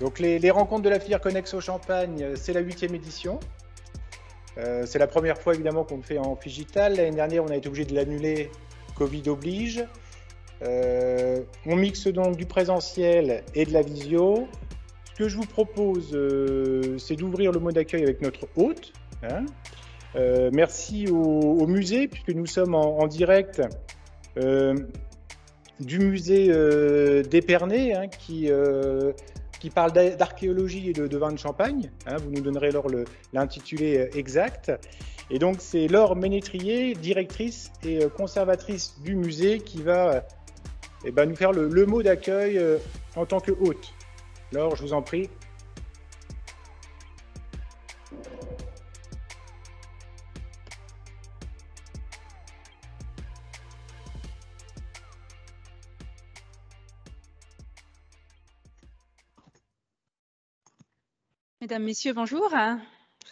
Donc les, rencontres de la filière Connex au Champagne, euh, c'est la huitième édition. Euh, c'est la première fois évidemment qu'on le fait en digital. L'année dernière, on a été obligé de l'annuler, Covid oblige. Euh, on mixe donc du présentiel et de la visio. Ce que je vous propose, c'est d'ouvrir le mot d'accueil avec notre hôte. Hein. merci au, musée, puisque nous sommes en, direct du musée d'Épernay, hein, qui qui parle d'archéologie et de, vin de champagne. Hein, vous nous donnerez alors l'intitulé euh, exact. Et donc, c'est Laure Ménétrier, directrice et euh, conservatrice du musée, qui va euh, eh ben, nous faire le, le mot d'accueil en tant que hôte. Laure, je vous en prie. Mesdames, Messieurs, bonjour.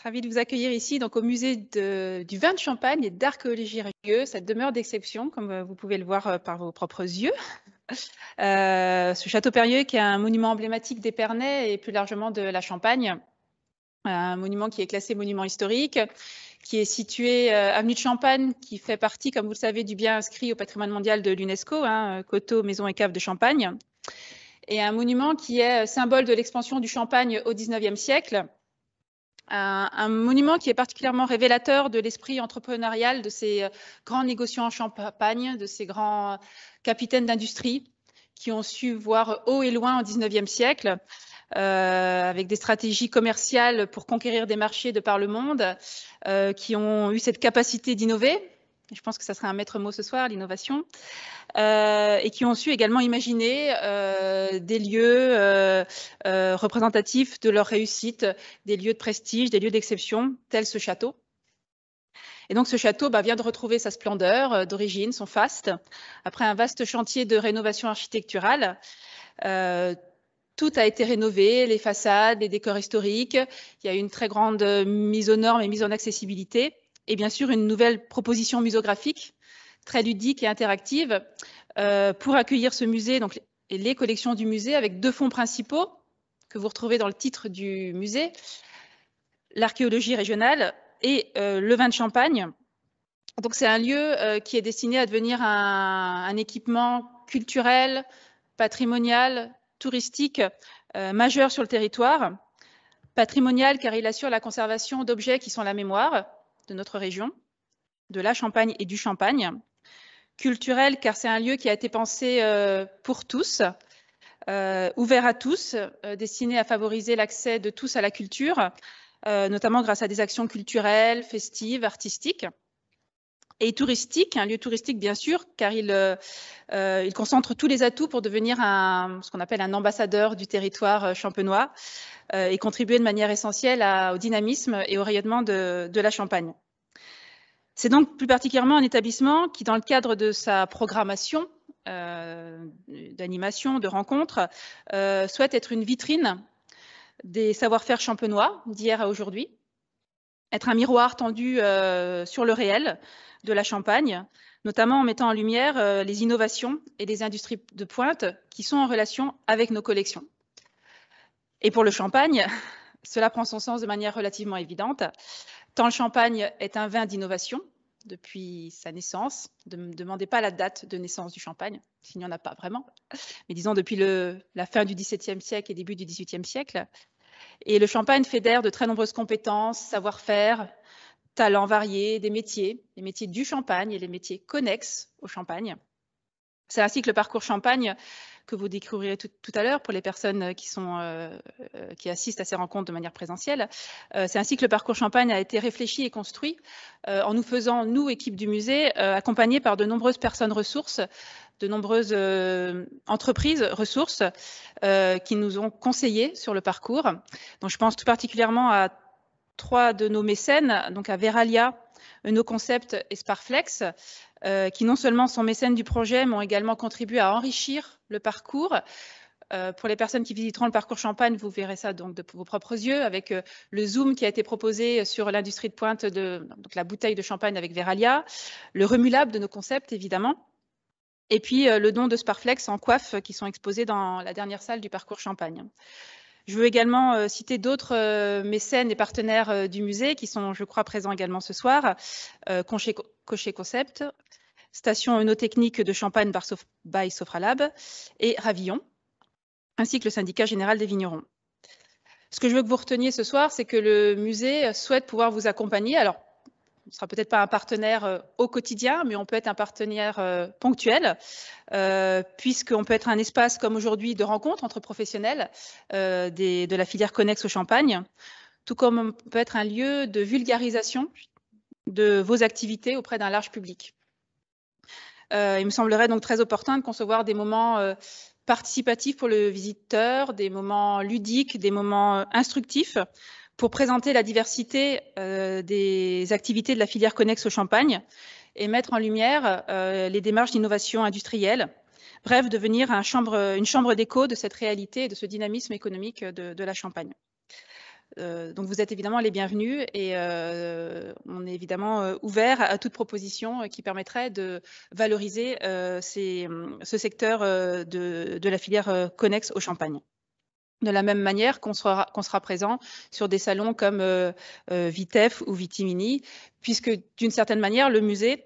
Ravi de vous accueillir ici donc au musée du vin de Champagne et d'archéologie religieuse, cette demeure d'exception, comme euh, vous pouvez le voir euh, par vos propres yeux. Euh, ce château Perrieux qui est un monument emblématique d'Épernay et plus largement de la Champagne, un monument qui est classé monument historique, qui est situé avenue de Champagne, qui fait partie, comme vous le savez, du bien inscrit au patrimoine mondial de l'UNESCO, hein, coteaux, maisons et caves de Champagne et un monument qui est euh, symbole de l'expansion du Champagne au XIXe siècle. Euh, un, monument qui est particulièrement révélateur de l'esprit entrepreneurial de ces euh, grands négociants en Champagne, de ces grands capitaines d'industrie qui ont su voir haut et loin au XIXe siècle. avec des stratégies commerciales pour conquérir des marchés de par le monde, qui ont eu cette capacité d'innover, je pense que ça serait un maître mot ce soir, l'innovation, euh, et qui ont su également imaginer euh, des lieux euh, représentatifs de leur réussite, des lieux de prestige, des lieux d'exception, tels ce château. Et donc ce château bah, vient de retrouver sa splendeur d'origine, son faste, après un vaste chantier de rénovation architecturale tout a été rénové, les façades, les décors historiques. Il y a eu une très grande mise aux normes et mise en accessibilité et bien sûr une nouvelle proposition muséographique très ludique et interactive euh, pour accueillir ce musée donc, et les collections du musée avec deux fonds principaux que vous retrouvez dans le titre du musée, l'archéologie régionale et euh, le vin de Champagne. Donc c'est un lieu euh, qui est destiné à devenir un équipement culturel, patrimonial, touristique majeur sur le territoire. Patrimonial car il assure la conservation d'objets qui sont la mémoire, de notre région, de la Champagne et du Champagne. Culturel, car c'est un lieu qui a été pensé euh, pour tous, euh, ouvert à tous, euh, destiné à favoriser l'accès de tous à la culture, notamment grâce à des actions culturelles, festives, artistiques et touristique, un lieu touristique bien sûr, car il, euh, euh, il concentre tous les atouts pour devenir un, ce qu'on appelle un ambassadeur du territoire euh, champenois et contribuer de manière essentielle à, au dynamisme et au rayonnement de, la Champagne. C'est donc plus particulièrement un établissement qui, dans le cadre de sa programmation d'animation, de rencontres, souhaite être une vitrine des savoir-faire champenois d'hier à aujourd'hui être un miroir tendu euh, sur le réel de la Champagne, notamment en mettant en lumière euh, les innovations et des industries de pointe qui sont en relation avec nos collections. Et pour le champagne, cela prend son sens de manière relativement évidente, tant le champagne est un vin d'innovation depuis sa naissance. Ne me demandez pas la date de naissance du champagne, s'il n'y en a pas vraiment. Mais disons depuis le, la fin du XVIIe siècle et début du XVIIIe siècle, et le champagne fédère de très nombreuses compétences, savoir-faire, talents variés, des métiers, les métiers du champagne et les métiers connexes au champagne. C'est ainsi que le parcours champagne que vous découvrirez tout, à l'heure pour les personnes euh, euh, qui, assistent à ces rencontres de manière présentielle. Euh, c'est ainsi que le parcours champagne a été réfléchi et construit en nous faisant, nous, équipe du musée, accompagnés par de nombreuses personnes ressources de nombreuses euh, entreprises, ressources, euh, qui nous ont conseillé sur le parcours. Donc, je pense tout particulièrement à trois de nos mécènes, donc à Veralia, nos concepts et Sparflex, euh, qui non seulement sont mécènes du projet, mais ont également contribué à enrichir le parcours. pour les personnes qui visiteront le parcours Champagne, vous verrez ça donc de vos propres yeux avec le zoom qui a été proposé sur l'industrie de pointe de donc la bouteille de champagne avec Veralia, le remulable de nos concepts évidemment et puis euh, le don de Sparflex en coiffe euh, qui sont exposés dans la dernière salle du parcours Champagne. Je veux également euh, citer d'autres mécènes et partenaires du musée qui sont, je crois, présents également ce soir. Cocher, Concept, Station Unotechnique de Champagne par Sof by Sofralab et Ravillon, ainsi que le syndicat général des vignerons. Ce que je veux que vous reteniez ce soir, c'est que le musée souhaite pouvoir vous accompagner. Alors, on sera peut-être pas un partenaire euh, au quotidien, mais on peut être un partenaire euh, ponctuel, euh, puisqu'on peut être un espace comme aujourd'hui de rencontre entre professionnels de la filière connexe au Champagne, tout comme on peut être un lieu de vulgarisation de vos activités auprès d'un large public. il me semblerait donc très opportun de concevoir des moments participatifs pour le visiteur, des moments ludiques, des moments instructifs pour présenter la diversité euh, des activités de la filière connexe au champagne et mettre en lumière euh, les démarches d'innovation industrielle. Bref, devenir une chambre d'écho de cette réalité et de ce dynamisme économique de, la Champagne. Euh, donc vous êtes évidemment les bienvenus et on est évidemment ouvert à, toute proposition qui permettrait de valoriser ce secteur de, de, la filière connexe au champagne de la même manière qu'on sera, présent sur des salons comme euh, euh, Vitef ou Vitimini, puisque d'une certaine manière, le musée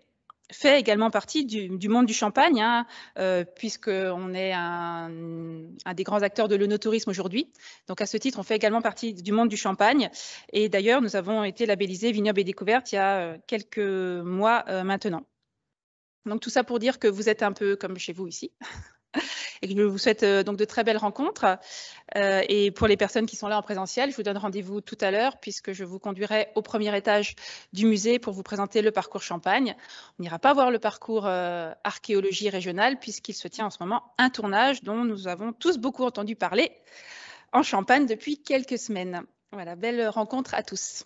fait également partie du, monde du champagne, hein, euh, puisqu'on est un, des grands acteurs de l'onotourisme aujourd'hui. Donc, à ce titre, on fait également partie du monde du champagne. Et d'ailleurs, nous avons été labellisés Vignoble et Découverte il y a quelques mois maintenant. Donc, tout ça pour dire que vous êtes un peu comme chez vous ici et je vous souhaite euh, donc de très belles rencontres. Euh, et pour les personnes qui sont là en présentiel, je vous donne rendez-vous tout à l'heure puisque je vous conduirai au premier étage du musée pour vous présenter le parcours Champagne. On n'ira pas voir le parcours euh, archéologie régionale puisqu'il se tient en ce moment un tournage dont nous avons tous beaucoup entendu parler en Champagne depuis quelques semaines. Voilà, belle rencontre à tous.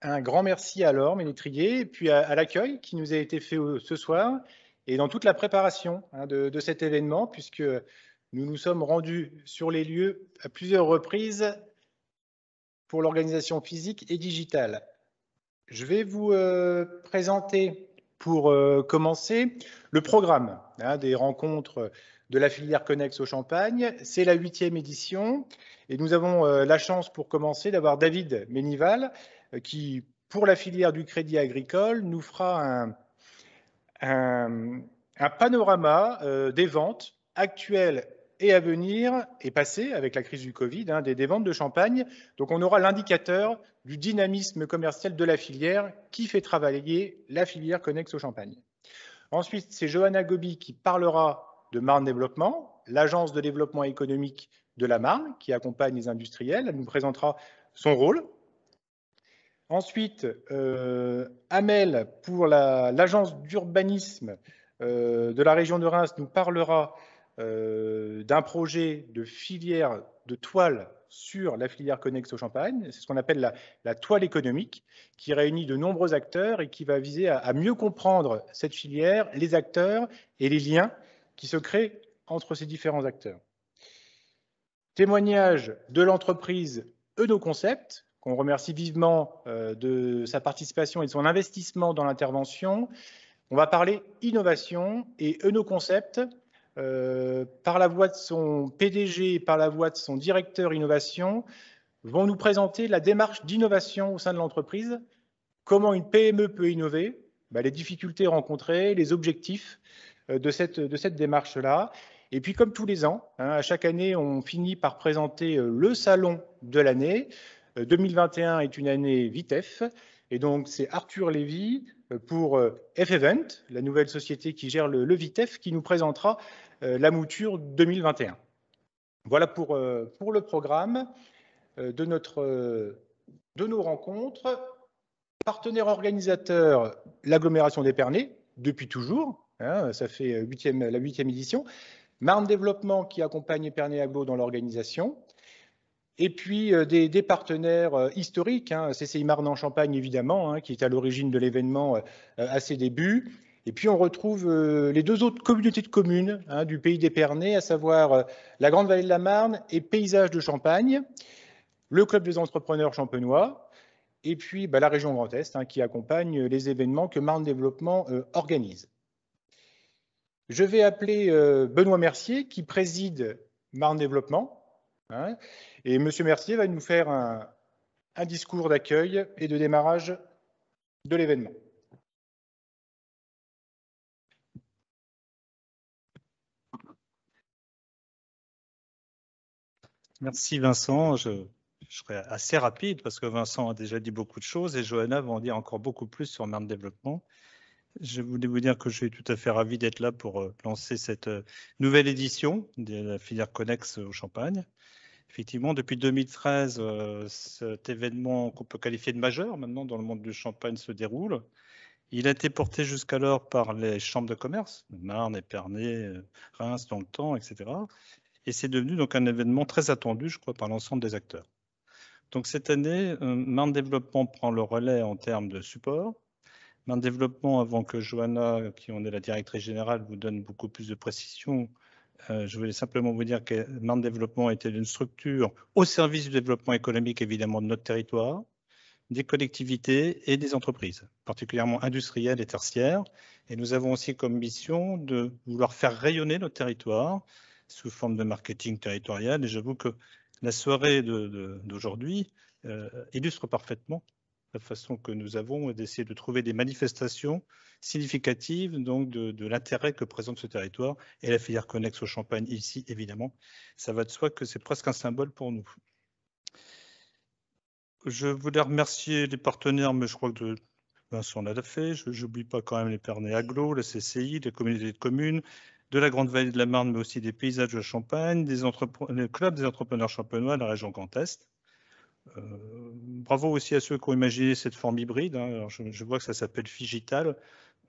Un grand merci à Laure Ménétrier et puis à, l'accueil qui nous a été fait euh, ce soir et dans toute la préparation hein, de, cet événement, puisque nous nous sommes rendus sur les lieux à plusieurs reprises pour l'organisation physique et digitale. Je vais vous euh, présenter pour euh, commencer le programme hein, des rencontres de la filière Connex au Champagne. C'est la huitième édition et nous avons la chance pour commencer d'avoir David Ménival qui, pour la filière du crédit agricole, nous fera un, panorama euh, des ventes actuelles et à venir et passées avec la crise du Covid, hein, des, des, ventes de champagne. Donc on aura l'indicateur du dynamisme commercial de la filière qui fait travailler la filière connexe au champagne. Ensuite, c'est Johanna Gobi qui parlera de Marne Développement, l'agence de développement économique de la Marne qui accompagne les industriels. Elle nous présentera son rôle Ensuite, euh, Amel, pour l'agence d'urbanisme euh, de la région de Reims, nous parlera euh, d'un projet de filière de toile sur la filière connexe au Champagne. C'est ce qu'on appelle la, toile économique, qui réunit de nombreux acteurs et qui va viser à, mieux comprendre cette filière, les acteurs et les liens qui se créent entre ces différents acteurs. Témoignage de l'entreprise Concept qu'on remercie vivement euh, de sa participation et de son investissement dans l'intervention. On va parler innovation et Eunoconcept. Euh, par la voix de son PDG et par la voix de son directeur innovation, vont nous présenter la démarche d'innovation au sein de l'entreprise, comment une PME peut innover, bah, les difficultés rencontrées, les objectifs euh, de cette, de cette démarche-là. Et puis, comme tous les ans, hein, à chaque année, on finit par présenter euh, le salon de l'année. 2021 euh, est une année VITEF, et donc c'est Arthur Lévy euh, pour euh, f la nouvelle société qui gère le, VITEF, qui nous présentera la mouture 2021. Voilà pour, le programme de, notre, de nos rencontres. Partenaire organisateur, l'agglomération d'Épernay, depuis toujours, hein, ça fait 8e, la huitième édition. Marne Développement qui accompagne Épernay Aglo dans l'organisation et puis euh, des, partenaires euh, historiques, hein, CCI Marne-en-Champagne évidemment, hein, qui est à l'origine de l'événement euh, à ses débuts. Et puis on retrouve les deux autres communautés de communes hein, du pays d'Épernay, à savoir la Grande Vallée de la Marne et paysage de Champagne, le Club des entrepreneurs champenois, et puis bah, la région Grand Est, qui accompagne les événements que Marne Développement organise. Je vais appeler Benoît Mercier, qui préside Marne Développement, Hein. et M. Mercier va nous faire un, discours d'accueil et de démarrage de l'événement. Merci Vincent. Je, serai assez rapide parce que Vincent a déjà dit beaucoup de choses et Johanna va en dire encore beaucoup plus sur Marne Développement. Je voulais vous dire que je suis tout à fait ravi d'être là pour euh, lancer cette euh, nouvelle édition de la filière Connex au Champagne. Effectivement, depuis 2013, euh, cet événement qu'on peut qualifier de majeur maintenant dans le monde du champagne se déroule. Il a été porté jusqu'alors par les chambres de commerce, Marne, Épernay, Reims dans le temps, etc. Et c'est devenu donc un événement très attendu, je crois, par l'ensemble des acteurs. Donc cette année, Marne Développement prend le relais en termes de support, d'un développement avant que Johanna, qui en est la directrice générale, vous donne beaucoup plus de précisions. Euh, je voulais simplement vous dire que Marne Développement était une structure au service du développement économique, évidemment, de notre territoire, des collectivités et des entreprises, particulièrement industrielles et tertiaires. Et nous avons aussi comme mission de vouloir faire rayonner notre territoire sous forme de marketing territorial. Et j'avoue que la soirée d'aujourd'hui euh, illustre parfaitement façon que nous avons et d'essayer de trouver des manifestations significatives donc de, l'intérêt que présente ce territoire et la filière connexe au champagne ici, évidemment. Ça va de soi que c'est presque un symbole pour nous. Je voulais remercier les partenaires, mais je crois que de, Vincent l'a fait. Je n'oublie pas quand même les Pernets Aglo, la CCI, les communautés de communes, de la Grande Vallée de la Marne, mais aussi des paysages de Champagne, des le club des entrepreneurs champenois de la région Grand Est. Euh, bravo aussi à ceux qui ont imaginé cette forme hybride. Hein. je, vois que ça s'appelle Figital.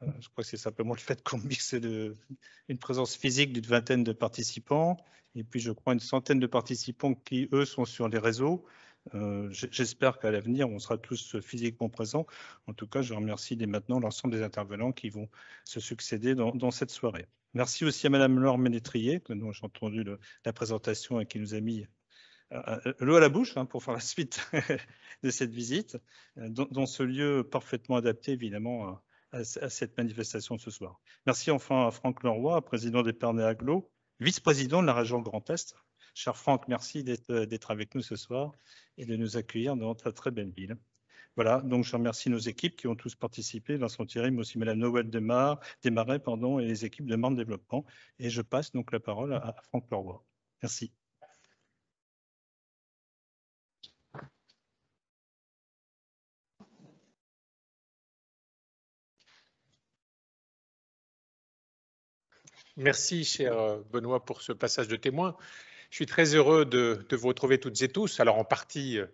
Euh, je crois que c'est simplement le fait qu'on mixe une présence physique d'une vingtaine de participants et puis je crois une centaine de participants qui, eux, sont sur les réseaux. Euh, j'espère qu'à l'avenir, on sera tous physiquement présents. En tout cas, je remercie dès maintenant l'ensemble des intervenants qui vont se succéder dans, cette soirée. Merci aussi à Madame Laure Ménétrier, dont j'ai entendu la présentation et qui nous a mis euh, l'eau à la bouche hein, pour faire la suite de cette visite, euh, dans, ce lieu parfaitement adapté évidemment euh, à, cette manifestation de ce soir. Merci enfin à Franck Leroy, président des pernes Aglo, vice-président de la région Grand Est. Cher Franck, merci d'être avec nous ce soir et de nous accueillir dans ta très belle ville. Voilà, donc je remercie nos équipes qui ont tous participé, Vincent Thierry, mais aussi Mme Noël Desmar, Desmarais pardon, et les équipes de Marne Développement. Et je passe donc la parole à Franck Leroy. Merci. Merci, cher euh, Benoît, pour ce passage de témoin. Je suis très heureux de, vous retrouver toutes et tous, alors en partie euh,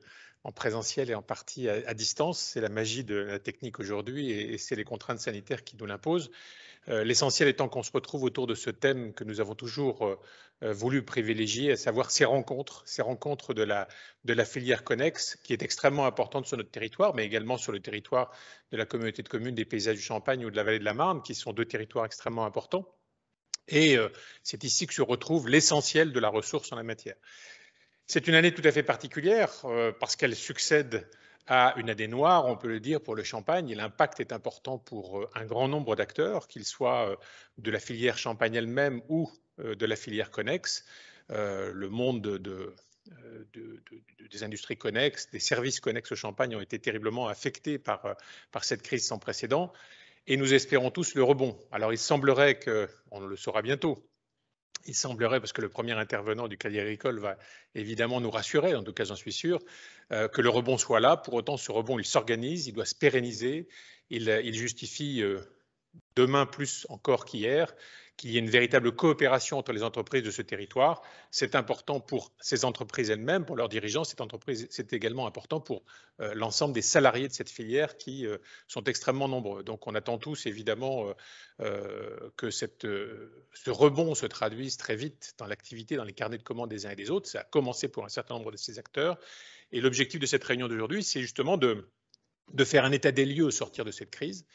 en présentiel et en partie à, distance. C'est la magie de la technique aujourd'hui et, c'est les contraintes sanitaires qui nous l'imposent. Euh, l'essentiel étant qu'on se retrouve autour de ce thème que nous avons toujours voulu privilégier, à savoir ces rencontres, ces rencontres de la, de la filière Connex, qui est extrêmement importante sur notre territoire, mais également sur le territoire de la communauté de communes des Paysages du Champagne ou de la Vallée de la Marne, qui sont deux territoires extrêmement importants. Et c'est euh, ici que se retrouve l'essentiel de la ressource en la matière. C'est une année tout à fait particulière euh, parce qu'elle succède à une année noire, on peut le dire, pour le champagne. l'impact est important pour euh, un grand nombre d'acteurs, qu'ils soient de la filière champagne elle-même ou de la filière connexe. le monde des industries connexes, des services connexes au champagne ont été terriblement affectés par cette crise sans précédent et nous espérons tous le rebond. Alors il semblerait que, on le saura bientôt, il semblerait, parce que le premier intervenant du Crédit Agricole va évidemment nous rassurer, en tout cas j'en suis sûr, euh, que le rebond soit là. Pour autant, ce rebond, il s'organise, il doit se pérenniser, il, justifie euh, demain plus encore qu'hier qu'il y ait une véritable coopération entre les entreprises de ce territoire. C'est important pour ces entreprises elles-mêmes, pour leurs dirigeants. c'est également important pour euh, l'ensemble des salariés de cette filière qui euh, sont extrêmement nombreux. Donc, on attend tous évidemment euh, que ce rebond se traduise très vite dans l'activité, dans les carnets de commandes des uns et des autres. Ça a commencé pour un certain nombre de ces acteurs. Et l'objectif de cette réunion d'aujourd'hui, c'est justement de faire un état des lieux au sortir de cette crise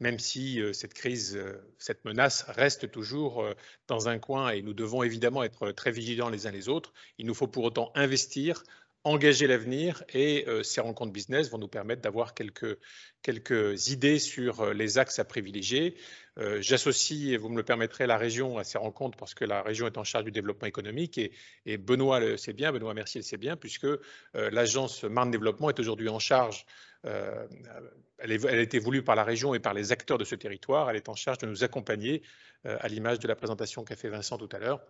même si euh, cette crise, euh, cette menace reste toujours euh, dans un coin et nous devons évidemment être très vigilants les uns les autres. Il nous faut pour autant investir engager l'avenir et euh, ces rencontres business vont nous permettre d'avoir quelques, quelques idées sur euh, les axes à privilégier. Euh, j'associe, et vous me le permettrez, la région à ces rencontres parce que la région est en charge du développement économique et, Benoît le sait bien, Benoît Mercier le sait bien, puisque l'agence Marne Développement est aujourd'hui en charge elle, a été voulue par la région et par les acteurs de ce territoire. Elle est en charge de nous accompagner, à l'image de la présentation qu'a fait Vincent tout à l'heure,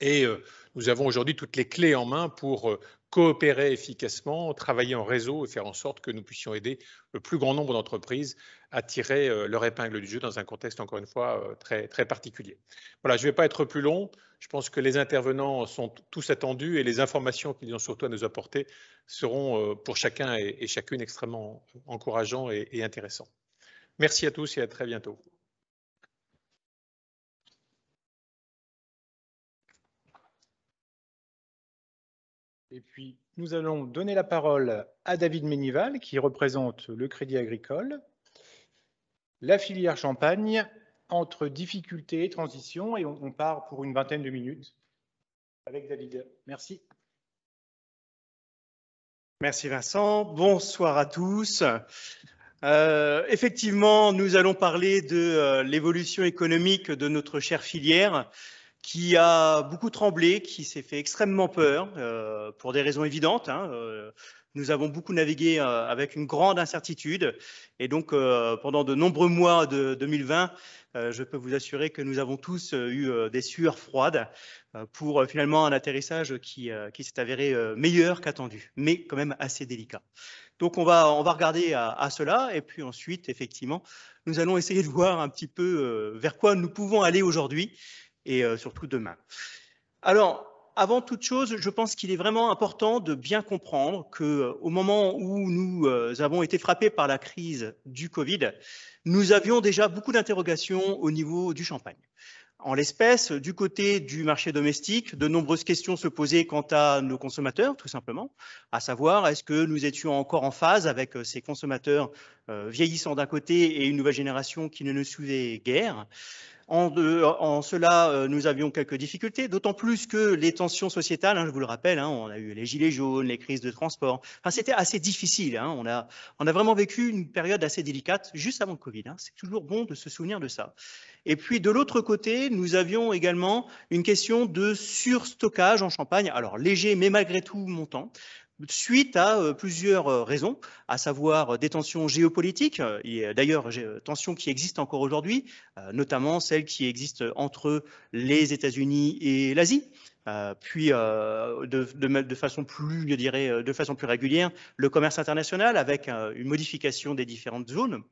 et euh, nous avons aujourd'hui toutes les clés en main pour euh, coopérer efficacement, travailler en réseau et faire en sorte que nous puissions aider le plus grand nombre d'entreprises à tirer euh, leur épingle du jeu dans un contexte, encore une fois, très, très particulier. Voilà, je ne vais pas être plus long. Je pense que les intervenants sont tous attendus et les informations qu'ils ont surtout à nous apporter seront pour chacun et chacune extrêmement encourageants et intéressants. Merci à tous et à très bientôt. Et puis, nous allons donner la parole à David Ménival, qui représente le Crédit Agricole, la filière champagne, entre difficultés et transition, et on, part pour une vingtaine de minutes avec David. Merci. Merci Vincent. Bonsoir à tous. Euh, effectivement, nous allons parler de euh, l'évolution économique de notre chère filière qui a beaucoup tremblé, qui s'est fait extrêmement peur, euh, pour des raisons évidentes. Hein, euh, nous avons beaucoup navigué euh, avec une grande incertitude. Et donc, pendant de nombreux mois de 2020, je peux vous assurer que nous avons tous eu des sueurs froides pour finalement un atterrissage qui, qui s'est avéré meilleur qu'attendu, mais quand même assez délicat. Donc, on va, on va regarder à, à, cela. Et puis ensuite, effectivement, nous allons essayer de voir un petit peu vers quoi nous pouvons aller aujourd'hui et euh, surtout demain. Alors, avant toute chose, je pense qu'il est vraiment important de bien comprendre que euh, au moment où nous euh, avons été frappés par la crise du Covid, nous avions déjà beaucoup d'interrogations au niveau du champagne. En l'espèce, du côté du marché domestique, de nombreuses questions se posaient quant à nos consommateurs, tout simplement, à savoir est-ce que nous étions encore en phase avec ces consommateurs vieillissants d'un côté et une nouvelle génération qui ne nous suivait guère. En, euh, en, cela, euh, nous avions quelques difficultés, d'autant plus que les tensions sociétales, hein, je vous le rappelle, hein, on a eu les gilets jaunes, les crises de transport, enfin, c'était assez difficile. Hein. on, a, on a vraiment vécu une période assez délicate juste avant le Covid. C'est toujours bon de se souvenir de ça. Et puis de l'autre côté, nous avions également une question de surstockage en Champagne, alors léger mais malgré tout montant, suite à euh, plusieurs euh, raisons, à savoir euh, des tensions géopolitiques, et d'ailleurs tensions qui existent encore aujourd'hui, notamment celles qui existent entre les États-Unis et l'Asie. puis, de, façon plus, je dirais, de façon plus régulière, le commerce international avec une modification des différentes zones.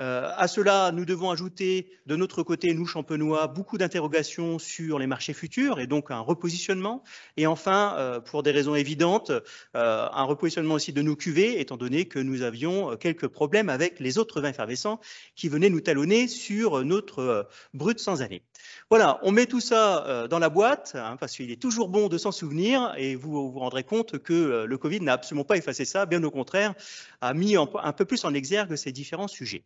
Euh, à cela, nous devons ajouter de notre côté, nous champenois, beaucoup d'interrogations sur les marchés futurs et donc un repositionnement. Et enfin, euh, pour des raisons évidentes, euh, un repositionnement aussi de nos cuvées, étant donné que nous avions quelques problèmes avec les autres vins effervescents qui venaient nous talonner sur notre brut sans année. Voilà, on met tout ça dans la boîte hein, parce qu'il est toujours bon de s'en souvenir et vous vous rendrez compte que le Covid n'a absolument pas effacé ça, bien au contraire, a mis un peu plus en exergue ces différents sujets.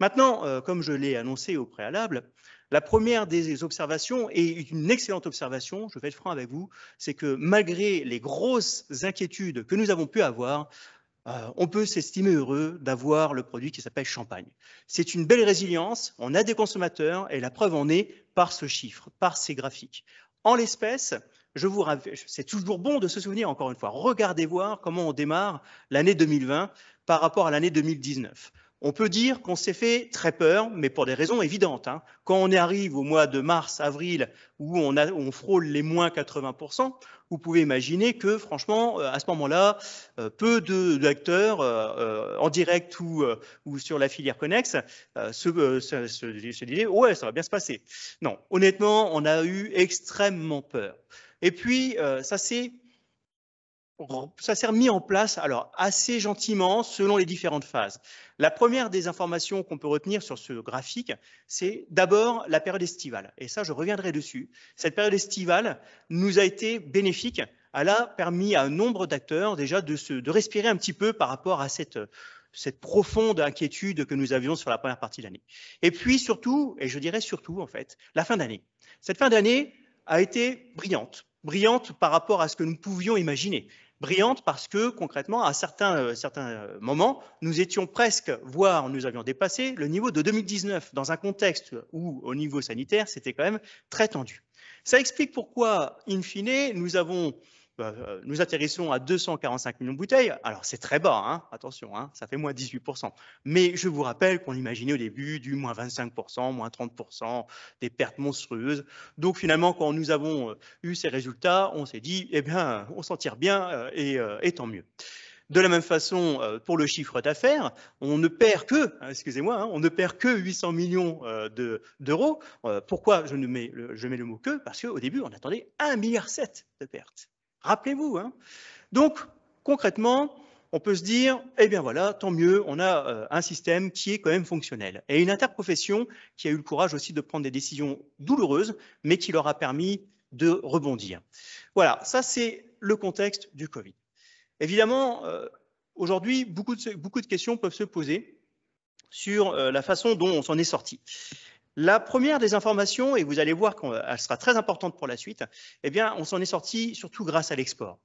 Maintenant, euh, comme je l'ai annoncé au préalable, la première des observations, et une excellente observation, je vais être franc avec vous, c'est que malgré les grosses inquiétudes que nous avons pu avoir, euh, on peut s'estimer heureux d'avoir le produit qui s'appelle champagne. C'est une belle résilience, on a des consommateurs, et la preuve en est par ce chiffre, par ces graphiques. En l'espèce, je vous c'est toujours bon de se souvenir, encore une fois, regardez voir comment on démarre l'année 2020 par rapport à l'année 2019. On peut dire qu'on s'est fait très peur, mais pour des raisons évidentes. Hein. Quand on arrive au mois de mars, avril, où on, a, on frôle les moins 80%, vous pouvez imaginer que, franchement, euh, à ce moment-là, euh, peu d'acteurs euh, en direct ou, ou, sur la filière connexe se, se, disaient Ouais, ça va bien se passer. Non, honnêtement, on a eu extrêmement peur. Et puis, ça c'est ça s'est mis en place alors assez gentiment selon les différentes phases. La première des informations qu'on peut retenir sur ce graphique, c'est d'abord la période estivale. Et ça, je reviendrai dessus. Cette période estivale nous a été bénéfique. Elle a permis à un nombre d'acteurs déjà de, se, de respirer un petit peu par rapport à cette, cette profonde inquiétude que nous avions sur la première partie de l'année. Et puis surtout, et je dirais surtout en fait, la fin d'année. Cette fin d'année a été brillante brillante par rapport à ce que nous pouvions imaginer brillante parce que concrètement, à certains, euh, certains euh, moments, nous étions presque, voire nous avions dépassé le niveau de 2019 dans un contexte où, au niveau sanitaire, c'était quand même très tendu. Ça explique pourquoi, in fine, nous avons bah, euh, nous atterrissons à 245 millions de bouteilles. Alors c'est très bas, hein. attention, hein, ça fait moins 18%. Mais je vous rappelle qu'on imaginait au début du moins 25%, moins 30%, des pertes monstrueuses. Donc finalement, quand nous avons euh, eu ces résultats, on s'est dit, eh bien, on s'en tire bien euh, et, tant mieux. De la même façon, pour le chiffre d'affaires, on ne perd que, hein, excusez-moi, on ne perd que 800 millions d'euros. Pourquoi je, mets, je mets le mot que Parce qu'au début, on attendait 1,7 milliard de pertes. Rappelez-vous. Hein. Donc, concrètement, on peut se dire, eh bien voilà, tant mieux, on a euh, un système qui est quand même fonctionnel. Et une interprofession qui a eu le courage aussi de prendre des décisions douloureuses, mais qui leur a permis de rebondir. Voilà, ça c'est le contexte du Covid. Évidemment, euh, aujourd'hui, beaucoup de, questions peuvent se poser sur euh, la façon dont on s'en est sorti. La première des informations, et vous allez voir qu'elle sera très importante pour la suite, eh bien, on s'en est sorti surtout grâce à l'export.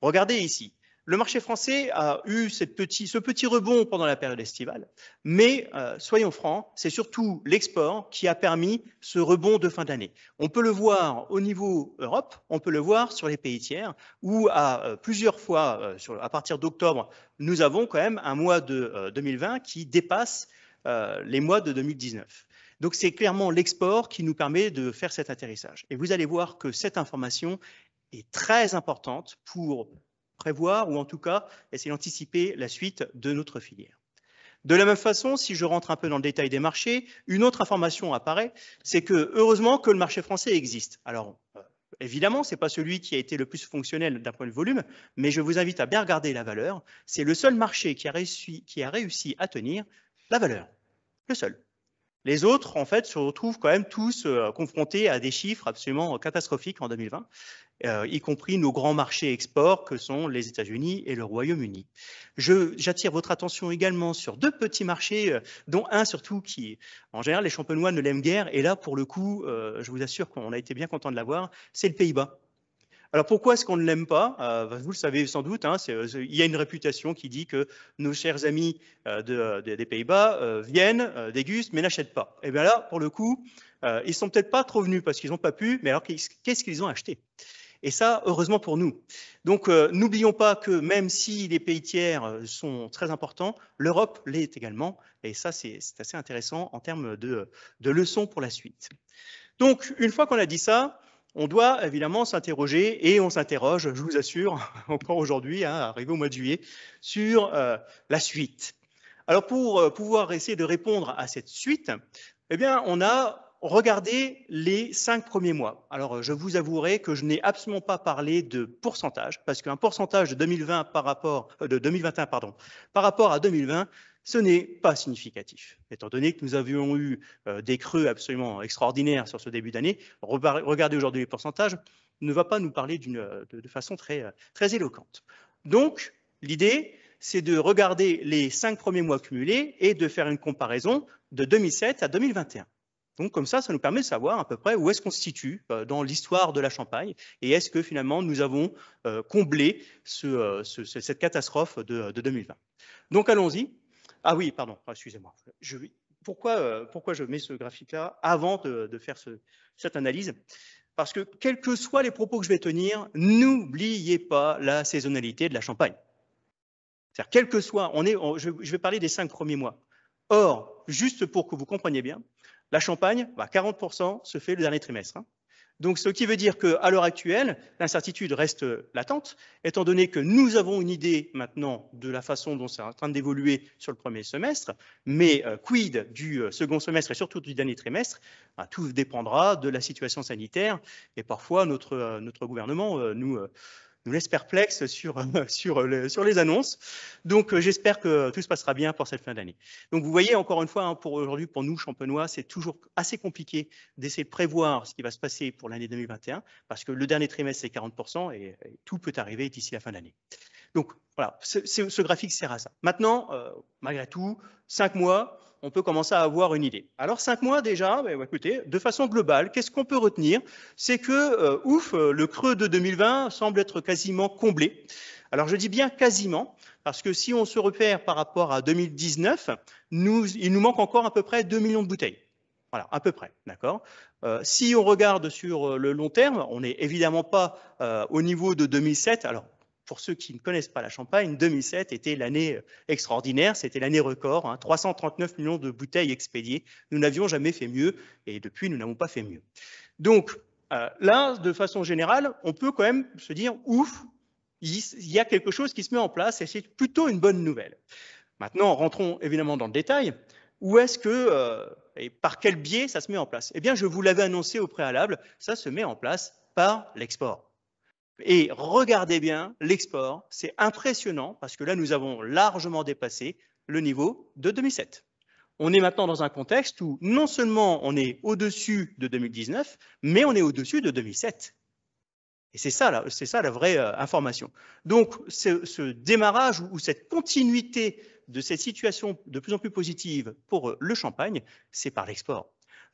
Regardez ici. Le marché français a eu ce petit rebond pendant la période estivale, mais euh, soyons francs, c'est surtout l'export qui a permis ce rebond de fin d'année. On peut le voir au niveau Europe, on peut le voir sur les pays tiers, où à euh, plusieurs fois, euh, à partir d'octobre, nous avons quand même un mois de 2020 qui dépasse les mois de 2019. Donc c'est clairement l'export qui nous permet de faire cet atterrissage. Et vous allez voir que cette information est très importante pour prévoir ou en tout cas essayer d'anticiper la suite de notre filière. De la même façon, si je rentre un peu dans le détail des marchés, une autre information apparaît, c'est que heureusement que le marché français existe. Alors, euh, évidemment, ce n'est pas celui qui a été le plus fonctionnel d'un point de volume, mais je vous invite à bien regarder la valeur. C'est le seul marché qui a, qui a réussi à tenir la valeur. Le seul. Les autres, en fait, se retrouvent quand même tous euh, confrontés à des chiffres absolument catastrophiques en 2020, euh, y compris nos grands marchés export que sont les États-Unis et le Royaume-Uni. J'attire votre attention également sur deux petits marchés, euh, dont un surtout qui, en général, les champenois ne l'aiment guère, et là, pour le coup, je vous assure qu'on a été bien content de l'avoir, c'est le Pays-Bas. Alors pourquoi est-ce qu'on ne l'aime pas euh, bah, Vous le savez sans doute, hein, euh, il y a une réputation qui dit que nos chers amis euh, des Pays-Bas viennent, dégustent, mais n'achètent pas. Et eh bien là, pour le coup, ils ne sont peut-être pas trop venus parce qu'ils n'ont pas pu, mais alors qu'est-ce qu'ils ont acheté et ça, heureusement pour nous. Donc, n'oublions pas que même si les pays tiers sont très importants, l'Europe l'est également. Et ça, c'est assez intéressant en termes de leçons pour la suite. Donc, une fois qu'on a dit ça, on doit évidemment s'interroger et on s'interroge, je vous assure, encore aujourd'hui, hein, arrivé au mois de juillet, sur euh, la suite. Alors pour euh, pouvoir essayer de répondre à cette suite, eh bien, on a regardé les cinq premiers mois. Alors je vous avouerai que je n'ai absolument pas parlé de pourcentage, parce qu'un pourcentage de 2020 par rapport euh, de 2021 pardon, par rapport à 2020, ce n'est pas significatif. Étant donné que nous avions eu euh, des creux absolument extraordinaires sur ce début d'année, regardez aujourd'hui les pourcentages, ne va pas nous parler euh, de, façon euh, très, éloquente. Donc, l'idée, c'est de regarder les cinq premiers mois cumulés et de faire une comparaison de 2007 à 2021. Donc comme ça, ça nous permet de savoir à peu près où est-ce qu'on se situe dans l'histoire de la Champagne et est-ce que finalement nous avons comblé cette catastrophe de 2020. Donc allons-y, ah oui, pardon, ah, excusez-moi. pourquoi, euh, pourquoi je mets ce graphique-là avant de, faire cette analyse Parce que, quels que soient les propos que je vais tenir, n'oubliez pas la saisonnalité de la Champagne. C'est-à-dire, quel que soit, on est, je, vais parler des cinq premiers mois. Or, juste pour que vous compreniez bien, la Champagne, 40% bah, se fait le dernier trimestre. Hein. Donc, ce qui veut dire qu'à l'heure actuelle, l'incertitude reste latente, étant donné que nous avons une idée maintenant de la façon dont c'est en train d'évoluer sur le premier semestre, mais euh, quid du euh, second semestre et surtout du dernier trimestre, bah, tout dépendra de la situation sanitaire et parfois notre, euh, gouvernement nous nous laisse perplexe sur, euh, euh, sur, les annonces. Donc, euh, j'espère que tout se passera bien pour cette fin d'année. Donc, vous voyez, encore une fois, hein, pour aujourd'hui, pour nous, champenois, c'est toujours assez compliqué d'essayer de prévoir ce qui va se passer pour l'année 2021, parce que le dernier trimestre, c'est 40%, et, tout peut arriver d'ici la fin d'année. Donc voilà, ce, ce graphique sert à ça. Maintenant, euh, malgré tout, cinq mois, on peut commencer à avoir une idée. Alors cinq mois déjà, ben, bah, écoutez, de façon globale, qu'est-ce qu'on peut retenir C'est que, euh, ouf, euh, le creux de 2020 semble être quasiment comblé. Alors je dis bien quasiment, parce que si on se repère par rapport à 2019, nous, il nous manque encore à peu près 2 millions de bouteilles. Voilà, à peu près, d'accord Si on regarde sur le long terme, on n'est évidemment pas au niveau de 2007. Alors, pour ceux qui ne connaissent pas la Champagne, 2007 était l'année euh, extraordinaire, c'était l'année record, 339 hein. millions de bouteilles expédiées. Nous n'avions jamais fait mieux et depuis, nous n'avons pas fait mieux. Donc euh, là, de façon générale, on peut quand même se dire, ouf, il y a quelque chose qui se met en place et c'est plutôt une bonne nouvelle. Maintenant, rentrons évidemment dans le détail. Où est-ce que euh, et par quel biais ça se met en place Eh bien, je vous l'avais annoncé au préalable, ça se met en place par l'export. Et regardez bien l'export, c'est impressionnant parce que là, nous avons largement dépassé le niveau de 2007. On est maintenant dans un contexte où non seulement on est au-dessus de 2019, mais on est au-dessus de 2007. Et c'est ça, c'est ça la vraie euh, information. Donc, ce, démarrage ou, cette continuité de cette situation de plus en plus positive pour euh, le champagne, c'est par l'export.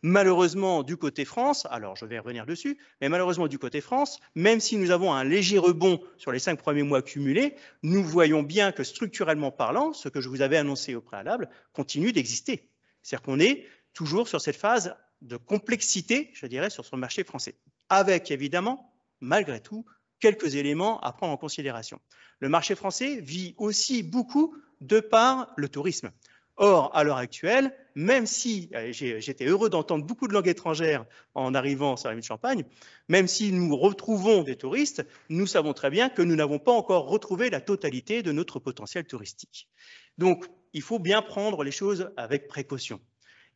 Malheureusement, du côté France, alors je vais revenir dessus, mais malheureusement, du côté France, même si nous avons un léger rebond sur les cinq premiers mois cumulés, nous voyons bien que structurellement parlant, ce que je vous avais annoncé au préalable continue d'exister. C'est-à-dire qu'on est toujours sur cette phase de complexité, je dirais, sur ce marché français, avec évidemment, malgré tout, quelques éléments à prendre en considération. Le marché français vit aussi beaucoup de par le tourisme. Or, à l'heure actuelle, même si j'étais heureux d'entendre beaucoup de langues étrangères en arrivant sur la ville de Champagne, même si nous retrouvons des touristes, nous savons très bien que nous n'avons pas encore retrouvé la totalité de notre potentiel touristique. Donc, il faut bien prendre les choses avec précaution.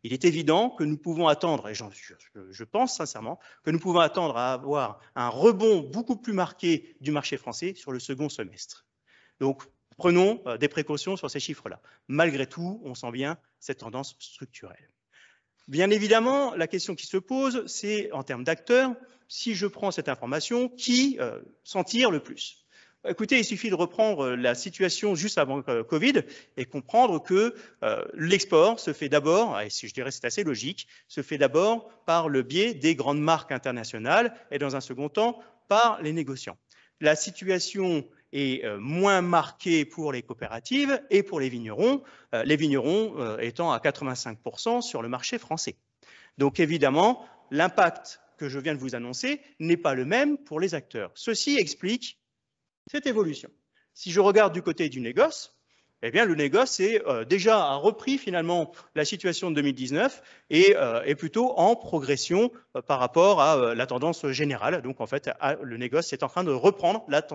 Il est évident que nous pouvons attendre, et je, je, pense sincèrement, que nous pouvons attendre à avoir un rebond beaucoup plus marqué du marché français sur le second semestre. Donc, prenons euh, des précautions sur ces chiffres-là. Malgré tout, on sent bien cette tendance structurelle. Bien évidemment, la question qui se pose, c'est en termes d'acteurs, si je prends cette information, qui euh, s'en tire le plus Écoutez, il suffit de reprendre euh, la situation juste avant Covid et comprendre que l'export se fait d'abord, et si je dirais c'est assez logique, se fait d'abord par le biais des grandes marques internationales et dans un second temps par les négociants. La situation est euh, moins marqué pour les coopératives et pour les vignerons, euh, les vignerons euh, étant à 85% sur le marché français. Donc évidemment, l'impact que je viens de vous annoncer n'est pas le même pour les acteurs. Ceci explique cette évolution. Si je regarde du côté du négoce, eh bien, le négoce est euh, déjà a repris finalement la situation de 2019 et est euh, plutôt en progression euh, par rapport à la tendance générale. Donc, en fait, le négoce est en train de reprendre la,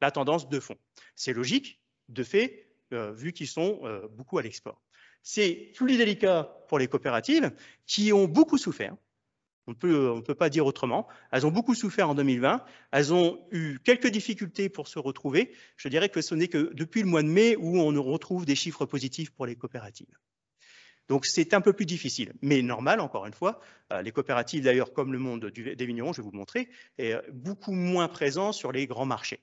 la tendance de fond. C'est logique, de fait, vu qu'ils sont beaucoup à l'export. C'est plus délicat pour les coopératives qui ont beaucoup souffert on peut, euh, ne peut pas dire autrement. Elles ont beaucoup souffert en 2020. Elles ont eu quelques difficultés pour se retrouver. Je dirais que ce n'est que depuis le mois de mai où on retrouve des chiffres positifs pour les coopératives. Donc c'est un peu plus difficile, mais normal, encore une fois. Euh, les coopératives, d'ailleurs, comme le monde des vignerons, je vais vous montrer, est euh, beaucoup moins présent sur les grands marchés.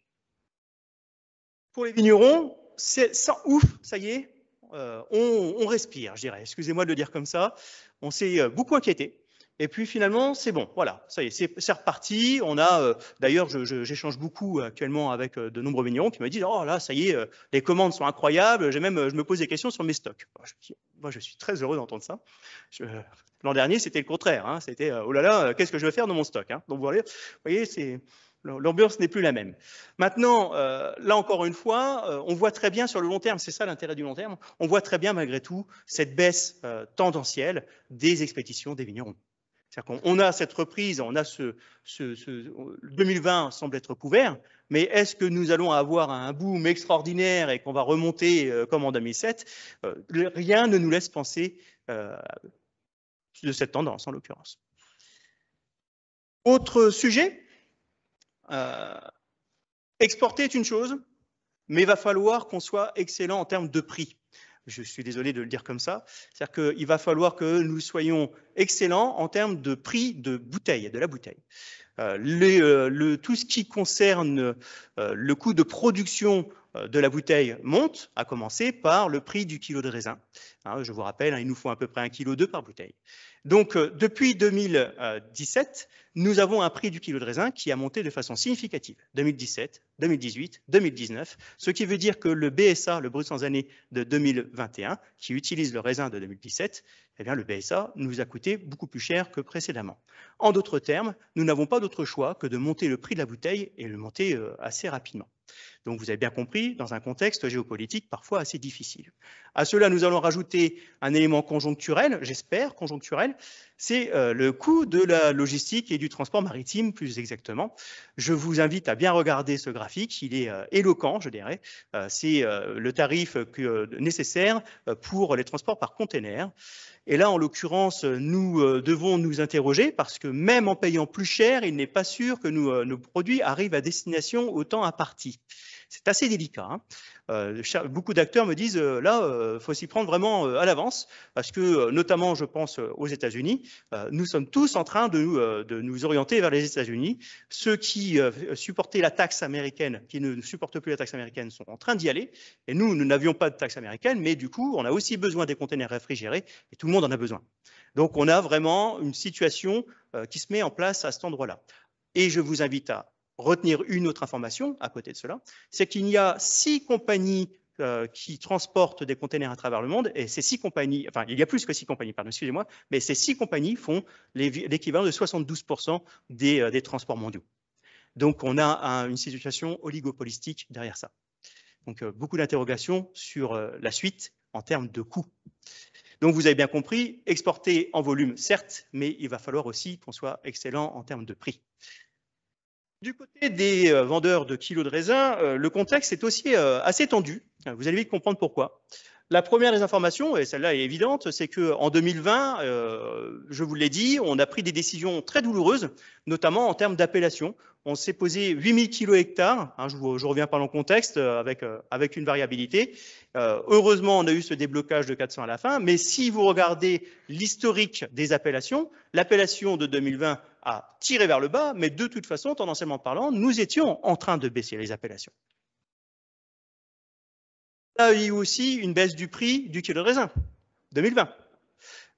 Pour les vignerons, c'est sans ouf, ça y est, on, on, respire, je dirais. Excusez-moi de le dire comme ça. On s'est beaucoup inquiété et puis finalement, c'est bon, voilà, ça y est, c'est reparti. On a, euh, d'ailleurs, j'échange beaucoup euh, actuellement avec euh, de nombreux vignerons qui me disent, oh là, ça y est, les commandes sont incroyables. J'ai même, je me pose des questions sur mes stocks. Moi, je, suis très heureux d'entendre ça. L'an dernier, c'était le contraire. Hein. c'était, oh là là, qu'est-ce que je vais faire dans mon stock hein. Donc vous voyez, c'est l'ambiance n'est plus la même. Maintenant, là encore une fois, on voit très bien sur le long terme, c'est ça l'intérêt du long terme, on voit très bien malgré tout cette baisse tendancielle des expéditions des vignerons. C'est-à-dire qu'on a cette reprise, on a ce, 2020 semble être couvert, mais est-ce que nous allons avoir un boom extraordinaire et qu'on va remonter euh, comme en 2007 euh, Rien ne nous laisse penser euh, de cette tendance en l'occurrence. Autre sujet, exporter est une chose, mais il va falloir qu'on soit excellent en termes de prix. Je suis désolé de le dire comme ça. C'est-à-dire qu'il va falloir que nous soyons excellents en termes de prix de bouteille, de la bouteille. Euh, euh, tout ce qui concerne euh, le coût de production euh, de la bouteille monte, à commencer par le prix du kilo de raisin. Hein, je vous rappelle, hein, il nous faut à peu près un kilo deux par bouteille. Donc, euh, depuis 2017, nous avons un prix du kilo de raisin qui a monté de façon significative. 2017, 2018, 2019, ce qui veut dire que le BSA, le brut sans année de 2021, qui utilise le raisin de 2017, eh bien, le BSA nous a coûté beaucoup plus cher que précédemment. En d'autres termes, nous n'avons pas d'autre choix que de monter le prix de la bouteille et le monter euh, assez rapidement. Donc vous avez bien compris, dans un contexte géopolitique parfois assez difficile. À cela, nous allons rajouter un élément conjoncturel, j'espère conjoncturel, c'est euh, le coût de la logistique et du transport maritime, plus exactement. Je vous invite à bien regarder ce graphique, il est euh, éloquent, je dirais. Euh, c'est le tarif nécessaire pour les transports par container. Et là, en l'occurrence, nous devons nous interroger parce que même en payant plus cher, il n'est pas sûr que nos produits arrivent à destination autant à partie. C'est assez délicat. Hein. Euh, beaucoup d'acteurs me disent euh, là, il euh, faut s'y prendre vraiment à l'avance, parce que, notamment, je pense aux États-Unis, nous sommes tous en train de, de nous orienter vers les États-Unis. Ceux qui supportaient la taxe américaine, qui ne supportent plus la taxe américaine, sont en train d'y aller. Et nous, nous n'avions pas de taxe américaine, mais du coup, on a aussi besoin des containers réfrigérés, et tout le monde en a besoin. Donc, on a vraiment une situation qui se met en place à cet endroit-là. Et je vous invite à retenir une autre information à côté de cela, c'est qu'il y a six compagnies euh, qui transportent des containers à travers le monde, et ces six compagnies, enfin il y a plus que six compagnies, pardon, excusez-moi, mais ces six compagnies font l'équivalent de 72% euh, des, transports mondiaux. Donc on a une situation oligopolistique derrière ça. Donc euh, beaucoup d'interrogations sur la suite en termes de coûts. Donc vous avez bien compris, exporter en volume, certes, mais il va falloir aussi qu'on soit excellent en termes de prix. Du côté des euh, vendeurs de kilos de raisins, euh, le contexte est aussi euh, assez tendu. Vous allez vite comprendre pourquoi. La première des informations, et celle-là est évidente, c'est qu'en 2020, euh, je vous l'ai dit, on a pris des décisions très douloureuses, notamment en termes d'appellation. On s'est posé 8000 kilos hectares, hein, je, reviens par le contexte, euh, euh, avec, une variabilité. heureusement, on a eu ce déblocage de 400 à la fin, mais si vous regardez l'historique des appellations, l'appellation de 2020 a tiré vers le bas, mais de toute façon, tendanciellement parlant, nous étions en train de baisser les appellations a eu aussi une baisse du prix du kilo de raisin, 2020.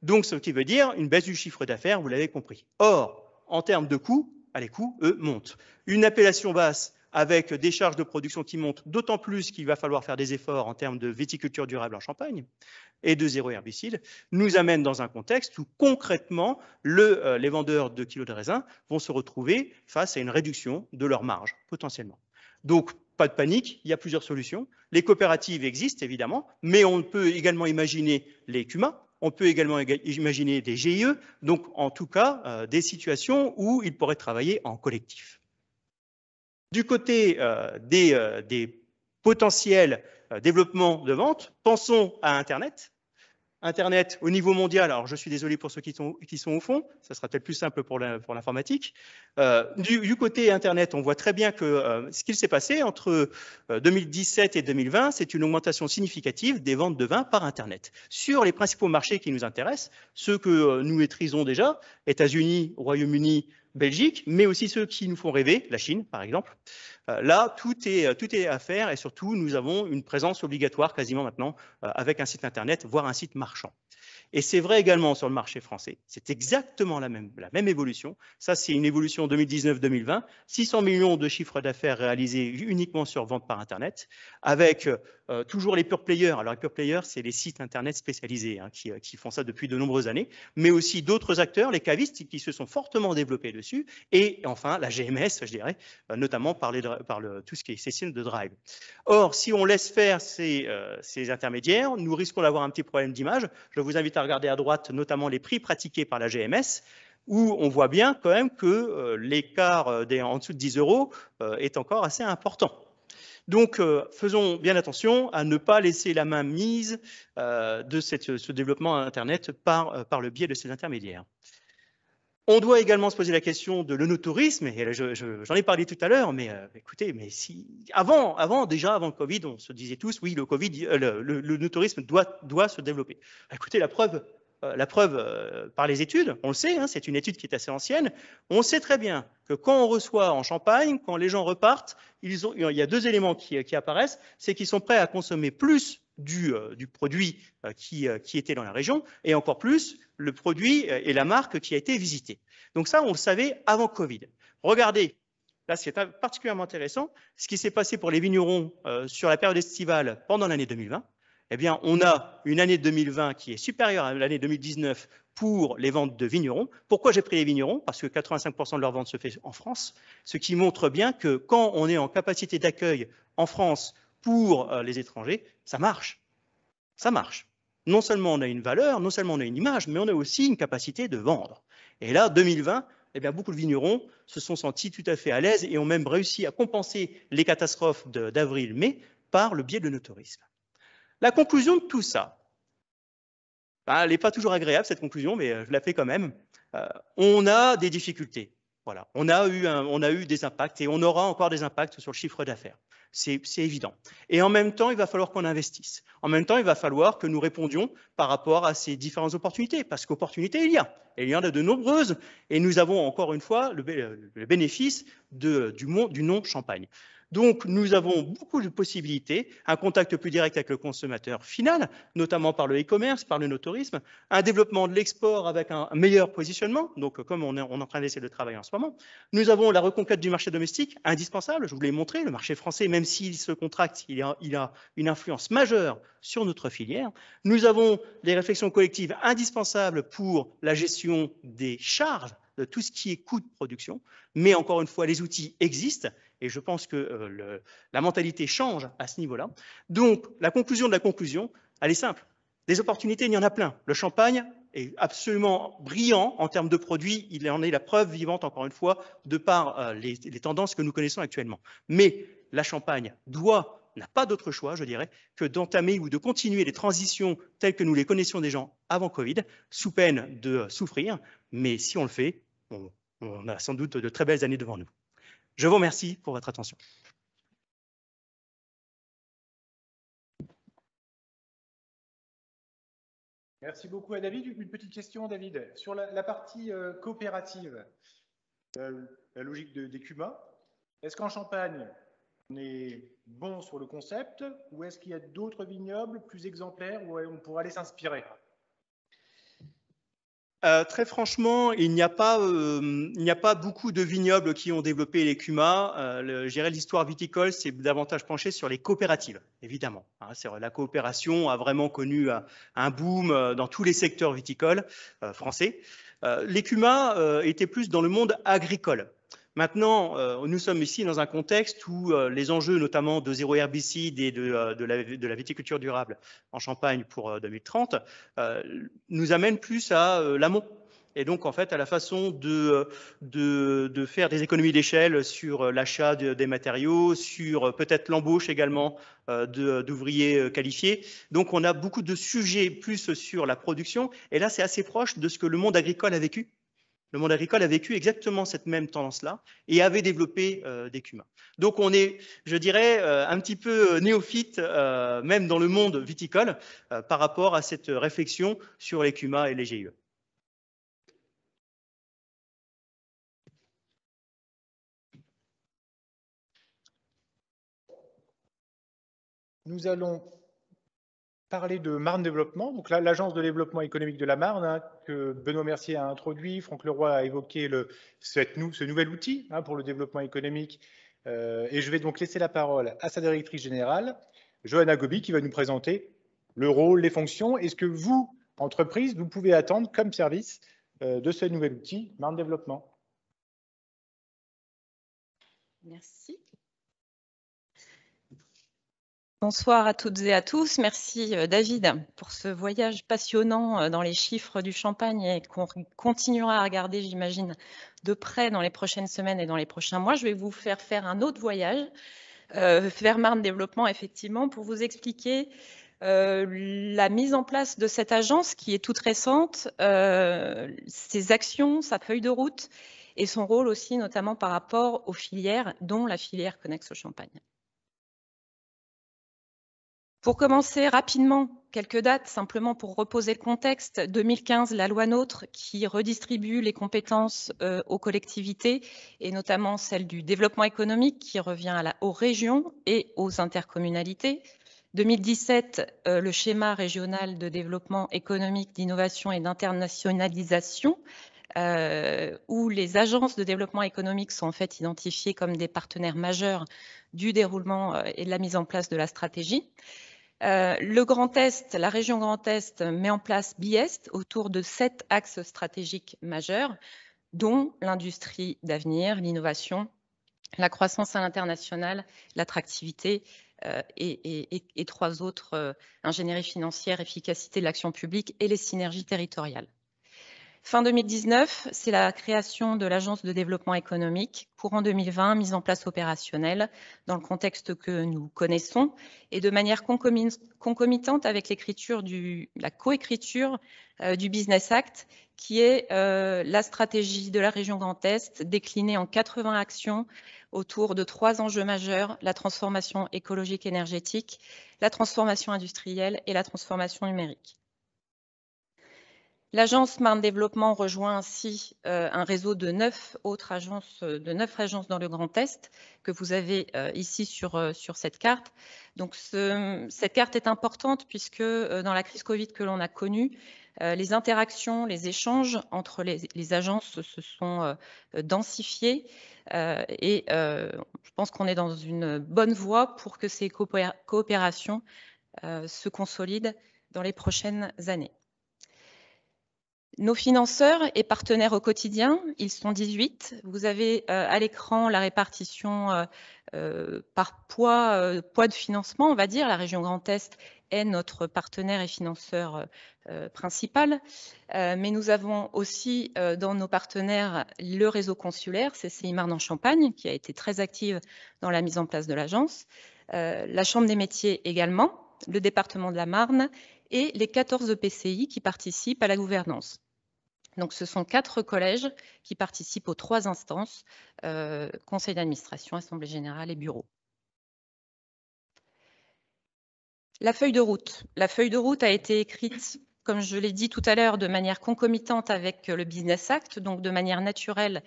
Donc, ce qui veut dire une baisse du chiffre d'affaires, vous l'avez compris. Or, en termes de coûts, ah, les coûts, eux, montent. Une appellation basse avec des charges de production qui montent, d'autant plus qu'il va falloir faire des efforts en termes de viticulture durable en Champagne et de zéro herbicide, nous amène dans un contexte où concrètement, le, euh, les vendeurs de kilos de raisin vont se retrouver face à une réduction de leur marge, potentiellement. Donc, pas de panique, il y a plusieurs solutions. Les coopératives existent évidemment, mais on peut également imaginer les CUMA, on peut également imaginer des GIE, donc en tout cas euh, des situations où ils pourraient travailler en collectif. Du côté euh, euh, des, potentiels développements de vente, pensons à Internet. Internet au niveau mondial, alors je suis désolé pour ceux qui sont, au fond, ça sera peut-être plus simple pour l'informatique. Euh, du, côté Internet, on voit très bien que euh, ce qu'il s'est passé entre 2017 euh, et 2020, c'est une augmentation significative des ventes de vin par Internet. Sur les principaux marchés qui nous intéressent, ceux que nous maîtrisons déjà, États-Unis, Royaume-Uni, Belgique, mais aussi ceux qui nous font rêver, la Chine par exemple. Euh, là, euh, tout est, à faire et surtout, nous avons une présence obligatoire quasiment maintenant euh, avec un site Internet, voire un site marchand. Et c'est vrai également sur le marché français. C'est exactement la même, la même évolution. Ça, c'est une évolution 2019-2020. 600 millions de chiffres d'affaires réalisés uniquement sur vente par Internet, avec euh, toujours les pure players. Alors, les pure players, c'est les sites Internet spécialisés hein, euh, qui, font ça depuis de nombreuses années, mais aussi d'autres acteurs, les cavistes, qui se sont fortement développés dessus. Et enfin, la GMS, je dirais, euh, notamment par, par le, tout ce qui est session de drive. Or, si on laisse faire ces, ces intermédiaires, nous risquons d'avoir un petit problème d'image. Je vous invite à regarder à droite notamment les prix pratiqués par la GMS, où on voit bien quand même que euh, l'écart euh, en dessous de 10 euros euh, est encore assez important. Donc, faisons bien attention à ne pas laisser la main mise de ce développement Internet par le biais de ces intermédiaires. On doit également se poser la question de l'onotourisme, et j'en ai parlé tout à l'heure, mais euh, écoutez, mais si avant, avant, déjà avant le Covid, on se disait tous, oui, le Covid, euh, le, le, doit, doit se développer. Bah, écoutez, la preuve, euh, la preuve par les études, on le sait, hein, c'est une étude qui est assez ancienne, on sait très bien que quand on reçoit en Champagne, quand les gens repartent, ils ont, il y a deux éléments qui, qui apparaissent, c'est qu'ils sont prêts à consommer plus euh, du, produit euh, qui, euh, qui, était dans la région, et encore plus le produit et la marque qui a été visitée. Donc ça, on le savait avant Covid. Regardez, là c'est particulièrement intéressant, ce qui s'est passé pour les vignerons sur la période estivale pendant l'année 2020 eh bien, on a une année 2020 qui est supérieure à l'année 2019 pour les ventes de vignerons. Pourquoi j'ai pris les vignerons Parce que 85% de leurs ventes se fait en France, ce qui montre bien que quand on est en capacité d'accueil en France pour euh, les étrangers, ça marche. Ça marche. Non seulement on a une valeur, non seulement on a une image, mais on a aussi une capacité de vendre. Et là, 2020, eh bien, beaucoup de vignerons se sont sentis tout à fait à l'aise et ont même réussi à compenser les catastrophes d'avril-mai par le biais de notre tourisme. La conclusion de tout ça, ben, elle n'est pas toujours agréable cette conclusion, mais euh, je la fais quand même. Euh, on a des difficultés. Voilà, on a, eu on a eu des impacts et on aura encore des impacts sur le chiffre d'affaires c'est évident. Et en même temps, il va falloir qu'on investisse. En même temps, il va falloir que nous répondions par rapport à ces différentes opportunités, parce qu'opportunités, il y a. il y en a de nombreuses, et nous avons encore une fois le, bénéfice du, du non-champagne. Donc, nous avons beaucoup de possibilités, un contact plus direct avec le consommateur final, notamment par le e-commerce, par le notourisme, un développement de l'export avec un meilleur positionnement, donc comme on est, en train d'essayer de travailler en ce moment. Nous avons la reconquête du marché domestique, indispensable, je vous l'ai montré, le marché français, même s'il se contracte, il a une influence majeure sur notre filière. Nous avons des réflexions collectives indispensables pour la gestion des charges, de tout ce qui est coût de production, mais encore une fois, les outils existent et je pense que euh, la mentalité change à ce niveau-là. Donc, la conclusion de la conclusion, elle est simple. Des opportunités, il y en a plein. Le champagne est absolument brillant en termes de produits. Il en est la preuve vivante, encore une fois, de par euh, les, tendances que nous connaissons actuellement. Mais la Champagne doit n'a pas d'autre choix, je dirais, que d'entamer ou de continuer les transitions telles que nous les connaissions des gens avant Covid, sous peine de souffrir. Mais si on le fait, on a sans doute de très belles années devant nous. Je vous remercie pour votre attention. Merci beaucoup à eh, David. Une petite question, David, sur la, partie euh, coopérative, euh, la logique des Est-ce qu'en Champagne, on est bon sur le concept ou est-ce qu'il y a d'autres vignobles plus exemplaires où euh, on pourrait aller s'inspirer euh, très franchement, euh, il n'y a, pas, beaucoup de vignobles qui ont développé l'écuma. cumas. Euh, l'histoire viticole s'est davantage penchée sur les coopératives, évidemment. Hein. la coopération a vraiment connu un, boom dans tous les secteurs viticoles français. L'écuma était plus dans le monde agricole. Maintenant, euh, nous sommes ici dans un contexte où euh, les enjeux, notamment de zéro herbicide et de, euh, de, la, viticulture durable en Champagne pour 2030, nous amènent plus à l'amont. Et donc, en fait, à la façon de, de, faire des économies d'échelle sur l'achat des matériaux, sur peut-être l'embauche également d'ouvriers qualifiés. Donc, on a beaucoup de sujets plus sur la production. Et là, c'est assez proche de ce que le monde agricole a vécu le monde agricole a vécu exactement cette même tendance-là et avait développé euh, des cumas. Donc on est, je dirais, euh, un petit peu euh, néophyte, même dans le monde viticole, par rapport à cette réflexion sur les cumas et les GIE. Nous allons parler de Marne Développement, donc l'agence de développement économique de la Marne hein, que Benoît Mercier a introduit. Franck Leroy a évoqué ce nouvel outil hein, pour le développement économique. Euh, et je vais donc laisser la parole à sa directrice générale, Johanna Gobi, qui va nous présenter le rôle, les fonctions et ce que vous, entreprise, vous pouvez attendre comme service euh, de ce nouvel outil Marne Développement. Merci. Bonsoir à toutes et à tous. Merci euh, David pour ce voyage passionnant euh, dans les chiffres du champagne et qu'on continuera à regarder, j'imagine, de près dans les prochaines semaines et dans les prochains mois. Je vais vous faire faire un autre voyage euh, vers Marne Développement, effectivement, pour vous expliquer euh, la mise en place de cette agence qui est toute récente, ses actions, sa feuille de route et son rôle aussi, notamment par rapport aux filières, dont la filière connexe au Champagne. Pour commencer rapidement, quelques dates, simplement pour reposer le contexte. 2015, la loi NOTRe qui redistribue les compétences euh, aux collectivités et notamment celle du développement économique qui revient à la, aux régions et aux intercommunalités. 2017, euh, le schéma régional de développement économique, d'innovation et d'internationalisation, euh, où les agences de développement économique sont en fait identifiées comme des partenaires majeurs du déroulement et de la mise en place de la stratégie. Euh, le Grand Est, la région Grand Est met en place BIEST autour de sept axes stratégiques majeurs, dont l'industrie d'avenir, l'innovation, la croissance à l'international, l'attractivité euh, et, trois autres, euh, ingénierie financière, efficacité de l'action publique et les synergies territoriales. Fin 2019, c'est la création de l'Agence de développement économique, courant 2020, mise en place opérationnelle dans le contexte que nous connaissons et de manière concomitante avec l'écriture du, la coécriture euh, du Business Act, qui est euh, la stratégie de la région Grand Est déclinée en 80 actions autour de trois enjeux majeurs, la transformation écologique énergétique, la transformation industrielle et la transformation numérique. L'agence Marne Développement rejoint ainsi euh, un réseau de neuf autres agences, euh, de neuf agences dans le Grand Est que vous avez euh, ici sur, sur cette carte. Donc ce, cette carte est importante puisque dans la crise Covid que l'on a connue, les interactions, les échanges entre les, les agences se sont densifiés et je pense qu'on est dans une bonne voie pour que ces coopérations se consolident dans les prochaines années. Nos financeurs et partenaires au quotidien, ils sont 18. Vous avez euh, à l'écran la répartition euh, euh, par poids, poids de financement, on va dire. La région Grand Est est notre partenaire et financeur principal. mais nous avons aussi dans nos partenaires le réseau consulaire, CCI Marne-en-Champagne, qui a été très active dans la mise en place de l'agence. la Chambre des métiers également, le département de la Marne et les 14 e PCI qui participent à la gouvernance. Donc, ce sont quatre collèges qui participent aux trois instances, euh, conseil d'administration, assemblée générale et bureau. La feuille de route. La feuille de route a été écrite, comme je l'ai dit tout à l'heure, de manière concomitante avec le Business Act, donc de manière naturelle.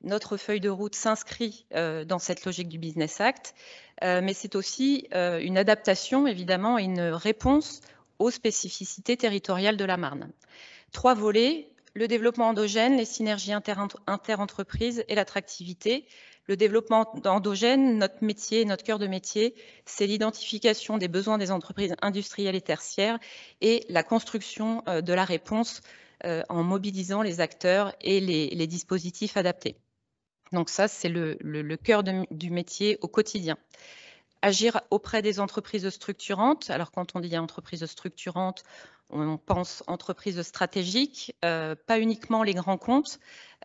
Notre feuille de route s'inscrit euh, dans cette logique du Business Act, euh, mais c'est aussi une adaptation, évidemment, et une réponse aux spécificités territoriales de la Marne. Trois volets le développement endogène, les synergies interentreprises et l'attractivité. Le développement endogène, notre métier, notre cœur de métier, c'est l'identification des besoins des entreprises industrielles et tertiaires et la construction euh, de la réponse euh, en mobilisant les acteurs et les, dispositifs adaptés. Donc ça, c'est le, cœur du métier au quotidien agir auprès des entreprises structurantes. Alors quand on dit entreprises structurantes, on pense entreprises stratégiques, euh, pas uniquement les grands comptes.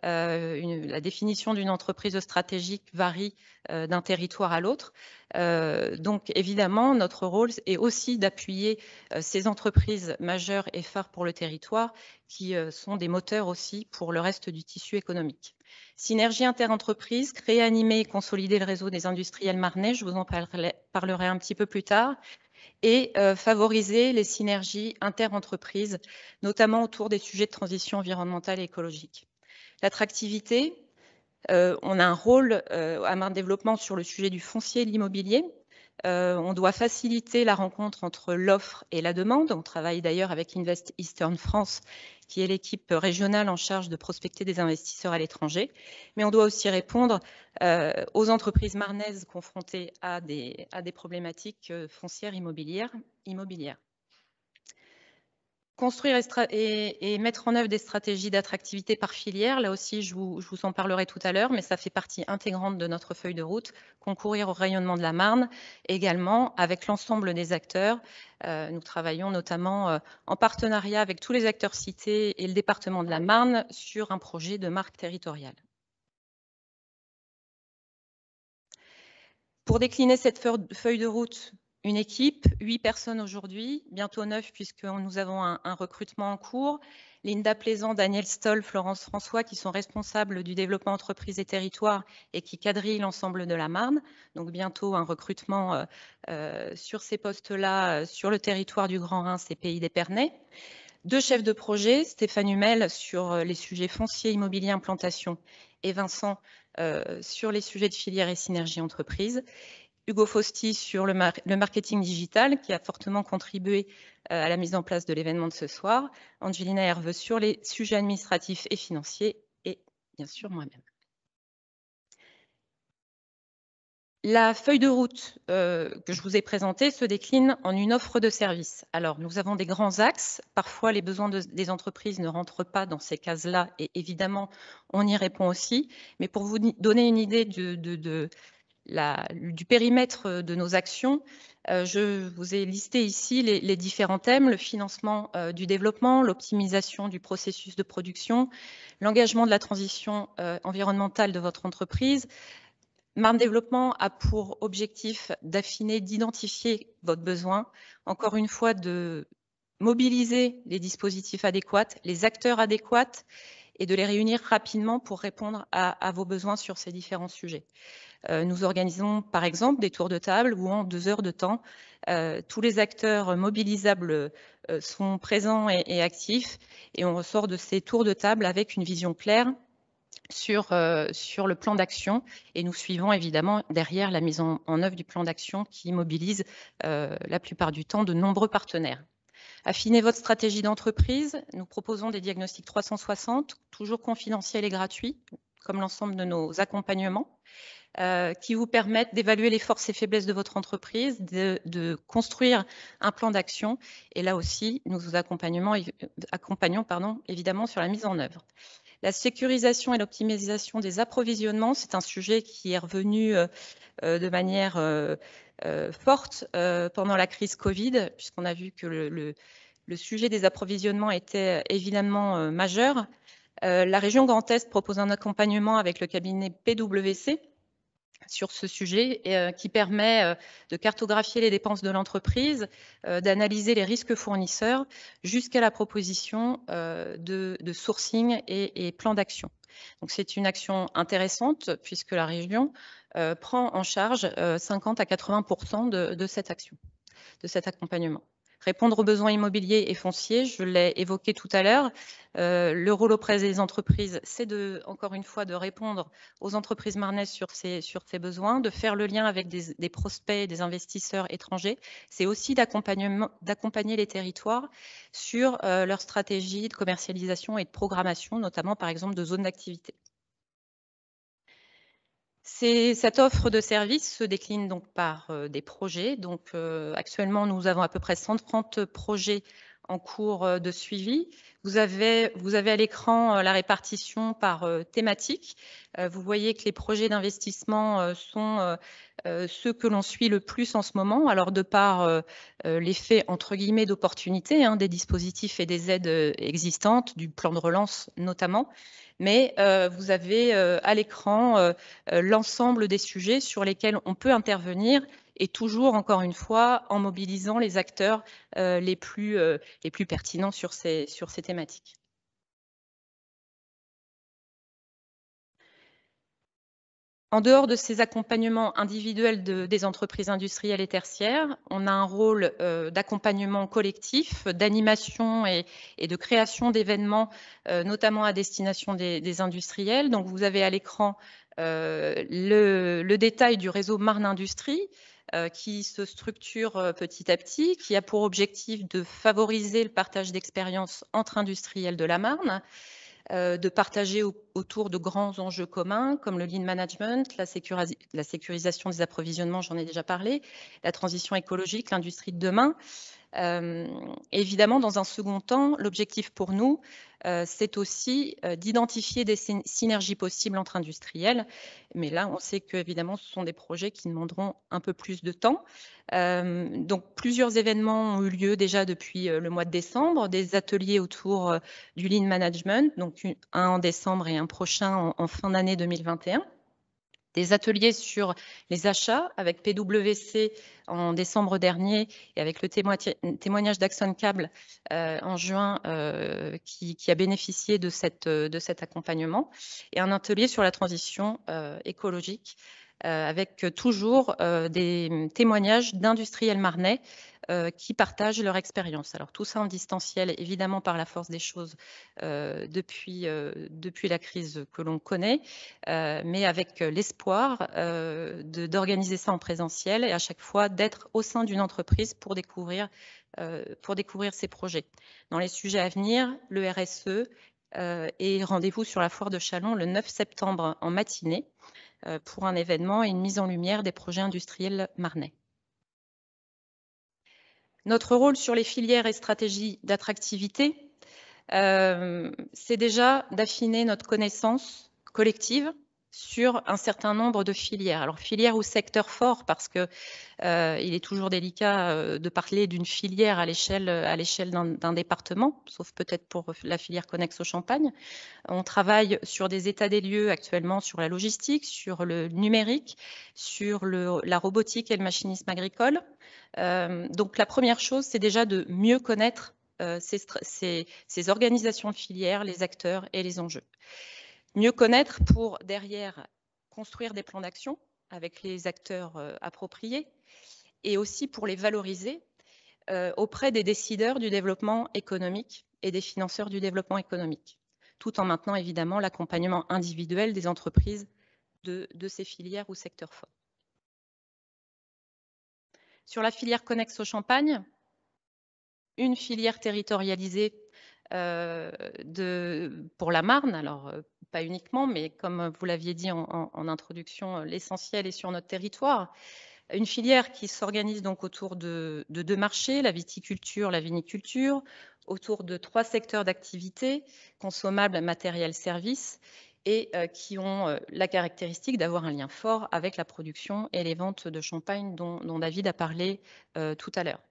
Euh, la définition d'une entreprise stratégique varie euh, d'un territoire à l'autre. donc évidemment, notre rôle est aussi d'appuyer ces entreprises majeures et phares pour le territoire qui sont des moteurs aussi pour le reste du tissu économique. Synergie interentreprises, créer, animer et consolider le réseau des industriels marnais, je vous en parlerai un petit peu plus tard et euh, favoriser les synergies inter-entreprises, notamment autour des sujets de transition environnementale et écologique. L'attractivité, euh, on a un rôle euh, à de Développement sur le sujet du foncier et de l'immobilier. on doit faciliter la rencontre entre l'offre et la demande. On travaille d'ailleurs avec Invest Eastern France qui est l'équipe régionale en charge de prospecter des investisseurs à l'étranger. Mais on doit aussi répondre euh, aux entreprises marnaises confrontées à des, problématiques euh, foncières immobilières. Construire et, mettre en œuvre des stratégies d'attractivité par filière, là aussi, je vous, en parlerai tout à l'heure, mais ça fait partie intégrante de notre feuille de route, concourir au rayonnement de la Marne. Également, avec l'ensemble des acteurs, euh, nous travaillons notamment euh, en partenariat avec tous les acteurs cités et le département de la Marne sur un projet de marque territoriale. Pour décliner cette feuille de route une équipe, huit personnes aujourd'hui, bientôt neuf puisque nous avons un, recrutement en cours. Linda Plaisant, Daniel Stoll, Florence François, qui sont responsables du développement entreprise et territoire et qui quadrillent l'ensemble de la Marne. Donc bientôt un recrutement euh, euh, sur ces postes-là, euh, sur le territoire du Grand Rhin, ces pays d'Épernay. Deux chefs de projet, Stéphane Humel sur les sujets fonciers, immobilier, implantation et Vincent sur les sujets de filière et synergie entreprise. Hugo Fausti sur le, marketing digital qui a fortement contribué euh, à la mise en place de l'événement de ce soir, Angelina Herve sur les sujets administratifs et financiers et bien sûr moi-même. La feuille de route euh, que je vous ai présentée se décline en une offre de service. Alors, nous avons des grands axes. Parfois, les besoins des entreprises ne rentrent pas dans ces cases-là et évidemment, on y répond aussi. Mais pour vous donner une idée de, du périmètre de nos actions, euh, je vous ai listé ici les, différents thèmes, le financement euh, du développement, l'optimisation du processus de production, l'engagement de la transition euh, environnementale de votre entreprise. Marne Développement a pour objectif d'affiner, d'identifier votre besoin, encore une fois de mobiliser les dispositifs adéquats, les acteurs adéquats et de les réunir rapidement pour répondre à, vos besoins sur ces différents sujets. Euh, nous organisons par exemple des tours de table où en deux heures de temps, euh, tous les acteurs mobilisables euh, sont présents et, actifs et on ressort de ces tours de table avec une vision claire sur, le plan d'action et nous suivons évidemment derrière la mise en œuvre du plan d'action qui mobilise la plupart du temps de nombreux partenaires. Affinez votre stratégie d'entreprise. Nous proposons des diagnostics 360, toujours confidentiels et gratuits, comme l'ensemble de nos accompagnements, euh, qui vous permettent d'évaluer les forces et faiblesses de votre entreprise, de, construire un plan d'action. Et là aussi, nous vous accompagnons, pardon, évidemment sur la mise en œuvre. La sécurisation et l'optimisation des approvisionnements, c'est un sujet qui est revenu euh, euh, de manière euh, forte pendant la crise Covid, puisqu'on a vu que le, sujet des approvisionnements était évidemment majeur. la région Grand Est propose un accompagnement avec le cabinet PwC sur ce sujet euh, qui permet euh, de cartographier les dépenses de l'entreprise, euh, d'analyser les risques fournisseurs jusqu'à la proposition de, sourcing et, plan d'action. Donc c'est une action intéressante puisque la région prend en charge 50 à 80 de cette action, de cet accompagnement. Répondre aux besoins immobiliers et fonciers, je l'ai évoqué tout à l'heure. Euh, le rôle auprès des entreprises, c'est de, encore une fois, de répondre aux entreprises marnaises sur ces, besoins, de faire le lien avec des, prospects prospects, des investisseurs étrangers. C'est aussi d'accompagner les territoires sur euh, leur stratégie de commercialisation et de programmation, notamment par exemple de zones d'activité. Cette offre de services se décline donc par euh, des projets. Donc, euh, actuellement, nous avons à peu près 130 projets en cours euh, de suivi. Vous avez, à l'écran la répartition par thématique. vous voyez que les projets d'investissement sont ceux que l'on suit le plus en ce moment. Alors, de par l'effet, entre guillemets, d'opportunité hein, des dispositifs et des aides existantes, du plan de relance notamment, mais euh, vous avez euh, à l'écran euh, l'ensemble des sujets sur lesquels on peut intervenir et toujours, encore une fois, en mobilisant les acteurs les, plus, pertinents sur ces thématiques. En dehors de ces accompagnements individuels des entreprises industrielles et tertiaires, on a un rôle euh, d'accompagnement collectif, d'animation et, de création d'événements, euh, notamment à destination des, industriels. Donc vous avez à l'écran euh, le, le, détail du réseau Marne Industrie, qui se structure petit à petit, qui a pour objectif de favoriser le partage d'expériences entre industriels de la Marne. Euh, de partager autour de grands enjeux communs comme le lean management, la sécurisation des approvisionnements, j'en ai déjà parlé, la transition écologique, l'industrie de demain. Euh, évidemment, dans un second temps, l'objectif pour nous, euh, c'est aussi euh, d'identifier des synergies possibles entre industriels. Mais là, on sait que évidemment, ce sont des projets qui demanderont un peu plus de temps. donc, plusieurs événements ont eu lieu déjà depuis le mois de décembre, des ateliers autour du lean management, donc un en décembre et un prochain en fin d'année 2021 des ateliers sur les achats avec PwC en décembre dernier et avec le témoignage d'Axon Cable euh, en juin euh, qui, a bénéficié euh, de, cet accompagnement et un atelier sur la transition écologique avec toujours des témoignages d'industriels marnais euh, qui partagent leur expérience. Alors tout ça en distanciel, évidemment par la force des choses euh, depuis, euh, depuis la crise que l'on connaît, mais avec l'espoir d'organiser ça en présentiel et à chaque fois d'être au sein d'une entreprise pour découvrir, pour découvrir ces projets. Dans les sujets à venir, le RSE, euh, et rendez-vous sur la foire de Chalon le 9 septembre en matinée pour un événement et une mise en lumière des projets industriels marnais. Notre rôle sur les filières et stratégies d'attractivité, euh, c'est déjà d'affiner notre connaissance collective sur un certain nombre de filières. Alors filières ou secteur fort, parce que euh, il est toujours délicat euh, de parler d'une filière à l'échelle euh, d'un département, sauf peut-être pour la filière connexe au Champagne. On travaille sur des états des lieux actuellement sur la logistique, sur le numérique, sur la robotique et le machinisme agricole. donc la première chose, c'est déjà de mieux connaître ces, organisations filières, les acteurs et les enjeux mieux connaître pour derrière construire des plans d'action avec les acteurs euh, appropriés et aussi pour les valoriser euh, auprès des décideurs du développement économique et des financeurs du développement économique, tout en maintenant évidemment l'accompagnement individuel des entreprises de, ces filières ou secteurs forts. Sur la filière connexe au Champagne, une filière territorialisée euh, de, pour la Marne, alors pas uniquement, mais comme vous l'aviez dit en, introduction, euh, l'essentiel est sur notre territoire. Une filière qui s'organise donc autour de, deux marchés, la viticulture, la viniculture, autour de trois secteurs d'activité, consommables, matériel, services, et euh, qui ont euh, la caractéristique d'avoir un lien fort avec la production et les ventes de champagne dont, David a parlé tout à l'heure.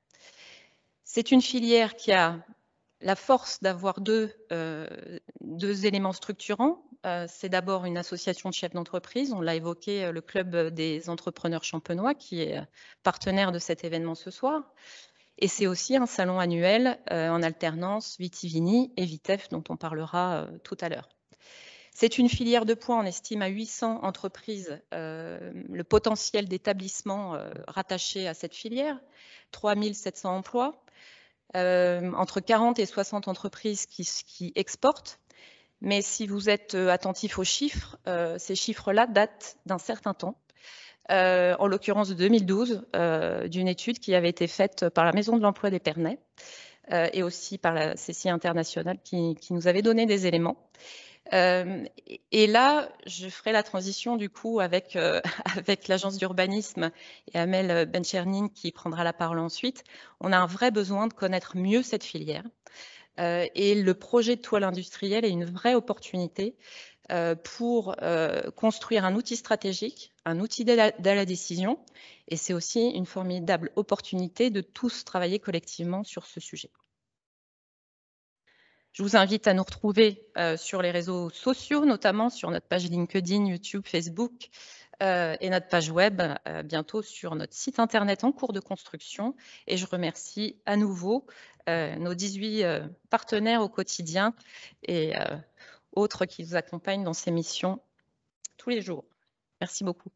C'est une filière qui a la force d'avoir deux, euh, éléments structurants, euh, c'est d'abord une association de chefs d'entreprise. On l'a évoqué, euh, le Club des entrepreneurs champenois, qui est partenaire de cet événement ce soir. Et c'est aussi un salon annuel en alternance Vitivini et Vitef, dont on parlera tout à l'heure. C'est une filière de poids, on estime à 800 entreprises le potentiel d'établissements rattaché rattachés à cette filière, 3700 emplois. Euh, entre 40 et 60 entreprises qui, exportent. Mais si vous êtes euh, attentif aux chiffres, euh, ces chiffres-là datent d'un certain temps, en l'occurrence de 2012, d'une étude qui avait été faite par la Maison de l'Emploi des Pernets et aussi par la CCI internationale qui, nous avait donné des éléments et là, je ferai la transition du coup avec, euh, avec l'agence d'urbanisme et Amel euh, Benchernin qui prendra la parole ensuite. On a un vrai besoin de connaître mieux cette filière. Euh, et le projet de toile industrielle est une vraie opportunité pour construire un outil stratégique, un outil d'aide à la décision. Et c'est aussi une formidable opportunité de tous travailler collectivement sur ce sujet. Je vous invite à nous retrouver euh, sur les réseaux sociaux, notamment sur notre page LinkedIn, YouTube, Facebook euh, et notre page web, euh, bientôt sur notre site internet en cours de construction. Et je remercie à nouveau nos 18 partenaires au quotidien et autres qui nous accompagnent dans ces missions tous les jours. Merci beaucoup.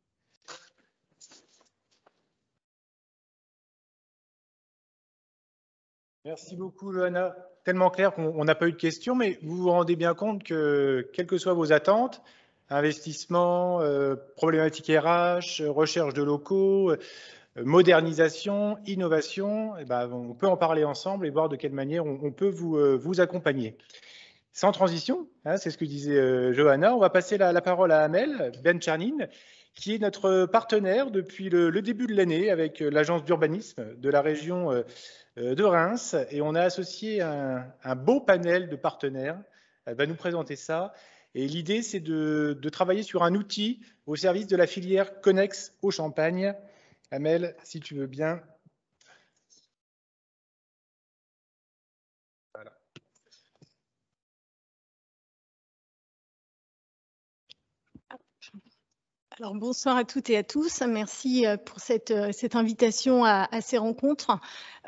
Merci beaucoup, Johanna tellement clair qu'on n'a pas eu de questions, mais vous vous rendez bien compte que, quelles que soient vos attentes, investissement, euh, problématiques problématique RH, recherche de locaux, euh, modernisation, innovation, et eh ben, on peut en parler ensemble et voir de quelle manière on, peut vous, euh, vous accompagner. Sans transition, hein, c'est ce que disait Johanna, on va passer la, parole à Amel Benchanin, qui est notre partenaire depuis le, début de l'année avec euh, l'agence d'urbanisme de la région euh, euh, de Reims. Et on a associé un, beau panel de partenaires. Elle va nous présenter ça. Et l'idée, c'est de, de, travailler sur un outil au service de la filière Connex au champagne. Amel, si tu veux bien Alors bonsoir à toutes et à tous. Merci euh, pour euh, cette, invitation à, ces rencontres.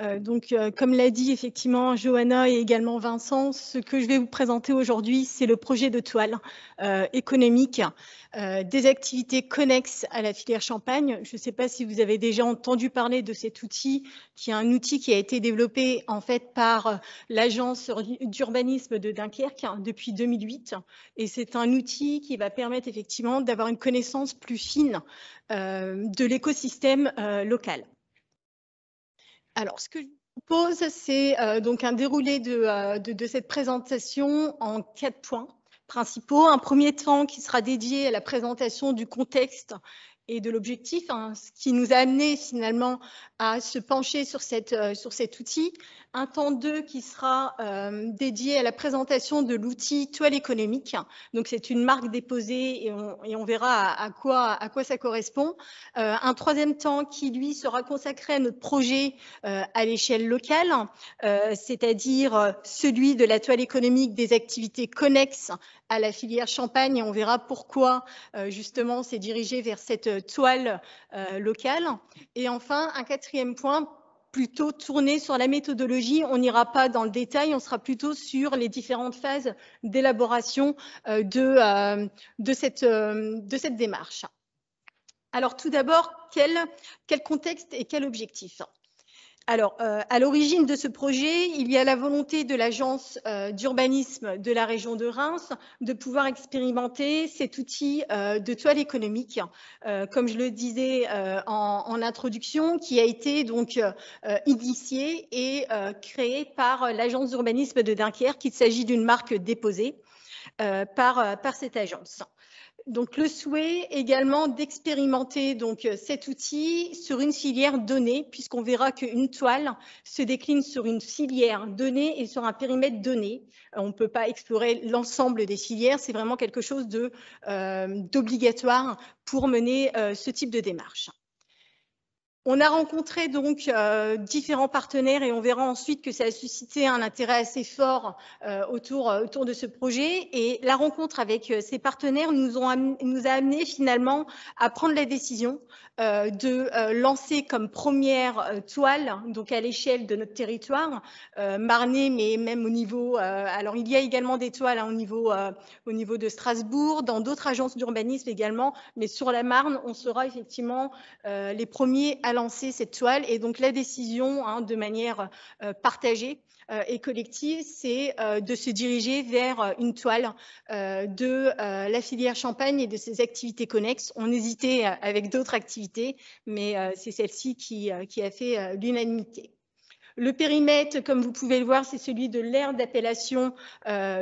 Euh, donc, euh, comme l'a dit effectivement Johanna et également Vincent, ce que je vais vous présenter aujourd'hui, c'est le projet de toile euh, économique des activités connexes à la filière champagne. Je ne sais pas si vous avez déjà entendu parler de cet outil, qui est un outil qui a été développé en fait par l'agence d'urbanisme de Dunkerque depuis 2008. Et c'est un outil qui va permettre effectivement d'avoir une connaissance plus fine de l'écosystème local. Alors, ce que je vous propose, c'est euh, donc un déroulé euh, de, de, cette présentation en quatre points principaux. Un premier temps qui sera dédié à la présentation du contexte et de l'objectif, hein, ce qui nous a amené finalement à se pencher sur, euh, cet outil. Un temps 2 qui sera euh, dédié à la présentation de l'outil Toile économique. Donc c'est une marque déposée et on, verra à, quoi, ça correspond. Euh, un troisième temps qui lui sera consacré à notre projet à l'échelle locale, c'est-à-dire celui de la toile économique des activités connexes à la filière champagne et on verra pourquoi euh, justement c'est dirigé vers cette euh, toile euh, locale. Et enfin, un quatrième point plutôt tourné sur la méthodologie. On n'ira pas dans le détail, on sera plutôt sur les différentes phases d'élaboration de, de, cette, de cette démarche. Alors tout d'abord, quel, quel contexte et quel objectif alors, euh, à l'origine de ce projet, il y a la volonté de l'agence euh, d'urbanisme de la région de Reims de pouvoir expérimenter cet outil euh, de toile économique, comme je le disais en, introduction, qui a été donc initié et créé par l'agence d'urbanisme de Dunkerque. Il s'agit d'une marque déposée par, par cette agence donc le souhait également d'expérimenter donc euh, cet outil sur une filière donnée, puisqu'on verra qu'une toile se décline sur une filière donnée et sur un périmètre donné. Euh, on ne peut pas explorer l'ensemble des filières, c'est vraiment quelque chose euh, d'obligatoire pour mener ce type de démarche. On a rencontré donc euh, différents partenaires et on verra ensuite que ça a suscité un intérêt assez fort euh, autour, euh, autour de ce projet. Et la rencontre avec ces partenaires nous, ont nous a amené finalement à prendre la décision de lancer comme première toile, donc à l'échelle de notre territoire, Marnay, mais même au niveau. alors il y a également des toiles hein, au, niveau, au niveau de Strasbourg, dans d'autres agences d'urbanisme également, mais sur la Marne, on sera effectivement les premiers à cette toile. Et donc la décision, hein, de manière euh, partagée euh, et collective, c'est euh, de se diriger vers une toile de la filière champagne et de ses activités connexes. On hésitait avec d'autres activités, mais c'est celle-ci qui, qui, a fait l'unanimité. Le périmètre, comme vous pouvez le voir, c'est celui de l'aire d'appellation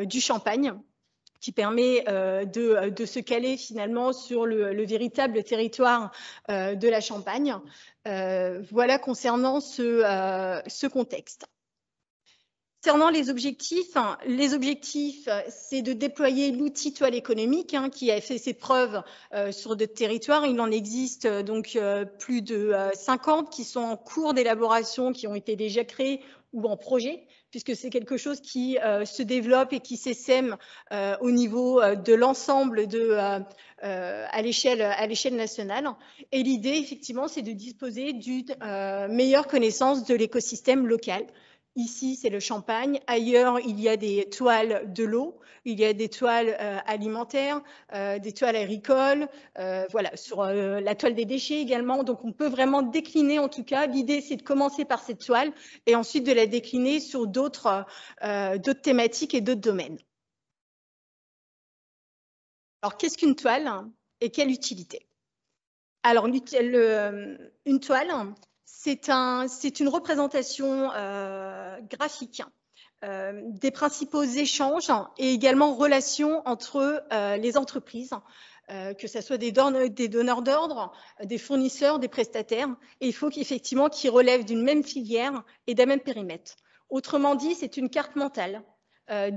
du champagne qui permet euh, euh, de, se caler finalement sur le, véritable territoire euh, de la Champagne. voilà concernant ce, contexte. Concernant les objectifs, les objectifs, c'est de déployer l'outil toile économique hein, qui a fait ses preuves sur d'autres territoires. Il en existe donc plus de 50 qui sont en cours d'élaboration, qui ont été déjà créés ou en projet puisque c'est quelque chose qui euh, se développe et qui s'essaime euh, au niveau euh, de l'ensemble de à l'échelle nationale. Et l'idée, effectivement, c'est de disposer d'une meilleure connaissance de l'écosystème local Ici, c'est le champagne. Ailleurs, il y a des toiles de l'eau, il y a des toiles euh, alimentaires, euh, des toiles agricoles, euh, voilà, sur la toile des déchets également. Donc, on peut vraiment décliner, en tout cas, l'idée, c'est de commencer par cette toile et ensuite de la décliner sur d'autres thématiques et d'autres domaines. Alors, qu'est-ce qu'une toile et quelle utilité Alors, une toile, c'est un, une représentation euh, graphique euh, des principaux échanges et également relations entre euh, les entreprises, que ce soit des, donneurs d'ordre, des fournisseurs, des prestataires. Et il faut qu'effectivement qu'ils relèvent d'une même filière et d'un même périmètre. Autrement dit, c'est une carte mentale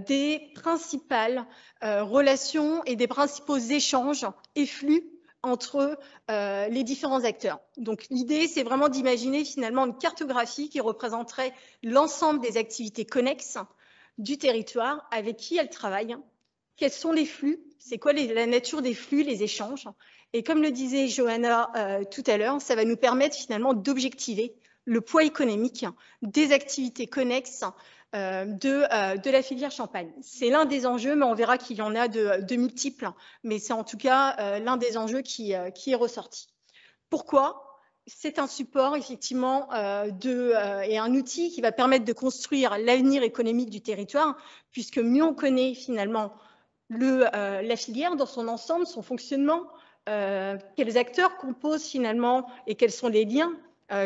des principales relations et des principaux échanges et flux entre euh, les différents acteurs. Donc l'idée, c'est vraiment d'imaginer finalement une cartographie qui représenterait l'ensemble des activités connexes du territoire, avec qui elles travaillent, quels sont les flux, c'est quoi la nature des flux, les échanges. Et comme le disait Johanna euh, tout à l'heure, ça va nous permettre finalement d'objectiver le poids économique des activités connexes euh, de, euh, de, la filière champagne. C'est l'un des enjeux, mais on verra qu'il y en a de, multiples. Hein. Mais c'est en tout cas euh, l'un des enjeux qui, est ressorti. Pourquoi c'est un support effectivement de, et un outil qui va permettre de construire l'avenir économique du territoire, puisque mieux on connaît finalement le, la filière dans son ensemble, son fonctionnement, quels acteurs composent finalement et quels sont les liens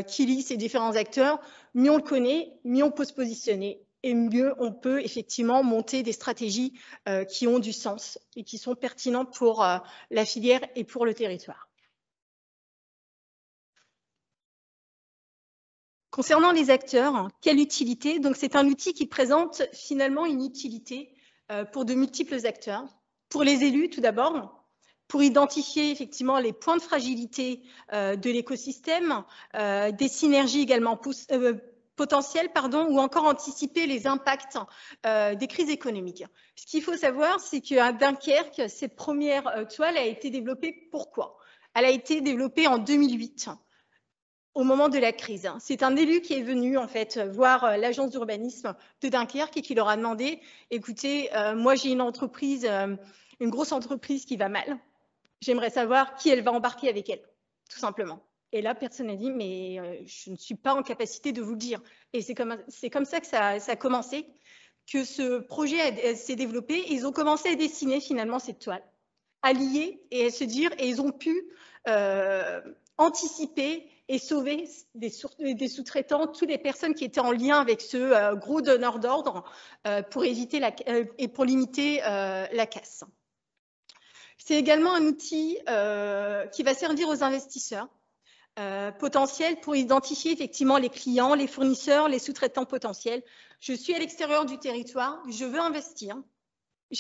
qui lient ces différents acteurs, mieux on le connaît, mieux on peut se positionner et mieux on peut effectivement monter des stratégies euh, qui ont du sens et qui sont pertinentes pour euh, la filière et pour le territoire. Concernant les acteurs, quelle utilité Donc c'est un outil qui présente finalement une utilité euh, pour de multiples acteurs. Pour les élus tout d'abord, pour identifier effectivement les points de fragilité de l'écosystème, des synergies également poussées potentiel pardon, ou encore anticiper les impacts euh, des crises économiques. Ce qu'il faut savoir, c'est qu'à Dunkerque, cette première euh, toile a été développée pourquoi Elle a été développée en 2008 au moment de la crise. C'est un élu qui est venu en fait voir euh, l'agence d'urbanisme de Dunkerque et qui leur a demandé "Écoutez, euh, moi j'ai une entreprise, une grosse entreprise qui va mal. J'aimerais savoir qui elle va embarquer avec elle, tout simplement." Et là, personne n'a dit, mais euh, je ne suis pas en capacité de vous le dire. Et c'est comme, ça que ça, a commencé, que ce projet euh, s'est développé. ils ont commencé à dessiner finalement cette toile, à lier et à se dire, et ils ont pu euh, anticiper et sauver des, sous-traitants, toutes les personnes qui étaient en lien avec ce gros donneur d'ordre pour éviter et pour limiter la casse. C'est également un outil qui va servir aux investisseurs euh, potentiel pour identifier effectivement les clients, les fournisseurs, les sous-traitants potentiels. Je suis à l'extérieur du territoire, je veux investir.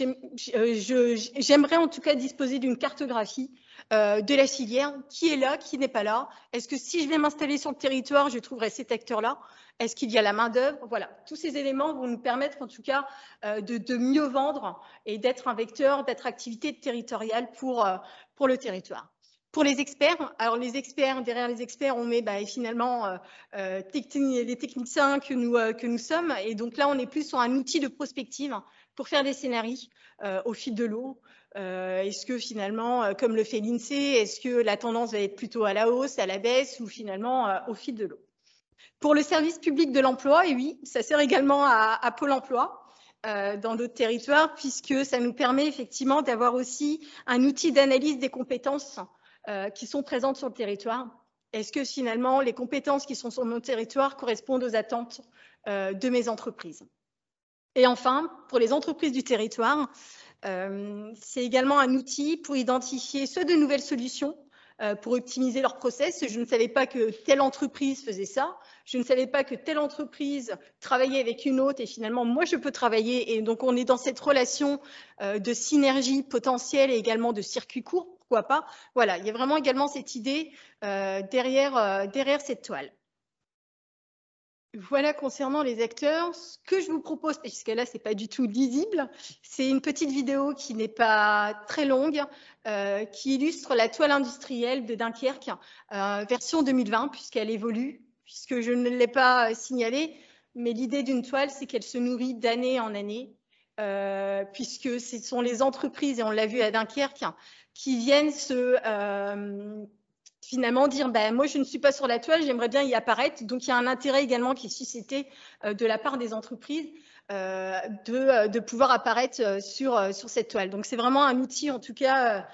Euh, j'aimerais en tout cas disposer d'une cartographie euh, de la filière, qui est là, qui n'est pas là. Est-ce que si je vais m'installer sur le territoire, je trouverai cet acteur-là Est-ce qu'il y a la main-d'œuvre Voilà, tous ces éléments vont nous permettre en tout cas euh, de, de, mieux vendre et d'être un vecteur activité territoriale pour, euh, pour le territoire. Pour les experts, alors les experts, derrière les experts, on met bah, finalement euh, euh les techniciens que nous, euh, que nous sommes. Et donc là, on est plus sur un outil de prospective pour faire des scénarios euh, au fil de l'eau. Est-ce que finalement, comme le fait l'INSEE, est-ce que la tendance va être plutôt à la hausse, à la baisse ou finalement au fil de l'eau Pour le service public de l'emploi, et oui, ça sert également à, à Pôle emploi dans d'autres territoires puisque ça nous permet effectivement d'avoir aussi un outil d'analyse des compétences euh, qui sont présentes sur le territoire Est-ce que finalement les compétences qui sont sur mon territoire correspondent aux attentes euh, de mes entreprises Et enfin, pour les entreprises du territoire, euh, c'est également un outil pour identifier ceux de nouvelles solutions pour optimiser leurs process. Je ne savais pas que telle entreprise faisait ça. Je ne savais pas que telle entreprise travaillait avec une autre. Et finalement, moi, je peux travailler. Et donc, on est dans cette relation de synergie potentielle et également de circuit court pourquoi pas. Voilà, il y a vraiment également cette idée euh, euh, derrière, cette toile. Voilà concernant les acteurs. Ce que je vous propose, puisque là ce n'est pas du tout lisible, c'est une petite vidéo qui n'est pas très longue, euh, qui illustre la toile industrielle de Dunkerque, version 2020, puisqu'elle évolue, puisque je ne l'ai pas signalé, mais l'idée d'une toile, c'est qu'elle se nourrit d'année en année, puisque ce sont les entreprises, et on l'a vu à Dunkerque, qui viennent se euh, finalement dire ben, moi je ne suis pas sur la toile, j'aimerais bien y apparaître. Donc il y a un intérêt également qui est suscité euh, de la part des entreprises euh, de, pouvoir apparaître sur, sur cette toile. Donc c'est vraiment un outil en tout cas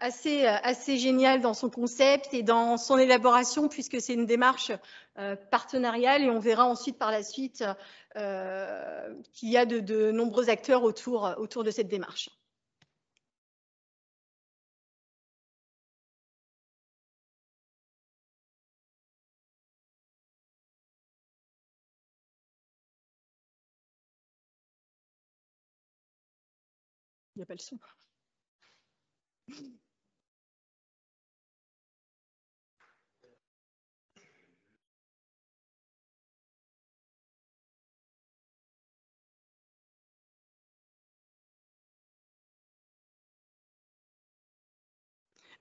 assez, assez génial dans son concept et dans son élaboration puisque c'est une démarche partenariale et on verra ensuite par la suite qu'il y a de, de nombreux acteurs autour, autour de cette démarche. n'y a pas son.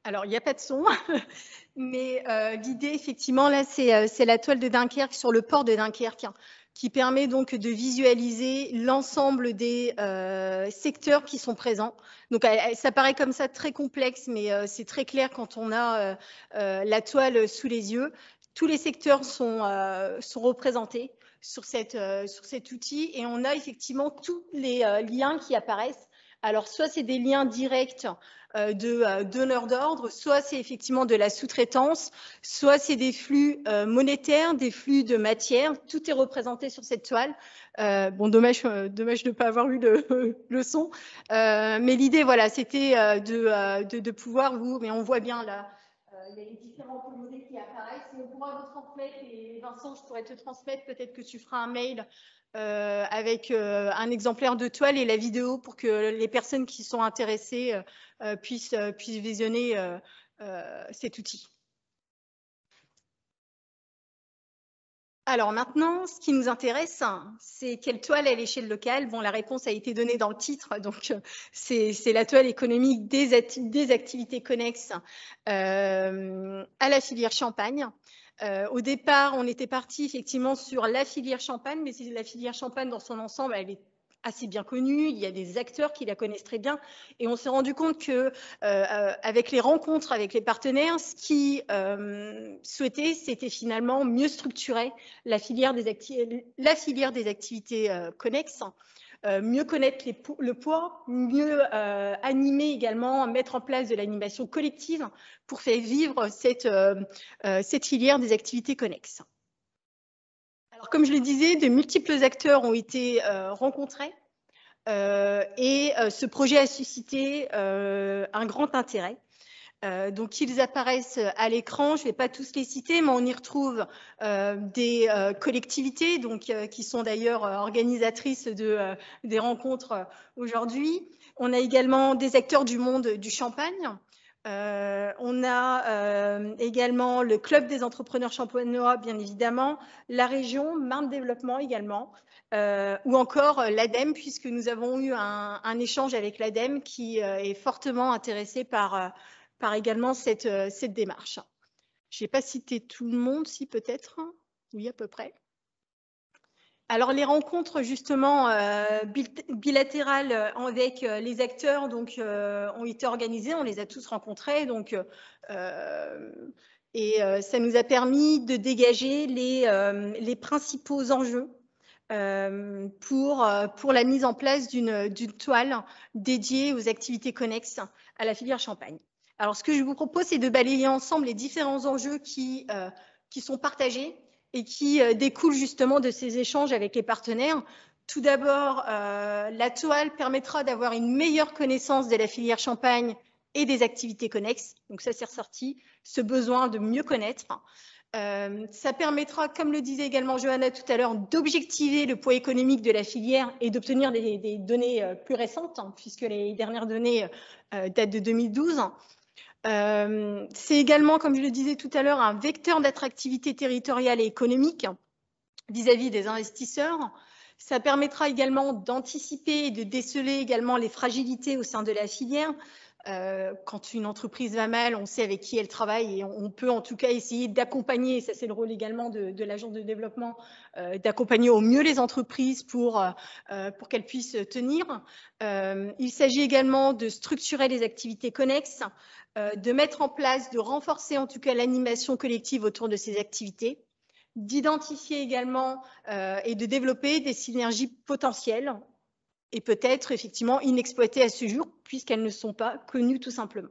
Alors, il n'y a pas de son, mais euh, l'idée, effectivement, là, euh, c'est la toile de Dunkerque sur le port de Dunkerque. Hein qui permet donc de visualiser l'ensemble des euh, secteurs qui sont présents. Donc ça paraît comme ça très complexe, mais euh, c'est très clair quand on a euh, la toile sous les yeux. Tous les secteurs sont, sont représentés sur, cette, sur cet outil et on a effectivement tous les liens qui apparaissent alors, soit c'est des liens directs euh, de euh, donneurs d'ordre, soit c'est effectivement de la sous-traitance, soit c'est des flux euh, monétaires, des flux de matière. Tout est représenté sur cette toile. bon, dommage, dommage de ne pas avoir eu le, son. mais l'idée, voilà, c'était de, de, pouvoir vous, mais on voit bien là, il y a les différents comités qui apparaissent. Si On pourra vous transmettre et Vincent, je pourrais te transmettre. Peut-être que tu feras un mail euh, avec euh, un exemplaire de toile et la vidéo pour que les personnes qui sont intéressées euh, puissent, visionner cet outil. Alors maintenant, ce qui nous intéresse, c'est quelle toile à l'échelle locale. la réponse a été donnée dans le titre, donc c'est la toile économique des, activités connexes à la filière champagne. Euh, au départ, on était parti effectivement sur la filière champagne, mais la filière champagne dans son ensemble, elle est assez bien connue, il y a des acteurs qui la connaissent très bien, et on s'est rendu compte que euh, euh, avec les rencontres avec les partenaires, ce qui souhaitaient, souhaitait, c'était finalement mieux structurer la filière des activités connexes euh, mieux connaître le poids, mieux euh, animer également, mettre en place de l'animation collective pour faire vivre cette, euh, cette filière des activités connexes. Alors, comme je le disais, de multiples acteurs ont été rencontrés et ce projet a suscité un grand intérêt. Euh, donc ils apparaissent à l'écran, je ne vais pas tous les citer, mais on y retrouve euh, des euh, collectivités, donc qui sont d'ailleurs organisatrices des rencontres aujourd'hui. On a également des acteurs du monde du champagne. on a également le Club des entrepreneurs champenois, bien évidemment, la région, Marne Développement également, ou encore l'ADEME, puisque nous avons eu un, un échange avec l'ADEME qui est fortement intéressé par par également cette, euh, cette démarche. Je pas cité tout le monde, si peut-être, oui à peu près. Alors les rencontres justement euh, bilatérales euh, avec les acteurs donc, ont été organisées, on les a tous rencontrés donc, euh, et ça nous a permis de dégager les, les principaux enjeux pour, pour la mise en place d'une toile dédiée aux activités connexes à la filière champagne. Alors, ce que je vous propose, c'est de balayer ensemble les différents enjeux qui, euh, qui sont partagés et qui euh, découlent justement de ces échanges avec les partenaires. Tout d'abord, euh, la toile permettra d'avoir une meilleure connaissance de la filière champagne et des activités connexes. Donc ça, c'est ressorti, ce besoin de mieux connaître. Euh, ça permettra, comme le disait également Johanna tout à l'heure, d'objectiver le poids économique de la filière et d'obtenir des, des, données euh, plus récentes, hein, puisque les dernières données datent de 2012. Euh, c'est également, comme je le disais tout à l'heure, un vecteur d'attractivité territoriale et économique vis-à-vis -vis des investisseurs. Ça permettra également d'anticiper et de déceler également les fragilités au sein de la filière, euh, quand une entreprise va mal, on sait avec qui elle travaille et on, peut en tout cas essayer d'accompagner, ça c'est le rôle également de, l'agence de développement, euh, d'accompagner au mieux les entreprises pour, euh, pour qu'elles puissent tenir. il s'agit également de structurer les activités connexes, de mettre en place, de renforcer en tout cas l'animation collective autour de ces activités d'identifier également et de développer des synergies potentielles et peut-être effectivement inexploitées à ce jour puisqu'elles ne sont pas connues tout simplement.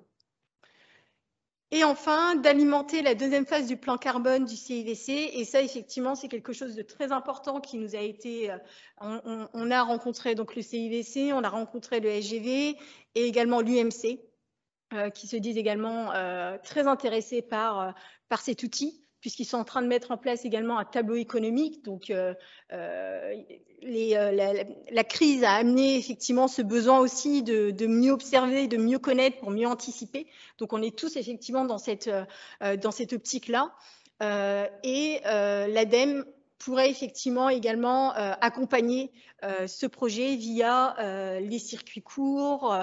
Et enfin, d'alimenter la deuxième phase du plan carbone du CIVC, Et ça, effectivement, c'est quelque chose de très important qui nous a été. Euh, on, a rencontré donc le CIVC, on a rencontré le SGV et également l'UMC, euh, qui se disent également euh, très intéressés par, par cet outil puisqu'ils sont en train de mettre en place également un tableau économique. Donc, euh, euh, les, euh, la, la, crise a amené effectivement ce besoin aussi de, de, mieux observer, de mieux connaître pour mieux anticiper. Donc, on est tous effectivement dans cette, euh, euh, dans cette optique-là. et l'ADEME pourrait effectivement également euh, accompagner euh, ce projet via euh, les circuits courts,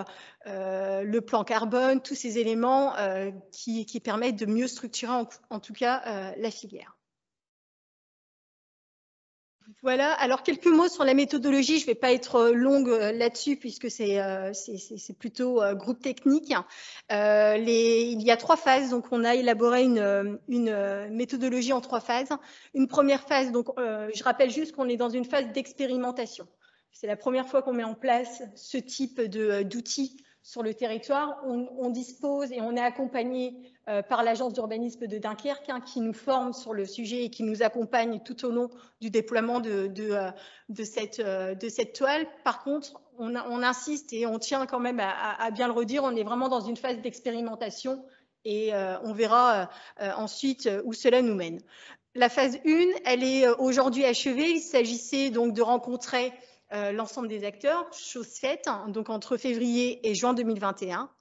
le plan carbone, tous ces éléments qui, permettent de mieux structurer en tout cas la filière. Voilà, alors quelques mots sur la méthodologie. Je ne vais pas être euh, longue euh, là-dessus puisque c'est euh, plutôt groupe technique. les, il y a trois phases, donc on a élaboré une, méthodologie en trois phases. Une première phase, donc je rappelle juste qu'on est dans une phase d'expérimentation. C'est la première fois qu'on met en place ce type d'outils sur le territoire. On, dispose et on est accompagné euh, par l'Agence d'urbanisme de Dunkerque hein, qui nous forme sur le sujet et qui nous accompagne tout au long du déploiement de, euh, euh, cette, toile. Par contre, on, insiste et on tient quand même à, bien le redire, on est vraiment dans une phase d'expérimentation et on verra ensuite où cela nous mène. La phase 1, elle est aujourd'hui achevée. Il s'agissait donc de rencontrer euh, l'ensemble des acteurs, chose faite, hein, donc entre février et juin 2021.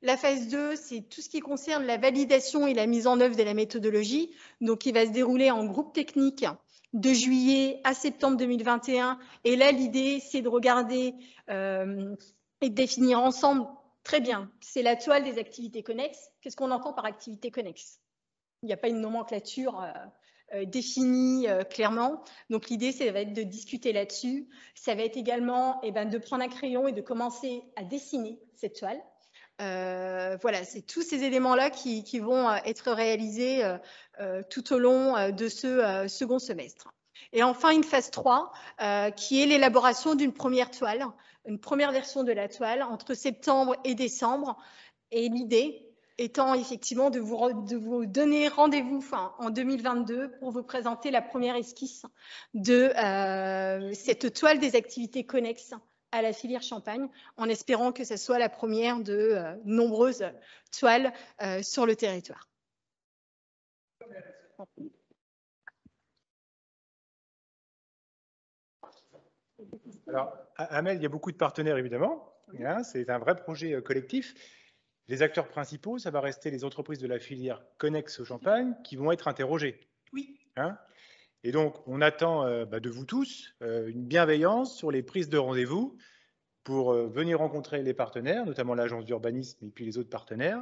La phase 2, c'est tout ce qui concerne la validation et la mise en œuvre de la méthodologie, donc qui va se dérouler en groupe technique de juillet à septembre 2021. Et là, l'idée, c'est de regarder euh, et de définir ensemble, très bien, c'est la toile des activités connexes. Qu'est-ce qu'on entend par activités connexes Il n'y a pas une nomenclature euh, euh, définie euh, clairement. Donc l'idée, ça va être de discuter là-dessus. Ça va être également eh ben, de prendre un crayon et de commencer à dessiner cette toile. Euh, voilà, c'est tous ces éléments-là qui, vont être réalisés tout au long de ce second semestre. Et enfin, une phase 3, qui est l'élaboration d'une première toile, une première version de la toile entre septembre et décembre. Et l'idée, étant effectivement de vous, de vous donner rendez-vous en 2022 pour vous présenter la première esquisse de euh, cette toile des activités connexes à la filière champagne, en espérant que ce soit la première de euh, nombreuses toiles euh, sur le territoire. Alors, Amel, il y a beaucoup de partenaires, évidemment. Hein, c'est un vrai projet collectif. Les acteurs principaux, ça va rester les entreprises de la filière Connex au champagne qui vont être interrogées. Oui. Hein et donc, on attend euh, bah, de vous tous euh, une bienveillance sur les prises de rendez-vous pour euh, venir rencontrer les partenaires, notamment l'agence d'urbanisme et puis les autres partenaires.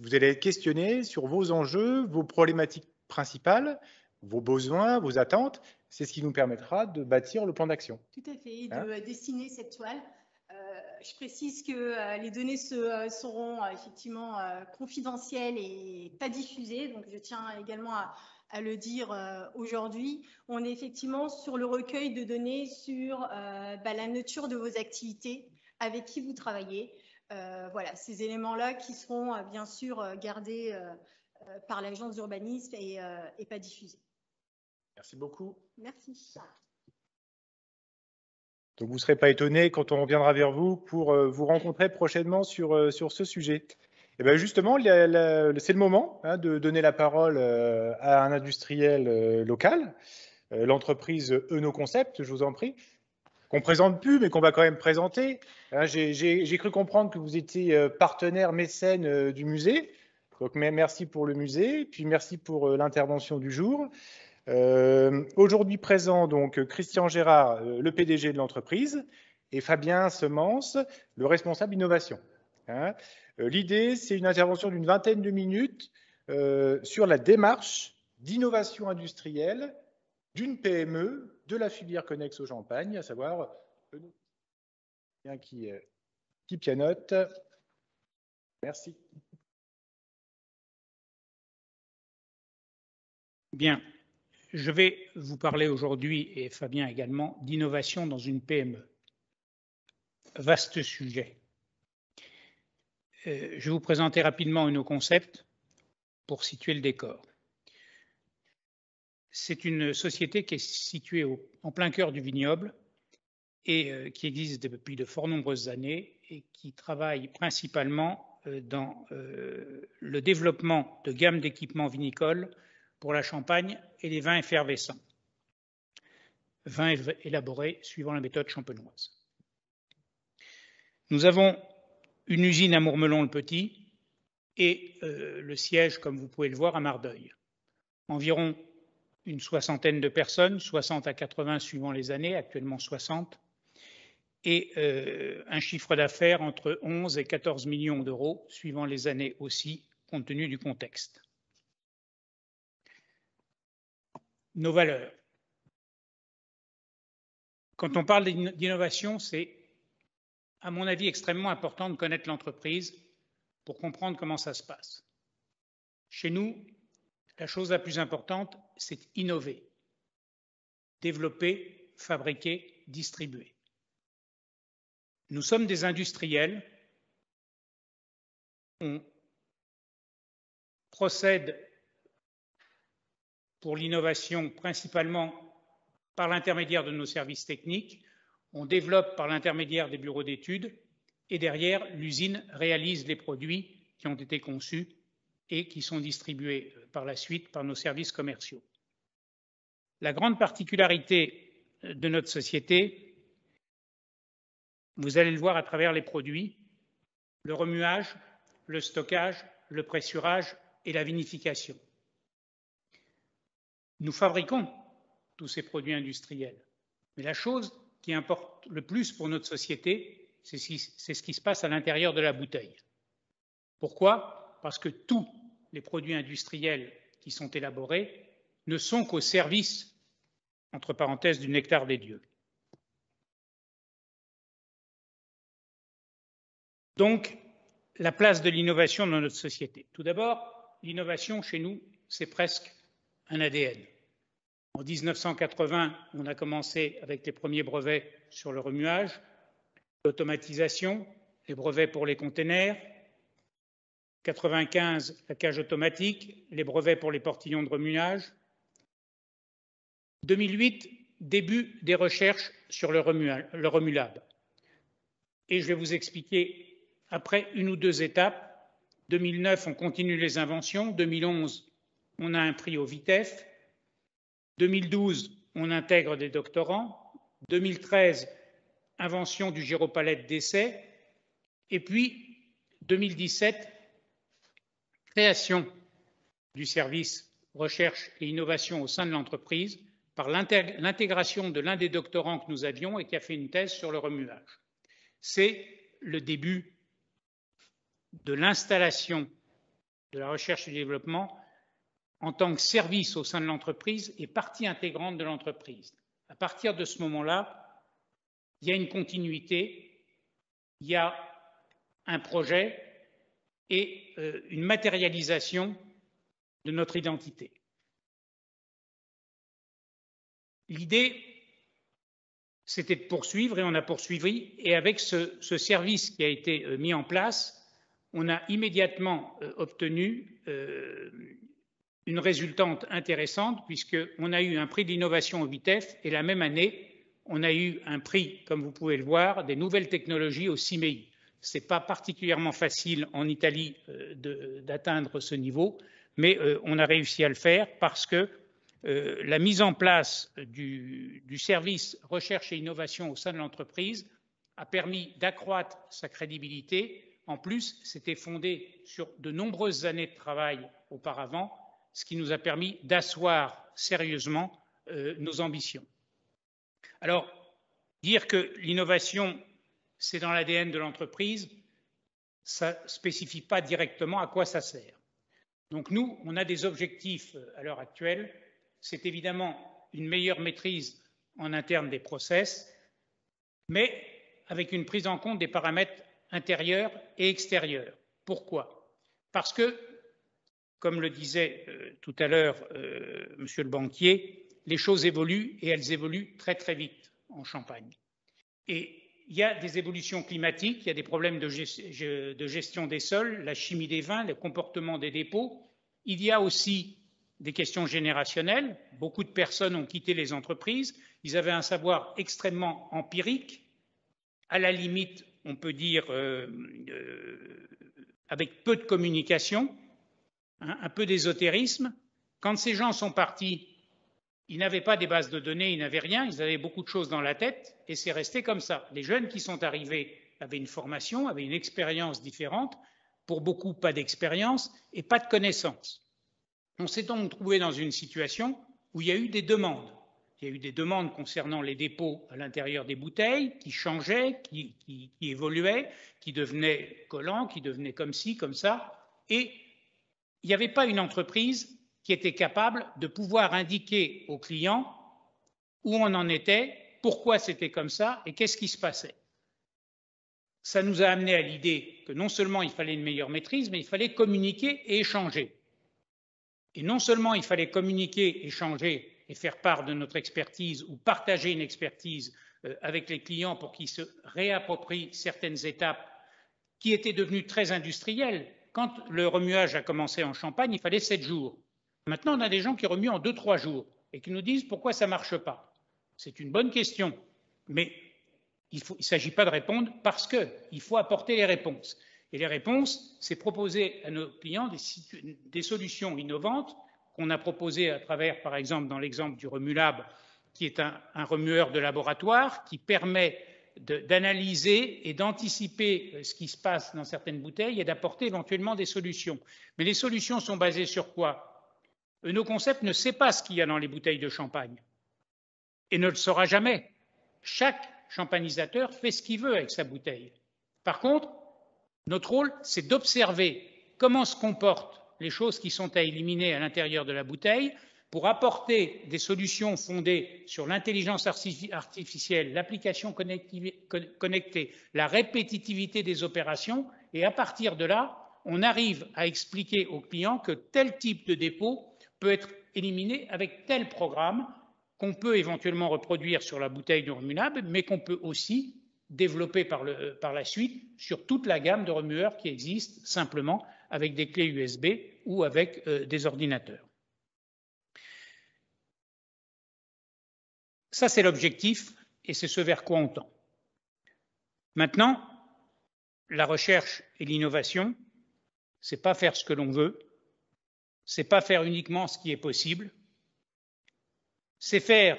Vous allez être questionnés sur vos enjeux, vos problématiques principales, vos besoins, vos attentes. C'est ce qui nous permettra de bâtir le plan d'action. Tout à fait, hein de dessiner cette toile euh, je précise que euh, les données euh, seront effectivement confidentielles et pas diffusées, donc je tiens également à, le dire aujourd'hui. On est effectivement sur le recueil de données sur bah, la nature de vos activités, avec qui vous travaillez. voilà, ces éléments-là qui seront bien sûr gardés par l'agence d'urbanisme et, et pas diffusés. Merci beaucoup. Merci. Donc vous ne serez pas étonné quand on reviendra vers vous pour euh, vous rencontrer prochainement sur, euh, sur ce sujet. Et eh bien justement, c'est le moment hein, de donner la parole euh, à un industriel local, l'entreprise Concept, je vous en prie, qu'on présente plus, mais qu'on va quand même présenter. Hein, j'ai cru comprendre que vous étiez partenaire mécène du musée. Donc merci pour le musée, puis merci pour l'intervention du jour. Euh, aujourd'hui présent, donc, Christian Gérard, euh, le PDG de l'entreprise, et Fabien Semence, le responsable innovation. Hein. Euh, l'idée, c'est une intervention d'une vingtaine de minutes sur la démarche d'innovation industrielle d'une PME de la filière connexe au champagne, à savoir qui, qui pianote. Merci. Bien. Je vais vous parler aujourd'hui, et Fabien également, d'innovation dans une PME. Vaste sujet. Euh, je vais vous présenter rapidement nos concepts pour situer le décor. C'est une société qui est située en plein cœur du vignoble et euh, qui existe depuis de fort nombreuses années et qui travaille principalement euh, dans le développement de gammes d'équipements vinicoles pour la champagne et les vins effervescents. Vins élaborés suivant la méthode champenoise. Nous avons une usine à Mourmelon-le-Petit et euh, le siège, comme vous pouvez le voir, à Mardeuil. Environ une soixantaine de personnes, 60 à 80 suivant les années, actuellement 60, et euh, un chiffre d'affaires entre 11 et 14 millions d'euros suivant les années aussi, compte tenu du contexte. nos valeurs. Quand on parle d'innovation, c'est, à mon avis, extrêmement important de connaître l'entreprise pour comprendre comment ça se passe. Chez nous, la chose la plus importante, c'est innover, développer, fabriquer, distribuer. Nous sommes des industriels, on procède pour l'innovation principalement par l'intermédiaire de nos services techniques. On développe par l'intermédiaire des bureaux d'études et derrière, l'usine réalise les produits qui ont été conçus et qui sont distribués euh, par la suite par nos services commerciaux. La grande particularité euh, de notre société, vous allez le voir à travers les produits, le remuage, le stockage, le pressurage et la vinification. Nous fabriquons tous ces produits industriels. Mais la chose qui importe le plus pour notre société, c'est ce qui se passe à l'intérieur de la bouteille. Pourquoi Parce que tous les produits industriels qui sont élaborés ne sont qu'au service, entre parenthèses, du nectar des dieux. Donc, la place de l'innovation dans notre société. Tout d'abord, l'innovation chez nous, c'est presque un ADN. En 1980, on a commencé avec les premiers brevets sur le remuage, l'automatisation, les brevets pour les containers, 95, la cage automatique, les brevets pour les portillons de remuage. 2008, début des recherches sur le, le remulable. Et je vais vous expliquer après une ou deux étapes. 2009, on continue les inventions. 2011, on a un prix au VITEF. 2012, on intègre des doctorants. 2013, invention du gyropalette d'essai. Et puis, 2017, création du service recherche et innovation au sein de l'entreprise par l'intégration de l'un des doctorants que nous avions et qui a fait une thèse sur le remuage. C'est le début de l'installation de la recherche et du développement en tant que service au sein de l'entreprise et partie intégrante de l'entreprise. À partir de ce moment-là, il y a une continuité, il y a un projet et euh, une matérialisation de notre identité. L'idée, c'était de poursuivre et on a poursuivi. Et avec ce, service qui a été euh, mis en place, on a immédiatement euh, obtenu une résultante intéressante puisque puisqu'on a eu un prix d'innovation au BITEF et la même année, on a eu un prix, comme vous pouvez le voir, des nouvelles technologies au CIMEI. Ce n'est pas particulièrement facile en Italie euh, d'atteindre ce niveau, mais euh, on a réussi à le faire parce que euh, la mise en place du, du, service recherche et innovation au sein de l'entreprise a permis d'accroître sa crédibilité. En plus, c'était fondé sur de nombreuses années de travail auparavant ce qui nous a permis d'asseoir sérieusement euh, nos ambitions. Alors, dire que l'innovation, c'est dans l'ADN de l'entreprise, ça ne spécifie pas directement à quoi ça sert. Donc nous, on a des objectifs euh, à l'heure actuelle. C'est évidemment une meilleure maîtrise en interne des process, mais avec une prise en compte des paramètres intérieurs et extérieurs. Pourquoi Parce que comme le disait euh, tout à l'heure M. Euh, Monsieur le banquier, les choses évoluent et elles évoluent très très vite en Champagne. Et il y a des évolutions climatiques, il y a des problèmes de, gestion des sols, la chimie des vins, le comportement des dépôts. Il y a aussi des questions générationnelles. Beaucoup de personnes ont quitté les entreprises. Ils avaient un savoir extrêmement empirique, à la limite, on peut dire, euh, avec peu de communication. Hein, un peu d'ésotérisme. Quand ces gens sont partis, ils n'avaient pas des bases de données, ils n'avaient rien, ils avaient beaucoup de choses dans la tête, et c'est resté comme ça. Les jeunes qui sont arrivés avaient une formation, avaient une expérience différente, pour beaucoup pas d'expérience et pas de connaissances. On s'est donc trouvé dans une situation où il y a eu des demandes. Il y a eu des demandes concernant les dépôts à l'intérieur des bouteilles qui changeaient, qui, qui évoluaient, qui devenaient collants, qui devenaient comme ci, comme ça, et il n'y avait pas une entreprise qui était capable de pouvoir indiquer aux clients où on en était, pourquoi c'était comme ça et qu'est-ce qui se passait. Ça nous a amené à l'idée que non seulement il fallait une meilleure maîtrise, mais il fallait communiquer et échanger. Et non seulement il fallait communiquer, échanger et faire part de notre expertise ou partager une expertise euh, avec les clients pour qu'ils se réapproprient certaines étapes qui étaient devenues très industrielles, quand le remuage a commencé en Champagne, il fallait sept jours. Maintenant, on a des gens qui remuent en deux, trois jours et qui nous disent pourquoi ça ne marche pas. C'est une bonne question, mais il ne s'agit pas de répondre parce qu'il faut apporter les réponses. Et les réponses, c'est proposer à nos clients des, solutions innovantes qu'on a proposées à travers, par exemple, dans l'exemple du Remulab, qui est un, un remueur de laboratoire qui permet d'analyser et d'anticiper euh, ce qui se passe dans certaines bouteilles et d'apporter éventuellement des solutions. Mais les solutions sont basées sur quoi euh, Nos concepts ne sait pas ce qu'il y a dans les bouteilles de champagne et ne le saura jamais. Chaque champagnisateur fait ce qu'il veut avec sa bouteille. Par contre, notre rôle, c'est d'observer comment se comportent les choses qui sont à éliminer à l'intérieur de la bouteille, pour apporter des solutions fondées sur l'intelligence artificielle, l'application connectée, la répétitivité des opérations, et à partir de là, on arrive à expliquer aux clients que tel type de dépôt peut être éliminé avec tel programme qu'on peut éventuellement reproduire sur la bouteille de remuable, mais qu'on peut aussi développer par, le, euh, par la suite sur toute la gamme de remueurs qui existent, simplement avec des clés USB ou avec euh, des ordinateurs. Ça, c'est l'objectif et c'est ce vers quoi on tend. Maintenant, la recherche et l'innovation, c'est pas faire ce que l'on veut, c'est pas faire uniquement ce qui est possible, c'est faire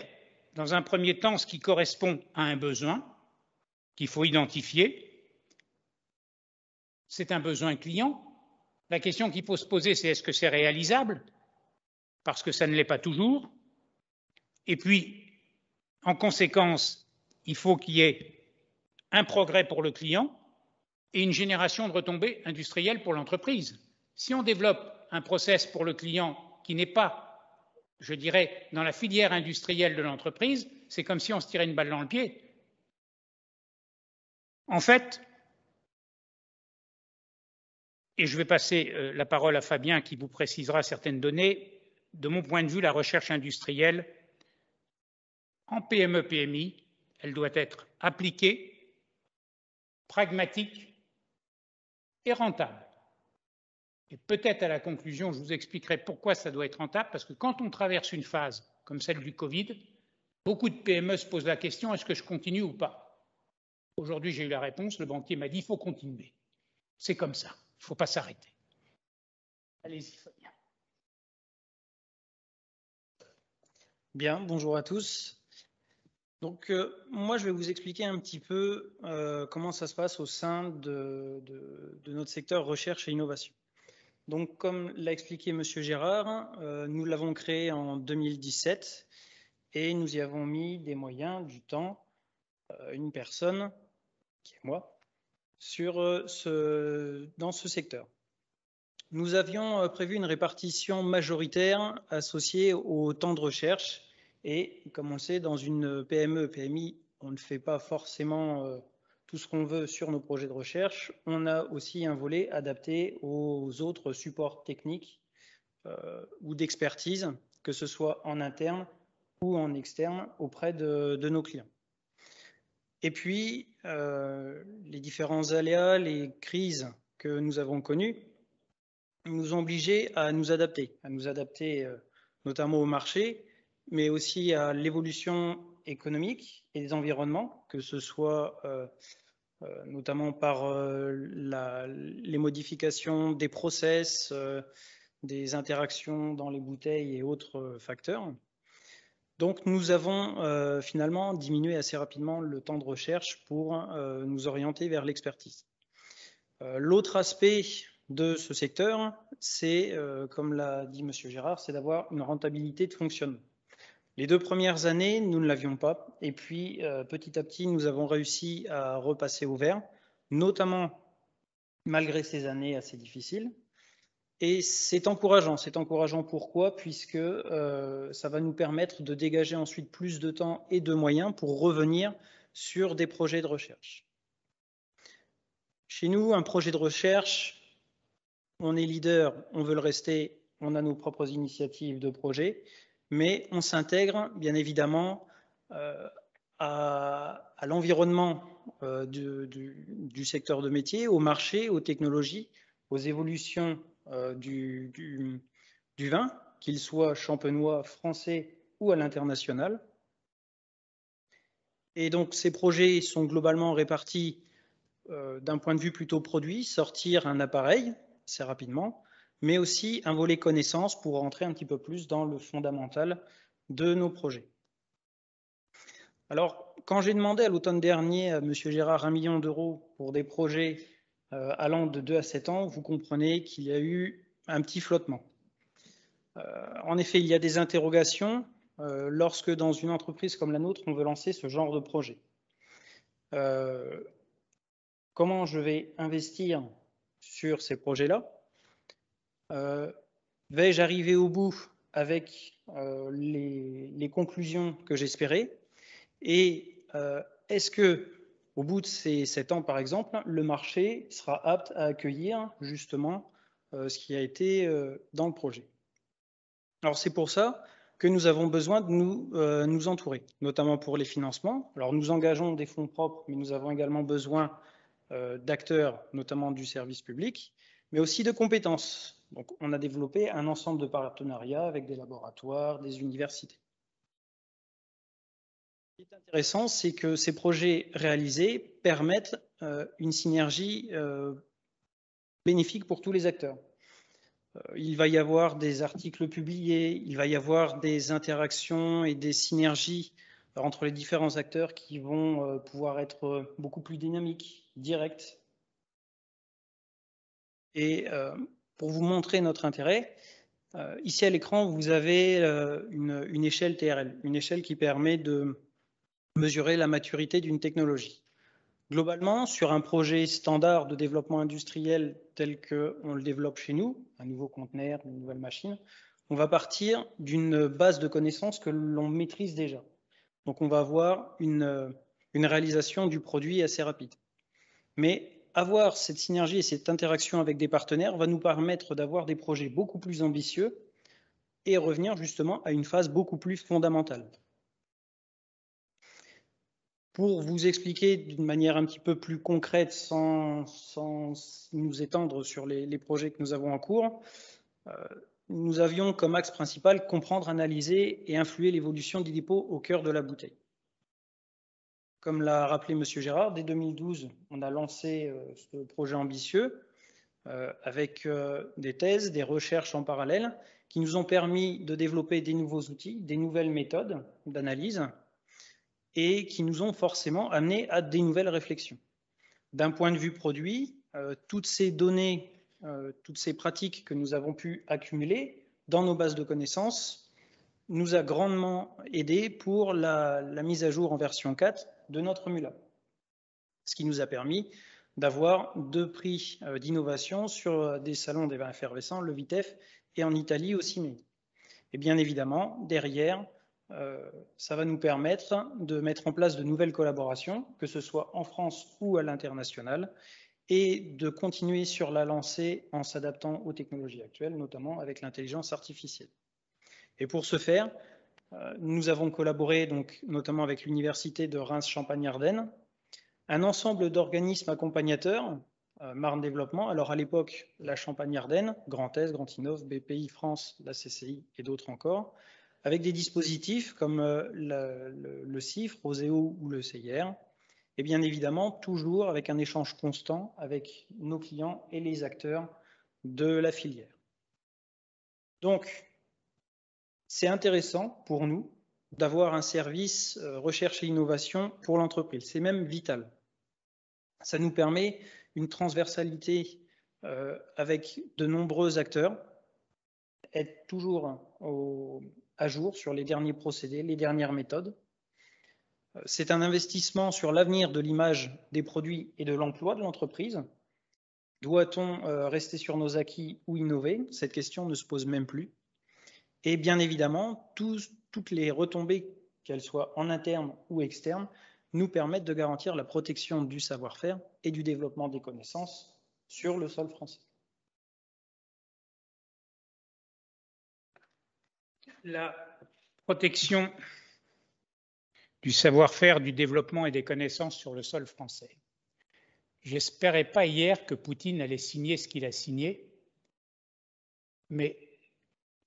dans un premier temps ce qui correspond à un besoin qu'il faut identifier. C'est un besoin client. La question qu'il faut se poser, c'est est-ce que c'est réalisable Parce que ça ne l'est pas toujours. Et puis, en conséquence, il faut qu'il y ait un progrès pour le client et une génération de retombées industrielles pour l'entreprise. Si on développe un process pour le client qui n'est pas, je dirais, dans la filière industrielle de l'entreprise, c'est comme si on se tirait une balle dans le pied. En fait, et je vais passer euh, la parole à Fabien qui vous précisera certaines données, de mon point de vue, la recherche industrielle en PME-PMI, elle doit être appliquée, pragmatique et rentable. Et peut-être à la conclusion, je vous expliquerai pourquoi ça doit être rentable, parce que quand on traverse une phase comme celle du Covid, beaucoup de PME se posent la question est-ce que je continue ou pas Aujourd'hui, j'ai eu la réponse le banquier m'a dit il faut continuer. C'est comme ça, il ne faut pas s'arrêter. Allez-y, Fabien. Bien, bonjour à tous. Donc, euh, moi, je vais vous expliquer un petit peu euh, comment ça se passe au sein de, notre secteur recherche et innovation. Donc, comme l'a expliqué Monsieur Gérard, euh, nous l'avons créé en 2017 et nous y avons mis des moyens, du temps, une personne, qui est moi, dans ce secteur. Nous avions prévu une répartition majoritaire associée au temps de recherche et comme on sait, dans une PME, PMI. On ne fait pas forcément euh, tout ce qu'on veut sur nos projets de recherche. On a aussi un volet adapté aux autres supports techniques euh, ou d'expertise, que ce soit en interne ou en externe auprès de, nos clients. Et puis, euh, les différents aléas, les crises que nous avons connues nous ont obligés à nous adapter, à nous adapter notamment au marché, mais aussi à l'évolution économique et des environnements, que ce soit euh, euh, notamment par euh, les modifications des process, des interactions dans les bouteilles et autres facteurs. Donc nous avons finalement diminué assez rapidement le temps de recherche pour nous orienter vers l'expertise. L'autre aspect de ce secteur, c'est, comme l'a dit M. Gérard, c'est d'avoir une rentabilité de fonctionnement. Les deux premières années, nous ne l'avions pas. Et puis, euh, petit à petit, nous avons réussi à repasser au vert, notamment malgré ces années assez difficiles. Et c'est encourageant. C'est encourageant pourquoi Puisque euh, ça va nous permettre de dégager ensuite plus de temps et de moyens pour revenir sur des projets de recherche. Chez nous, un projet de recherche, on est leader, on veut le rester, on a nos propres initiatives de projet mais on s'intègre bien évidemment euh, à, l'environnement euh, du, secteur de métier, au marché, aux technologies, aux évolutions euh, du, vin, qu'il soit champenois, français ou à l'international. Et donc ces projets sont globalement répartis d'un point de vue plutôt produit, sortir un appareil assez rapidement, mais aussi un volet connaissance pour rentrer un petit peu plus dans le fondamental de nos projets. Alors, quand j'ai demandé à l'automne dernier à M. Gérard un million d'euros pour des projets euh, allant de 2 à 7 ans, vous comprenez qu'il y a eu un petit flottement. Euh, en effet, il y a des interrogations euh, lorsque dans une entreprise comme la nôtre, on veut lancer ce genre de projet. comment je vais investir sur ces projets-là euh, vais-je arriver au bout avec euh, les, conclusions que j'espérais Et euh, est-ce que au bout de ces sept ans, par exemple, le marché sera apte à accueillir justement ce qui a été dans le projet. Alors c'est pour ça que nous avons besoin de nous, nous, entourer, notamment pour les financements. Alors nous engageons des fonds propres, mais nous avons également besoin d'acteurs, notamment du service public, mais aussi de compétences. Donc, on a développé un ensemble de partenariats avec des laboratoires, des universités. Ce qui est intéressant, c'est que ces projets réalisés permettent euh, une synergie euh, bénéfique pour tous les acteurs. Euh, il va y avoir des articles publiés, il va y avoir des interactions et des synergies entre les différents acteurs qui vont pouvoir être beaucoup plus dynamiques, directes. Et pour vous montrer notre intérêt. Euh, ici à l'écran, vous avez euh, une, échelle TRL, une échelle qui permet de mesurer la maturité d'une technologie. Globalement, sur un projet standard de développement industriel tel qu'on le développe chez nous, un nouveau conteneur, une nouvelle machine, on va partir d'une base de connaissances que l'on maîtrise déjà. Donc on va avoir une, euh, une réalisation du produit assez rapide. Mais avoir cette synergie et cette interaction avec des partenaires va nous permettre d'avoir des projets beaucoup plus ambitieux et revenir justement à une phase beaucoup plus fondamentale. Pour vous expliquer d'une manière un petit peu plus concrète, sans, nous étendre sur les, projets que nous avons en cours, euh, nous avions comme axe principal comprendre, analyser et influer l'évolution des dépôts au cœur de la bouteille. Comme l'a rappelé M. Gérard, dès 2012, on a lancé euh, ce projet ambitieux euh, avec euh, des thèses, des recherches en parallèle qui nous ont permis de développer des nouveaux outils, des nouvelles méthodes d'analyse et qui nous ont forcément amené à des nouvelles réflexions. D'un point de vue produit, toutes ces données, toutes ces pratiques que nous avons pu accumuler dans nos bases de connaissances nous a grandement aidé pour la mise à jour en version 4 de notre MULA. Ce qui nous a permis d'avoir deux prix euh, d'innovation sur euh, des salons des vins effervescents, le VITEF et en Italie aussi Et bien évidemment, derrière, euh, ça va nous permettre de mettre en place de nouvelles collaborations, que ce soit en France ou à l'international, et de continuer sur la lancée en s'adaptant aux technologies actuelles, notamment avec l'intelligence artificielle. Et pour ce faire, euh, nous avons collaboré donc notamment avec l'université de reims champagne ardennes un ensemble d'organismes accompagnateurs, euh, Marne Développement, alors à l'époque la Champagne-Ardenne, Grand Est, Grand BPI France, la CCI et d'autres encore, avec des dispositifs comme euh, le, le, le ou le CIR, et bien évidemment toujours avec un échange constant avec nos clients et les acteurs de la filière. Donc, c'est intéressant pour nous d'avoir un service euh, recherche et innovation pour l'entreprise. C'est même vital. Ça nous permet une transversalité euh, avec de nombreux acteurs, être toujours à jour sur les derniers procédés, les dernières méthodes. Euh, c'est un investissement sur l'avenir de l'image des produits et de l'emploi de l'entreprise. Doit-on rester sur nos acquis ou innover Cette question ne se pose même plus. Et bien évidemment, toutes les retombées, qu'elles soient en interne ou externe, nous permettent de garantir la protection du savoir-faire et du développement des connaissances sur le sol français. La protection du savoir-faire, du développement et des connaissances sur le sol français. J'espérais pas hier que Poutine allait signer ce qu'il a signé, mais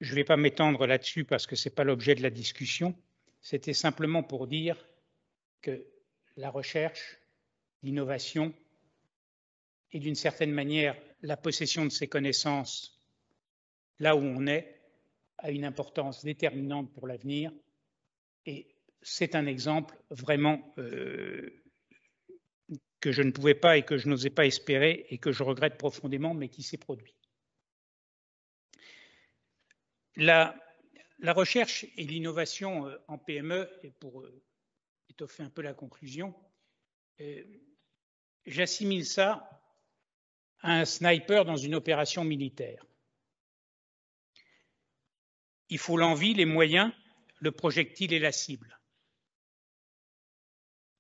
je ne vais pas m'étendre là-dessus parce que ce n'est pas l'objet de la discussion. C'était simplement pour dire que la recherche, l'innovation et d'une certaine manière la possession de ces connaissances là où on est a une importance déterminante pour l'avenir et c'est un exemple vraiment euh, que je ne pouvais pas et que je n'osais pas espérer et que je regrette profondément mais qui s'est produit. La, recherche et l'innovation euh, en PME, et pour euh, étoffer un peu la conclusion, euh, j'assimile ça à un sniper dans une opération militaire. Il faut l'envie, les moyens, le projectile et la cible.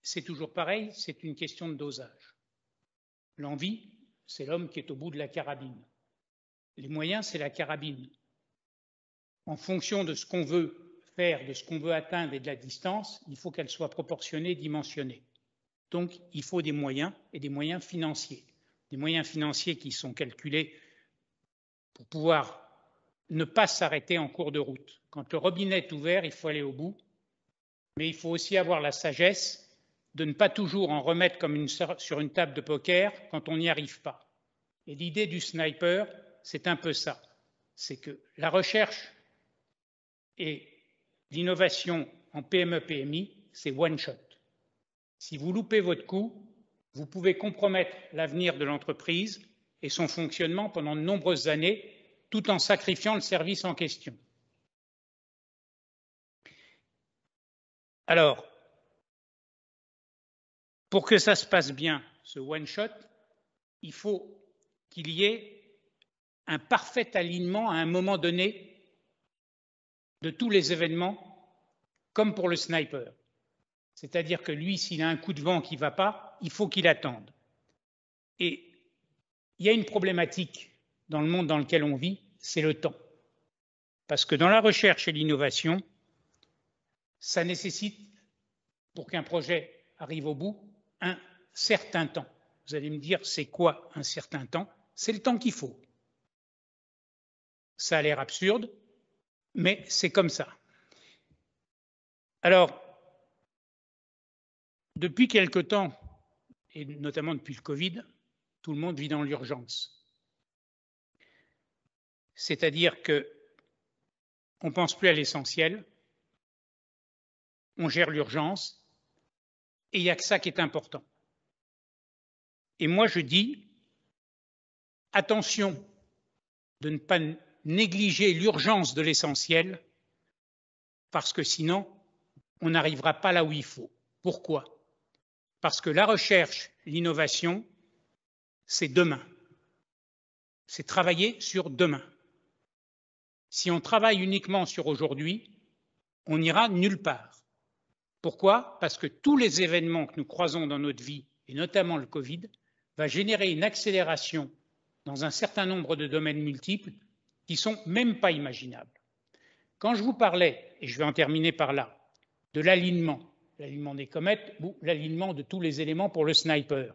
C'est toujours pareil, c'est une question de dosage. L'envie, c'est l'homme qui est au bout de la carabine. Les moyens, c'est la carabine en fonction de ce qu'on veut faire, de ce qu'on veut atteindre et de la distance, il faut qu'elle soit proportionnée, dimensionnée. Donc, il faut des moyens et des moyens financiers. Des moyens financiers qui sont calculés pour pouvoir ne pas s'arrêter en cours de route. Quand le robinet est ouvert, il faut aller au bout, mais il faut aussi avoir la sagesse de ne pas toujours en remettre comme sur une table de poker quand on n'y arrive pas. Et l'idée du sniper, c'est un peu ça. C'est que la recherche et l'innovation en PME-PMI, c'est one shot. Si vous loupez votre coup, vous pouvez compromettre l'avenir de l'entreprise et son fonctionnement pendant de nombreuses années, tout en sacrifiant le service en question. Alors, pour que ça se passe bien, ce one-shot, il faut qu'il y ait un parfait alignement à un moment donné de tous les événements, comme pour le sniper. C'est-à-dire que lui, s'il a un coup de vent qui ne va pas, il faut qu'il attende. Et il y a une problématique dans le monde dans lequel on vit, c'est le temps. Parce que dans la recherche et l'innovation, ça nécessite, pour qu'un projet arrive au bout, un certain temps. Vous allez me dire, c'est quoi un certain temps C'est le temps qu'il faut. Ça a l'air absurde, mais c'est comme ça. Alors, depuis quelque temps, et notamment depuis le Covid, tout le monde vit dans l'urgence. C'est-à-dire que on ne pense plus à l'essentiel, on gère l'urgence, et il n'y a que ça qui est important. Et moi, je dis, attention de ne pas négliger l'urgence de l'essentiel, parce que sinon, on n'arrivera pas là où il faut. Pourquoi Parce que la recherche, l'innovation, c'est demain. C'est travailler sur demain. Si on travaille uniquement sur aujourd'hui, on n'ira nulle part. Pourquoi Parce que tous les événements que nous croisons dans notre vie, et notamment le Covid, va générer une accélération dans un certain nombre de domaines multiples qui ne sont même pas imaginables. Quand je vous parlais, et je vais en terminer par là, de l'alignement, l'alignement des comètes ou l'alignement de tous les éléments pour le sniper.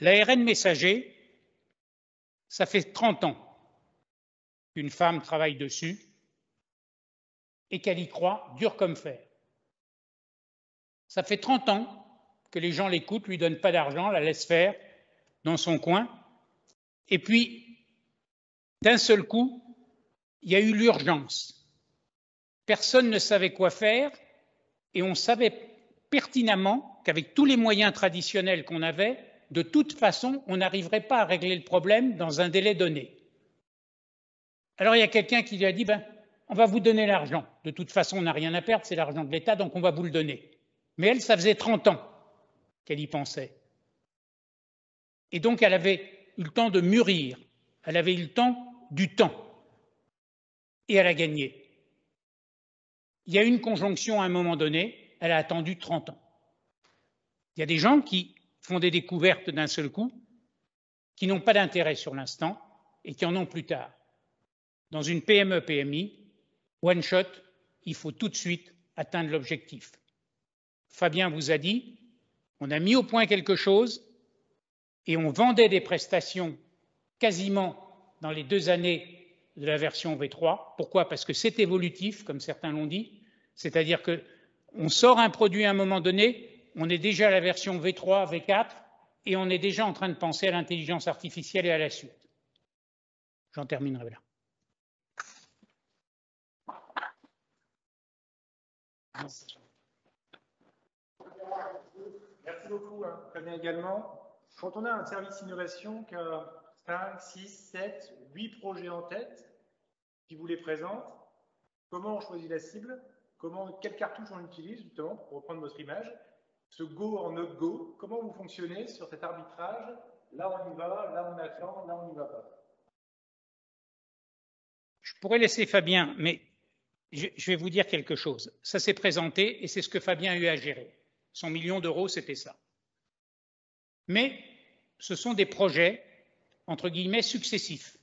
L'ARN messager, ça fait 30 ans qu'une femme travaille dessus et qu'elle y croit dur comme fer. Ça fait 30 ans que les gens l'écoutent, lui donnent pas d'argent, la laissent faire dans son coin. Et puis, d'un seul coup, il y a eu l'urgence. Personne ne savait quoi faire et on savait pertinemment qu'avec tous les moyens traditionnels qu'on avait, de toute façon, on n'arriverait pas à régler le problème dans un délai donné. Alors il y a quelqu'un qui lui a dit, ben, on va vous donner l'argent. De toute façon, on n'a rien à perdre, c'est l'argent de l'État, donc on va vous le donner. Mais elle, ça faisait 30 ans qu'elle y pensait. Et donc, elle avait eu le temps de mûrir. Elle avait eu le temps du temps et elle a gagné. Il y a une conjonction à un moment donné, elle a attendu 30 ans. Il y a des gens qui font des découvertes d'un seul coup, qui n'ont pas d'intérêt sur l'instant et qui en ont plus tard. Dans une PME, PMI, one shot, il faut tout de suite atteindre l'objectif. Fabien vous a dit, on a mis au point quelque chose et on vendait des prestations quasiment les deux années de la version V3. Pourquoi Parce que c'est évolutif, comme certains l'ont dit, c'est-à-dire que on sort un produit à un moment donné, on est déjà à la version V3, V4, et on est déjà en train de penser à l'intelligence artificielle et à la suite. J'en terminerai là. Merci. beaucoup. Hein. Très bien également. Quand on a un service innovation que 5, 6, 7, 8 projets en tête qui vous les présentent. Comment on choisit la cible Comment, quelle cartouche on utilise justement pour reprendre votre image Ce go en no go, comment vous fonctionnez sur cet arbitrage Là on y va, là on attend, là on n'y va pas. Je pourrais laisser Fabien, mais je, je vais vous dire quelque chose. Ça s'est présenté et c'est ce que Fabien a eu à gérer. Son million d'euros, c'était ça. Mais ce sont des projets entre guillemets, successifs.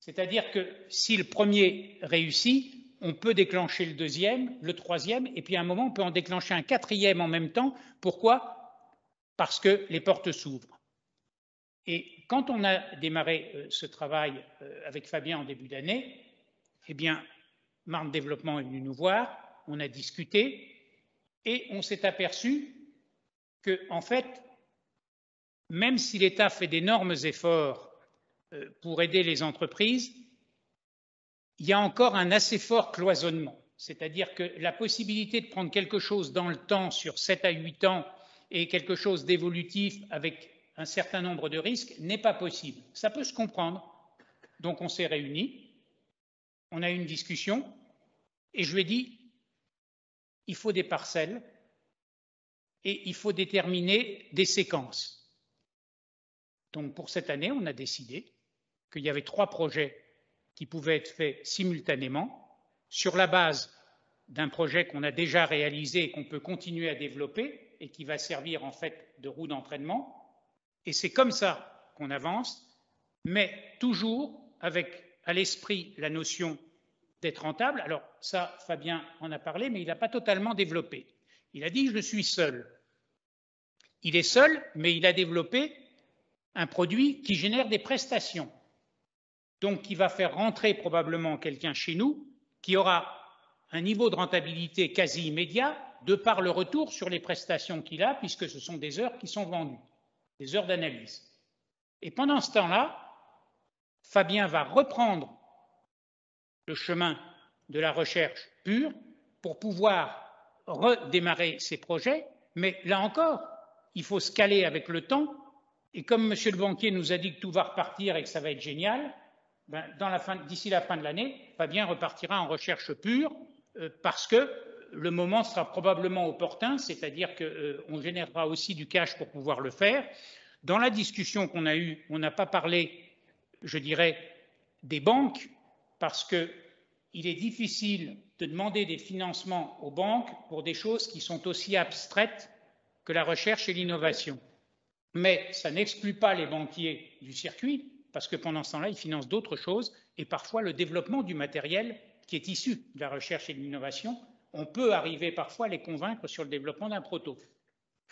C'est-à-dire que si le premier réussit, on peut déclencher le deuxième, le troisième, et puis à un moment, on peut en déclencher un quatrième en même temps. Pourquoi Parce que les portes s'ouvrent. Et quand on a démarré euh, ce travail euh, avec Fabien en début d'année, eh bien, Marne Développement est venu nous voir, on a discuté, et on s'est aperçu que, en fait, même si l'État fait d'énormes efforts euh, pour aider les entreprises, il y a encore un assez fort cloisonnement. C'est-à-dire que la possibilité de prendre quelque chose dans le temps sur 7 à 8 ans et quelque chose d'évolutif avec un certain nombre de risques n'est pas possible. Ça peut se comprendre. Donc on s'est réunis, on a eu une discussion et je lui ai dit il faut des parcelles et il faut déterminer des séquences. Donc pour cette année, on a décidé qu'il y avait trois projets qui pouvaient être faits simultanément sur la base d'un projet qu'on a déjà réalisé et qu'on peut continuer à développer et qui va servir en fait de roue d'entraînement. Et c'est comme ça qu'on avance, mais toujours avec à l'esprit la notion d'être rentable. Alors ça, Fabien en a parlé, mais il n'a pas totalement développé. Il a dit je suis seul. Il est seul, mais il a développé un produit qui génère des prestations. Donc, qui va faire rentrer probablement quelqu'un chez nous qui aura un niveau de rentabilité quasi immédiat de par le retour sur les prestations qu'il a, puisque ce sont des heures qui sont vendues, des heures d'analyse. Et pendant ce temps-là, Fabien va reprendre le chemin de la recherche pure pour pouvoir redémarrer ses projets, mais là encore, il faut se caler avec le temps et comme M. le banquier nous a dit que tout va repartir et que ça va être génial, ben, d'ici la fin de l'année, Fabien repartira en recherche pure euh, parce que le moment sera probablement opportun, c'est-à-dire qu'on euh, générera aussi du cash pour pouvoir le faire. Dans la discussion qu'on a eue, on n'a pas parlé, je dirais, des banques parce qu'il est difficile de demander des financements aux banques pour des choses qui sont aussi abstraites que la recherche et l'innovation mais ça n'exclut pas les banquiers du circuit, parce que pendant ce temps-là, ils financent d'autres choses, et parfois le développement du matériel qui est issu de la recherche et de l'innovation, on peut arriver parfois à les convaincre sur le développement d'un proto.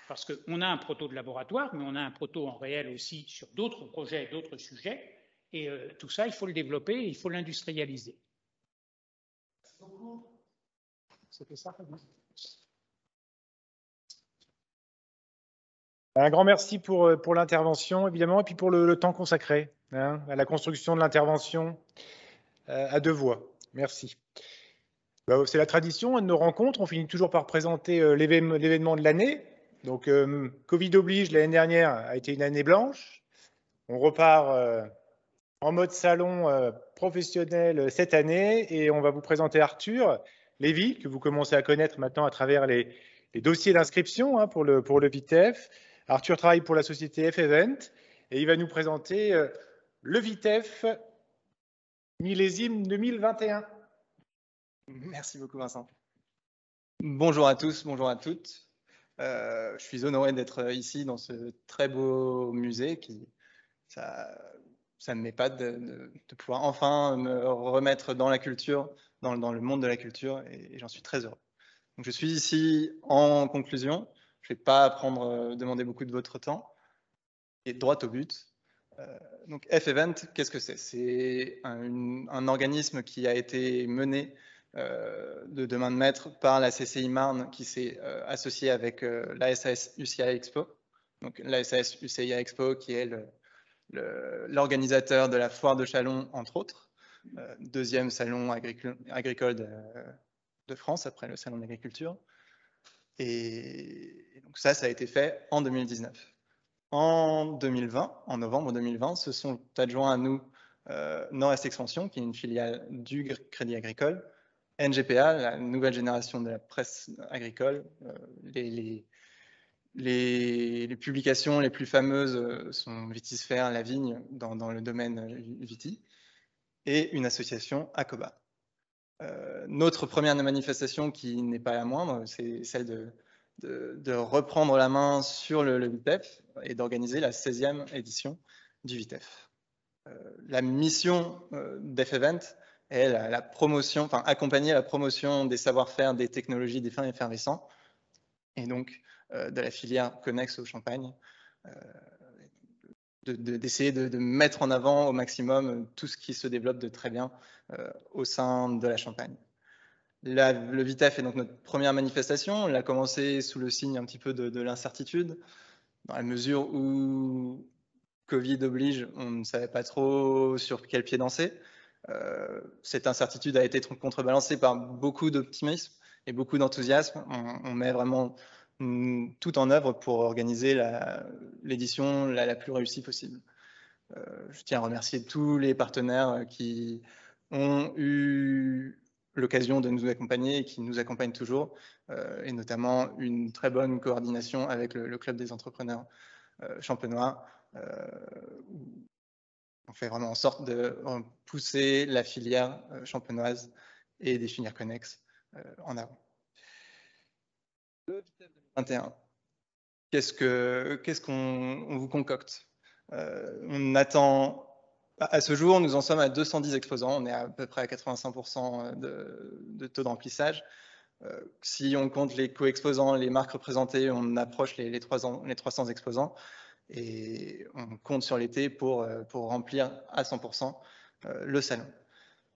Parce qu'on a un proto de laboratoire, mais on a un proto en réel aussi sur d'autres projets, d'autres sujets, et euh, tout ça, il faut le développer, il faut l'industrialiser. C'était ça, Un grand merci pour, euh, pour l'intervention, évidemment, et puis pour le, temps consacré hein, à la construction de l'intervention euh, à deux voix. Merci. Bah, c'est la tradition hein, de nos rencontres. On finit toujours par présenter euh, l'événement de l'année. Donc, Covid oblige, l'année dernière a été une année blanche. On repart en mode salon professionnel cette année et on va vous présenter Arthur Lévy, que vous commencez à connaître maintenant à travers les, dossiers d'inscription hein, pour, le, pour le VITEF. Arthur travaille pour la société F-Event et il va nous présenter euh, le Vitef millésime 2021. Merci beaucoup Vincent. Bonjour à tous, bonjour à toutes. Euh, je suis honoré d'être ici dans ce très beau musée qui, ça, ça ne m'est pas de, pouvoir enfin me remettre dans la culture, dans, le monde de la culture, et, et j'en suis très heureux. Donc, je suis ici en conclusion je ne vais pas euh, demander beaucoup de votre temps. Et droit au but. Euh, donc F-Event, qu'est-ce que c'est C'est un, organisme qui a été mené euh, de, demain de maître par la CCI Marne qui s'est associée avec la SAS UCI Expo. Donc la SAS UCI Expo qui est l'organisateur de la foire de Chalon, entre autres, deuxième salon agricole, de, de, France après le salon d'agriculture. Et ça, ça a été fait en 2019. En 2020, en novembre 2020, se sont adjoints à nous euh, Nord-Est Expansion, qui est une filiale du Crédit Agricole, NGPA, la nouvelle génération de la presse agricole, euh, les, publications les plus fameuses euh, sont Vitisphère, La Vigne, dans, le domaine Viti, et une association ACOBA. notre première manifestation, qui n'est pas la moindre, c'est celle de de, reprendre la main sur le, VITEF et d'organiser la 16e édition du VITEF. Euh, la mission euh, est la, la promotion, enfin accompagner la promotion des savoir-faire, des technologies, des fins effervescents et donc euh, de la filière connexe au champagne, euh, d'essayer de, mettre en avant au maximum tout ce qui se développe de très bien au sein de la champagne le VITAF est donc notre première manifestation. On a commencé sous le signe un petit peu de, l'incertitude, dans la mesure où Covid oblige, on ne savait pas trop sur quel pied danser. Euh, cette incertitude a été contrebalancée par beaucoup d'optimisme et beaucoup d'enthousiasme. On, met vraiment mm, tout en œuvre pour organiser l'édition la, plus réussie possible. Euh, je tiens à remercier tous les partenaires qui ont eu l'occasion de nous accompagner et qui nous accompagne toujours, euh, et notamment une très bonne coordination avec le, Club des entrepreneurs euh, champenois. Euh, on fait vraiment en sorte de pousser la filière champenoise et des filières connexes en avant. Le 21. Qu'est-ce qu'on ce vous concocte On attend bah, à ce jour, nous en sommes à 210 exposants. On est à peu près à 85% euh, de, taux de euh, si on compte les co-exposants, les marques représentées, on approche les, 300, exposants et on compte sur l'été pour, euh, remplir à 100% le salon.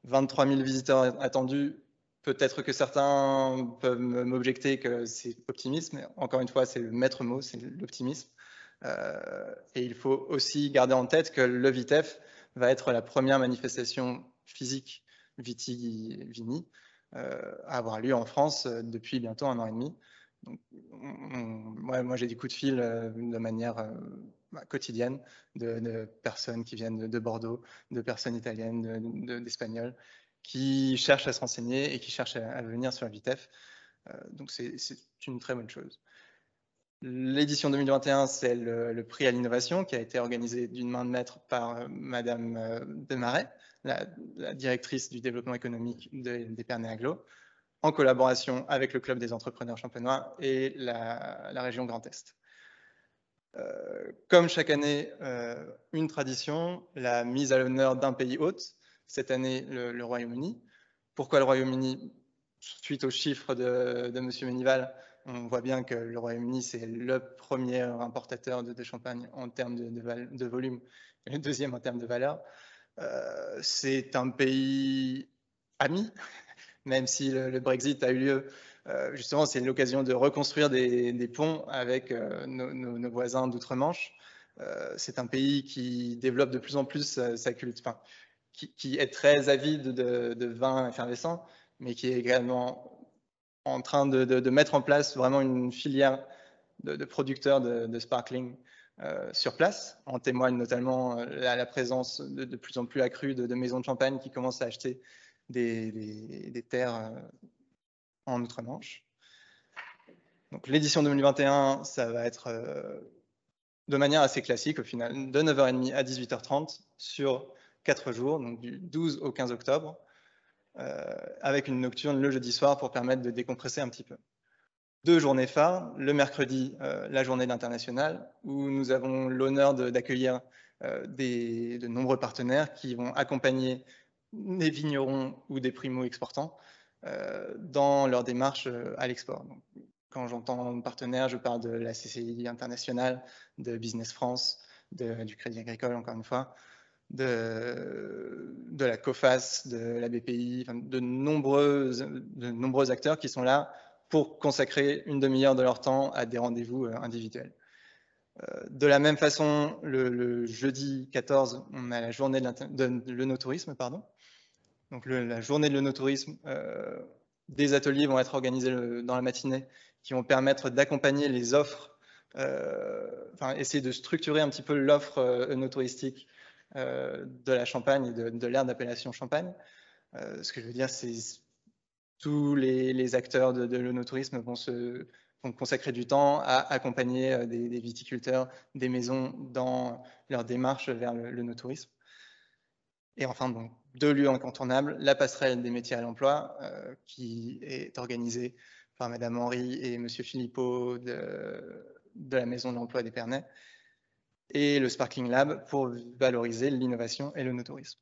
23 000 visiteurs attendus. Peut-être que certains peuvent m'objecter que c'est optimisme. Encore une fois, c'est le maître mot, c'est l'optimisme. et il faut aussi garder en tête que le VITEF, va être la première manifestation physique Viti-Vini euh, à avoir lieu en France euh, depuis bientôt un an et demi. Donc, moi, j'ai des coups de fil euh, de manière bah, quotidienne de, personnes qui viennent de, Bordeaux, de personnes italiennes, d'espagnols, qui cherchent à se renseigner et qui cherchent à, venir sur la Vitef. donc, c'est une très bonne chose. L'édition 2021, c'est le, prix à l'innovation qui a été organisé d'une main de maître par euh, Madame euh, DeMarais, la, directrice du développement économique des Pernéaglo, en collaboration avec le Club des entrepreneurs champenois et la, région Grand Est. Euh, comme chaque année, une tradition, la mise à l'honneur d'un pays hôte, cette année le, Royaume-Uni. Pourquoi le Royaume-Uni Suite aux chiffres de, de M. Ménival, on voit bien que le Royaume-Uni, c'est le premier importateur de, champagne en termes de, de, volume, et le deuxième en termes de valeur. Euh, c'est un pays ami, même si le, Brexit a eu lieu. Euh, justement, c'est l'occasion de reconstruire des, ponts avec euh, nos, voisins d'outre-Manche. c'est un pays qui développe de plus en plus sa culture, qui, qui, est très avide de, vin effervescents, mais qui est également en train de, mettre en place vraiment une filière de, producteurs de, sparkling euh, sur place. On témoigne notamment à euh, la présence de, plus en plus accrue de, maisons de champagne qui commencent à acheter des, terres euh, en Outre-Manche. Donc l'édition 2021, ça va être de manière assez classique au final, de 9h30 à 18h30 sur 4 jours, donc du 12 au 15 octobre. Euh, avec une nocturne le jeudi soir pour permettre de décompresser un petit peu. Deux journées phares, le mercredi, euh, la journée d'international, où nous avons l'honneur d'accueillir euh, de, nombreux partenaires qui vont accompagner des vignerons ou des primo-exportants dans leur démarche à l'export. Quand j'entends partenaire, je parle de la CCI internationale, de Business France, du Crédit Agricole, encore une fois, de, la COFAS, de la BPI, de, nombreux acteurs qui sont là pour consacrer une demi-heure de leur temps à des rendez-vous euh, individuels. Euh, de la même façon, le, jeudi 14, on a la journée de l'onotourisme. Pardon. Donc la journée de l'onotourisme, euh, des ateliers vont être organisés dans la matinée qui vont permettre d'accompagner les offres, euh, enfin essayer de structurer un petit peu l'offre euh, euh, de la Champagne et de, l'aire d'appellation Champagne. Euh, ce que je veux dire, c'est tous les, acteurs de, de l'onotourisme vont se consacrer du temps à accompagner euh, des, viticulteurs, des maisons dans leur démarche vers le, Et enfin, deux lieux incontournables, la passerelle des métiers à l'emploi, qui est organisée par Madame Henri et Monsieur Philippot de, de la Maison de l'Emploi des Pernets, et le Sparkling Lab pour valoriser l'innovation et le no-tourisme.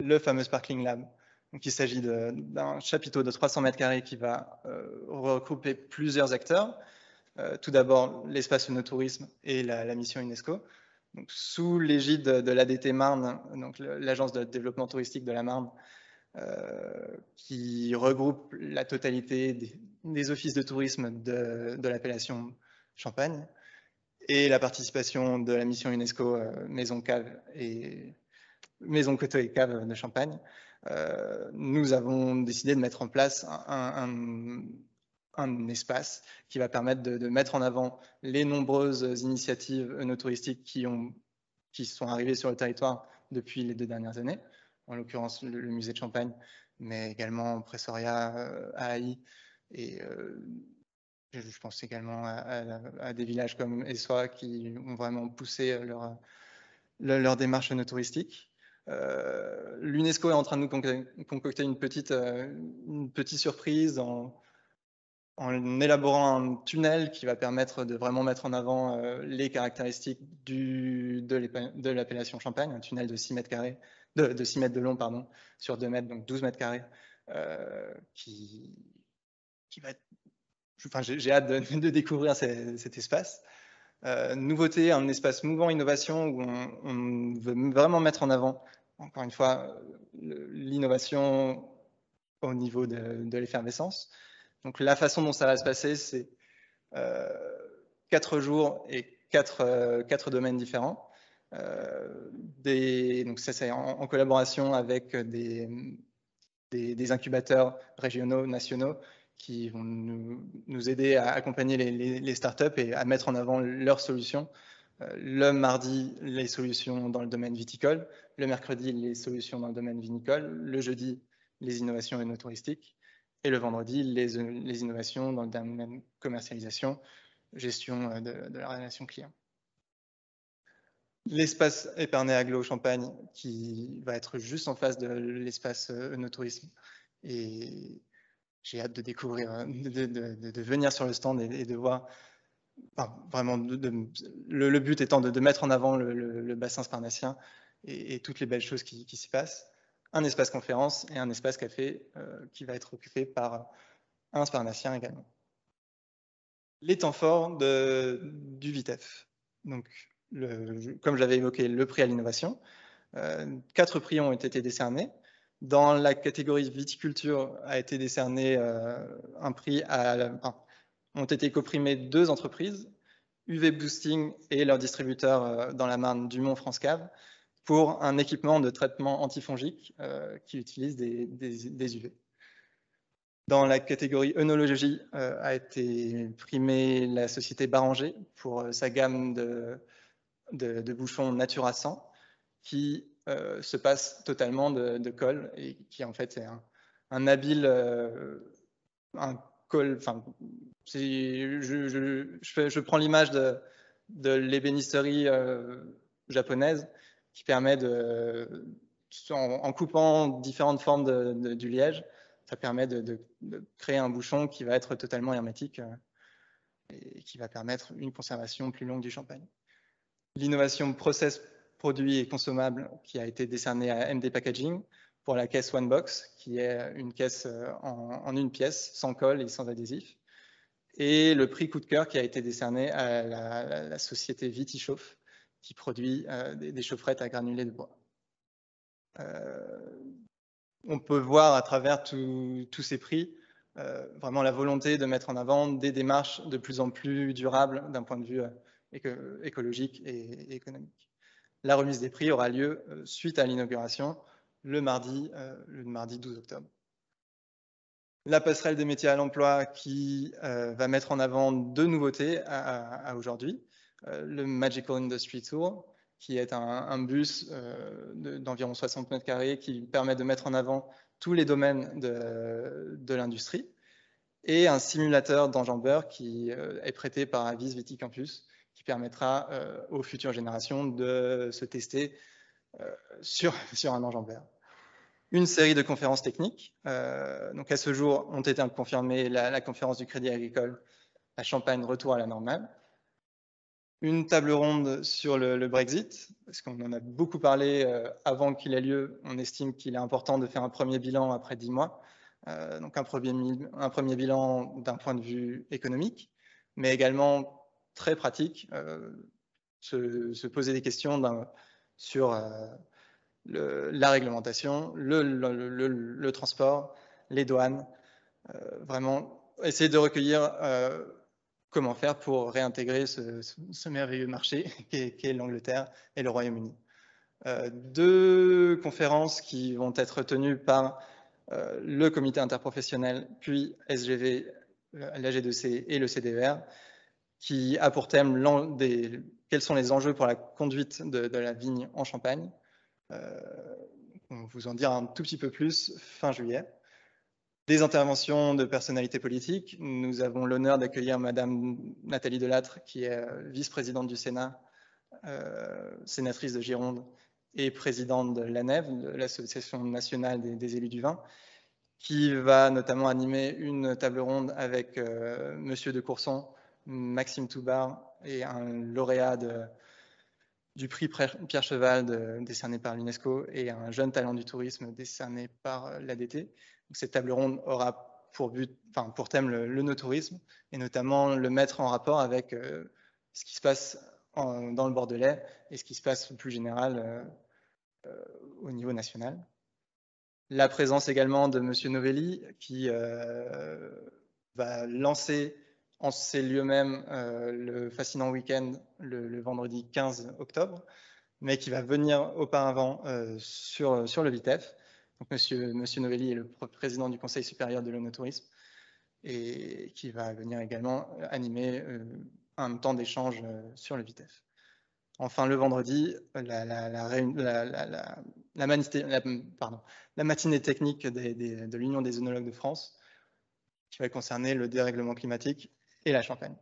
Le fameux Sparkling Lab. Donc, il s'agit d'un chapiteau de 300 mètres carrés qui va euh, regrouper plusieurs acteurs. Euh, tout d'abord, l'espace no-tourisme et la, mission UNESCO. Donc, sous l'égide de, l'ADT Marne, donc l'agence de développement touristique de la Marne, euh, qui regroupe la totalité des, offices de tourisme de l'appellation Champagne, et la participation de la mission UNESCO euh, Maison Cave et Maison Coteau et Cave de Champagne, euh, nous avons décidé de mettre en place un, espace qui va permettre de, mettre en avant les nombreuses initiatives œnotouristiques qui, qui sont arrivées sur le territoire depuis les deux dernières années, en l'occurrence le, musée de Champagne, mais également Pressoria, euh, AI et je, pense également à, des villages comme Essois qui ont vraiment poussé euh, leur, leur, démarche touristique. Euh, L'UNESCO est en train de nous concocter une petite, euh, une petite surprise en, élaborant un tunnel qui va permettre de vraiment mettre en avant les caractéristiques du, de l'appellation Champagne, un tunnel de 6 mètres carrés, de, 6 mètres de long pardon, sur 2 mètres, donc 12 mètres carrés, qui, qui va être enfin, j'ai hâte de, découvrir cet espace. Euh, nouveauté, un espace mouvant innovation où on, veut vraiment mettre en avant, encore une fois, l'innovation au niveau de, l'effervescence. Donc la façon dont ça va se passer, c'est euh, quatre jours et quatre, euh, domaines différents. donc ça, c'est en, collaboration avec des, incubateurs régionaux, nationaux, qui vont nous, aider à accompagner les, startups et à mettre en avant leurs solutions. Euh, le mardi, les solutions dans le domaine viticole. Le mercredi, les solutions dans le domaine vinicole. Le jeudi, les innovations en nos Et le vendredi, les, innovations dans le domaine commercialisation, gestion euh, de, la relation client. L'espace Épernay Aglo Champagne, qui va être juste en face de l'espace Eunotourisme. Et j'ai hâte de découvrir, hein, de, venir sur le stand et, de voir. vraiment, le, but étant de, mettre en avant le, bassin sparnassien et, toutes les belles choses qui, s'y passent. Un espace conférence et un espace café euh, qui va être occupé par un sparnassien également. Les temps forts du VITEF. Donc, le, comme j'avais évoqué, le prix à l'innovation. Euh, quatre prix ont été décernés. Dans la catégorie viticulture a été décerné euh, un prix à ont été coprimées deux entreprises, UV Boosting et leur distributeur euh, dans la Marne Dumont France Cave, pour un équipement de traitement antifongique euh, qui utilise des, UV. Dans la catégorie œnologie a été primée la société Baranger pour sa gamme de, de, de bouchons Natura 100 qui euh, se passe totalement de, de et qui en fait c'est un, habile, euh, un colle Enfin, je, je, prends l'image de, de l'ébénisterie euh, japonaise qui permet de, en, coupant différentes formes du liège, ça permet de, de, créer un bouchon qui va être totalement hermétique et qui va permettre une conservation plus longue du champagne. L'innovation process produit et consommable qui a été décerné à MD Packaging pour la caisse One Box, qui est une caisse euh, en, une pièce, sans colle et sans adhésif. Et le prix coup de cœur qui a été décerné à la, la, société qui produit euh, des, chaufferettes à granulés de bois. Euh, on peut voir à travers tous ces prix vraiment la volonté de mettre en avant des démarches de plus en plus durables d'un point de vue écologique et économique. La remise des prix aura lieu euh, suite à l'inauguration le mardi, 12 euh, octobre la passerelle des métiers à l'emploi qui euh, va mettre en avant deux nouveautés à, aujourd'hui. le Magical Industry Tour, qui est un, bus d'environ 60 mètres carrés qui permet de mettre en avant tous les domaines de, l'industrie. Et un simulateur d'enjambeur qui est prêté par Avis Campus permettra euh, aux futures générations de se tester euh, sur, sur un vert une série de conférences techniques. Euh, donc à ce jour, ont été confirmées la, conférence du Crédit Agricole à Champagne, retour à la normale. Une table ronde sur le, Brexit, parce qu'on en a beaucoup parlé avant qu'il ait lieu. On estime qu'il est important de faire un premier bilan après dix mois. donc un premier, un premier bilan d'un point de vue économique, mais également très pratique. Euh, se, poser des questions sur euh, la réglementation, le, transport, les douanes, euh, vraiment essayer de recueillir comment faire pour réintégrer ce, merveilleux marché qu'est l'Angleterre et le Royaume-Uni. deux conférences qui vont être tenues par le comité interprofessionnel, puis SGV, l'AG2C et le CDR. E qui a pour thème des, quels sont les enjeux pour la conduite de, la vigne en Champagne. Euh, on vous en dire un tout petit peu plus fin juillet. Des interventions de personnalités politiques. Nous avons l'honneur d'accueillir Madame Nathalie Delattre, qui est euh, vice-présidente du Sénat, euh, sénatrice de Gironde et présidente de l'ANEV, l'Association nationale des, élus du vin, qui va notamment animer une table ronde avec euh, Monsieur de Courson, Maxime Toubar est un lauréat du prix Pierre Cheval décerné par l'UNESCO et un jeune talent du tourisme décerné par l'ADT. cette table ronde aura pour, but, pour thème le, le no-tourisme et notamment le mettre en rapport avec euh, ce qui se passe dans le Bordelais et ce qui se passe plus général euh, euh, au niveau national. La présence également de Monsieur Novelli qui va lancer en ces lieux même euh, le fascinant week-end le, vendredi 15 octobre, mais qui va venir auparavant euh, sur, sur le VITEF. Donc, monsieur, monsieur Novelli est le président du Conseil supérieur de l'onotourisme et qui va venir également animer euh, un temps d'échange sur le VITEF. Enfin, le vendredi, la, matinée technique de l'Union des œnologues de France, qui va concerner le dérèglement climatique et la Champagne.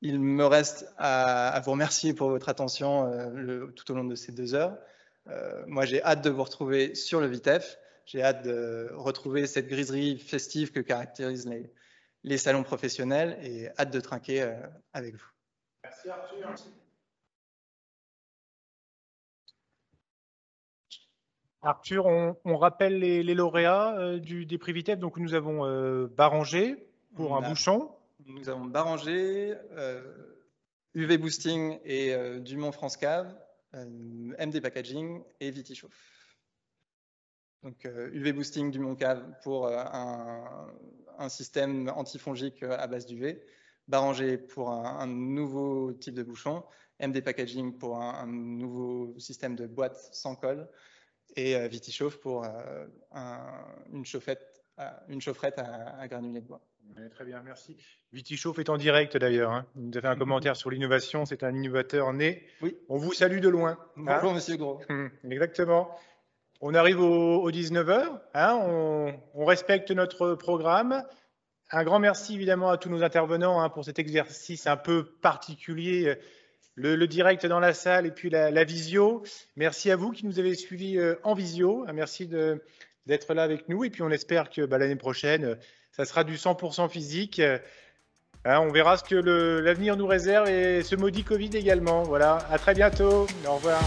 Il me reste à, vous remercier pour votre attention euh, tout au long de ces deux heures. Euh, moi, j'ai hâte de vous retrouver sur le Vitef. J'ai hâte de retrouver cette griserie festive que caractérisent les, salons professionnels et hâte de trinquer euh, avec vous. Merci Arthur. Arthur, on, rappelle les, lauréats du, des prix Vitef. Donc, nous avons Barangé, pour un bouchon. Nous avons Barranger, euh, UV Boosting et euh, Dumont France Cave, euh, MD Packaging et Vitichauffe. Donc UV boosting Dumont Cave pour un, système antifongique à base d'UV, Baranger pour un, nouveau type de bouchon, MD Packaging pour un, nouveau système de boîte sans colle et Vitichauffe pour une, chauffette, une chaufferette à, à granulés de bois très bien, merci. Vitichauffe est en direct d'ailleurs. Hein. Il nous fait un commentaire sur l'innovation. C'est un innovateur né. Oui. On vous salue de loin. Hein. Bonjour, monsieur Gros. Hum, exactement. On arrive aux 19h. Hein. On, on, respecte notre programme. Un grand merci évidemment à tous nos intervenants hein, pour cet exercice un peu particulier. Le, direct dans la salle et puis la, visio. Merci à vous qui nous avez suivis euh, en visio. Merci d'être là avec nous. Et puis on espère que bah, l'année prochaine, ça sera du 100% physique. Euh, hein, on verra ce que l'avenir nous réserve et ce maudit Covid également. Voilà, à très bientôt. Au revoir.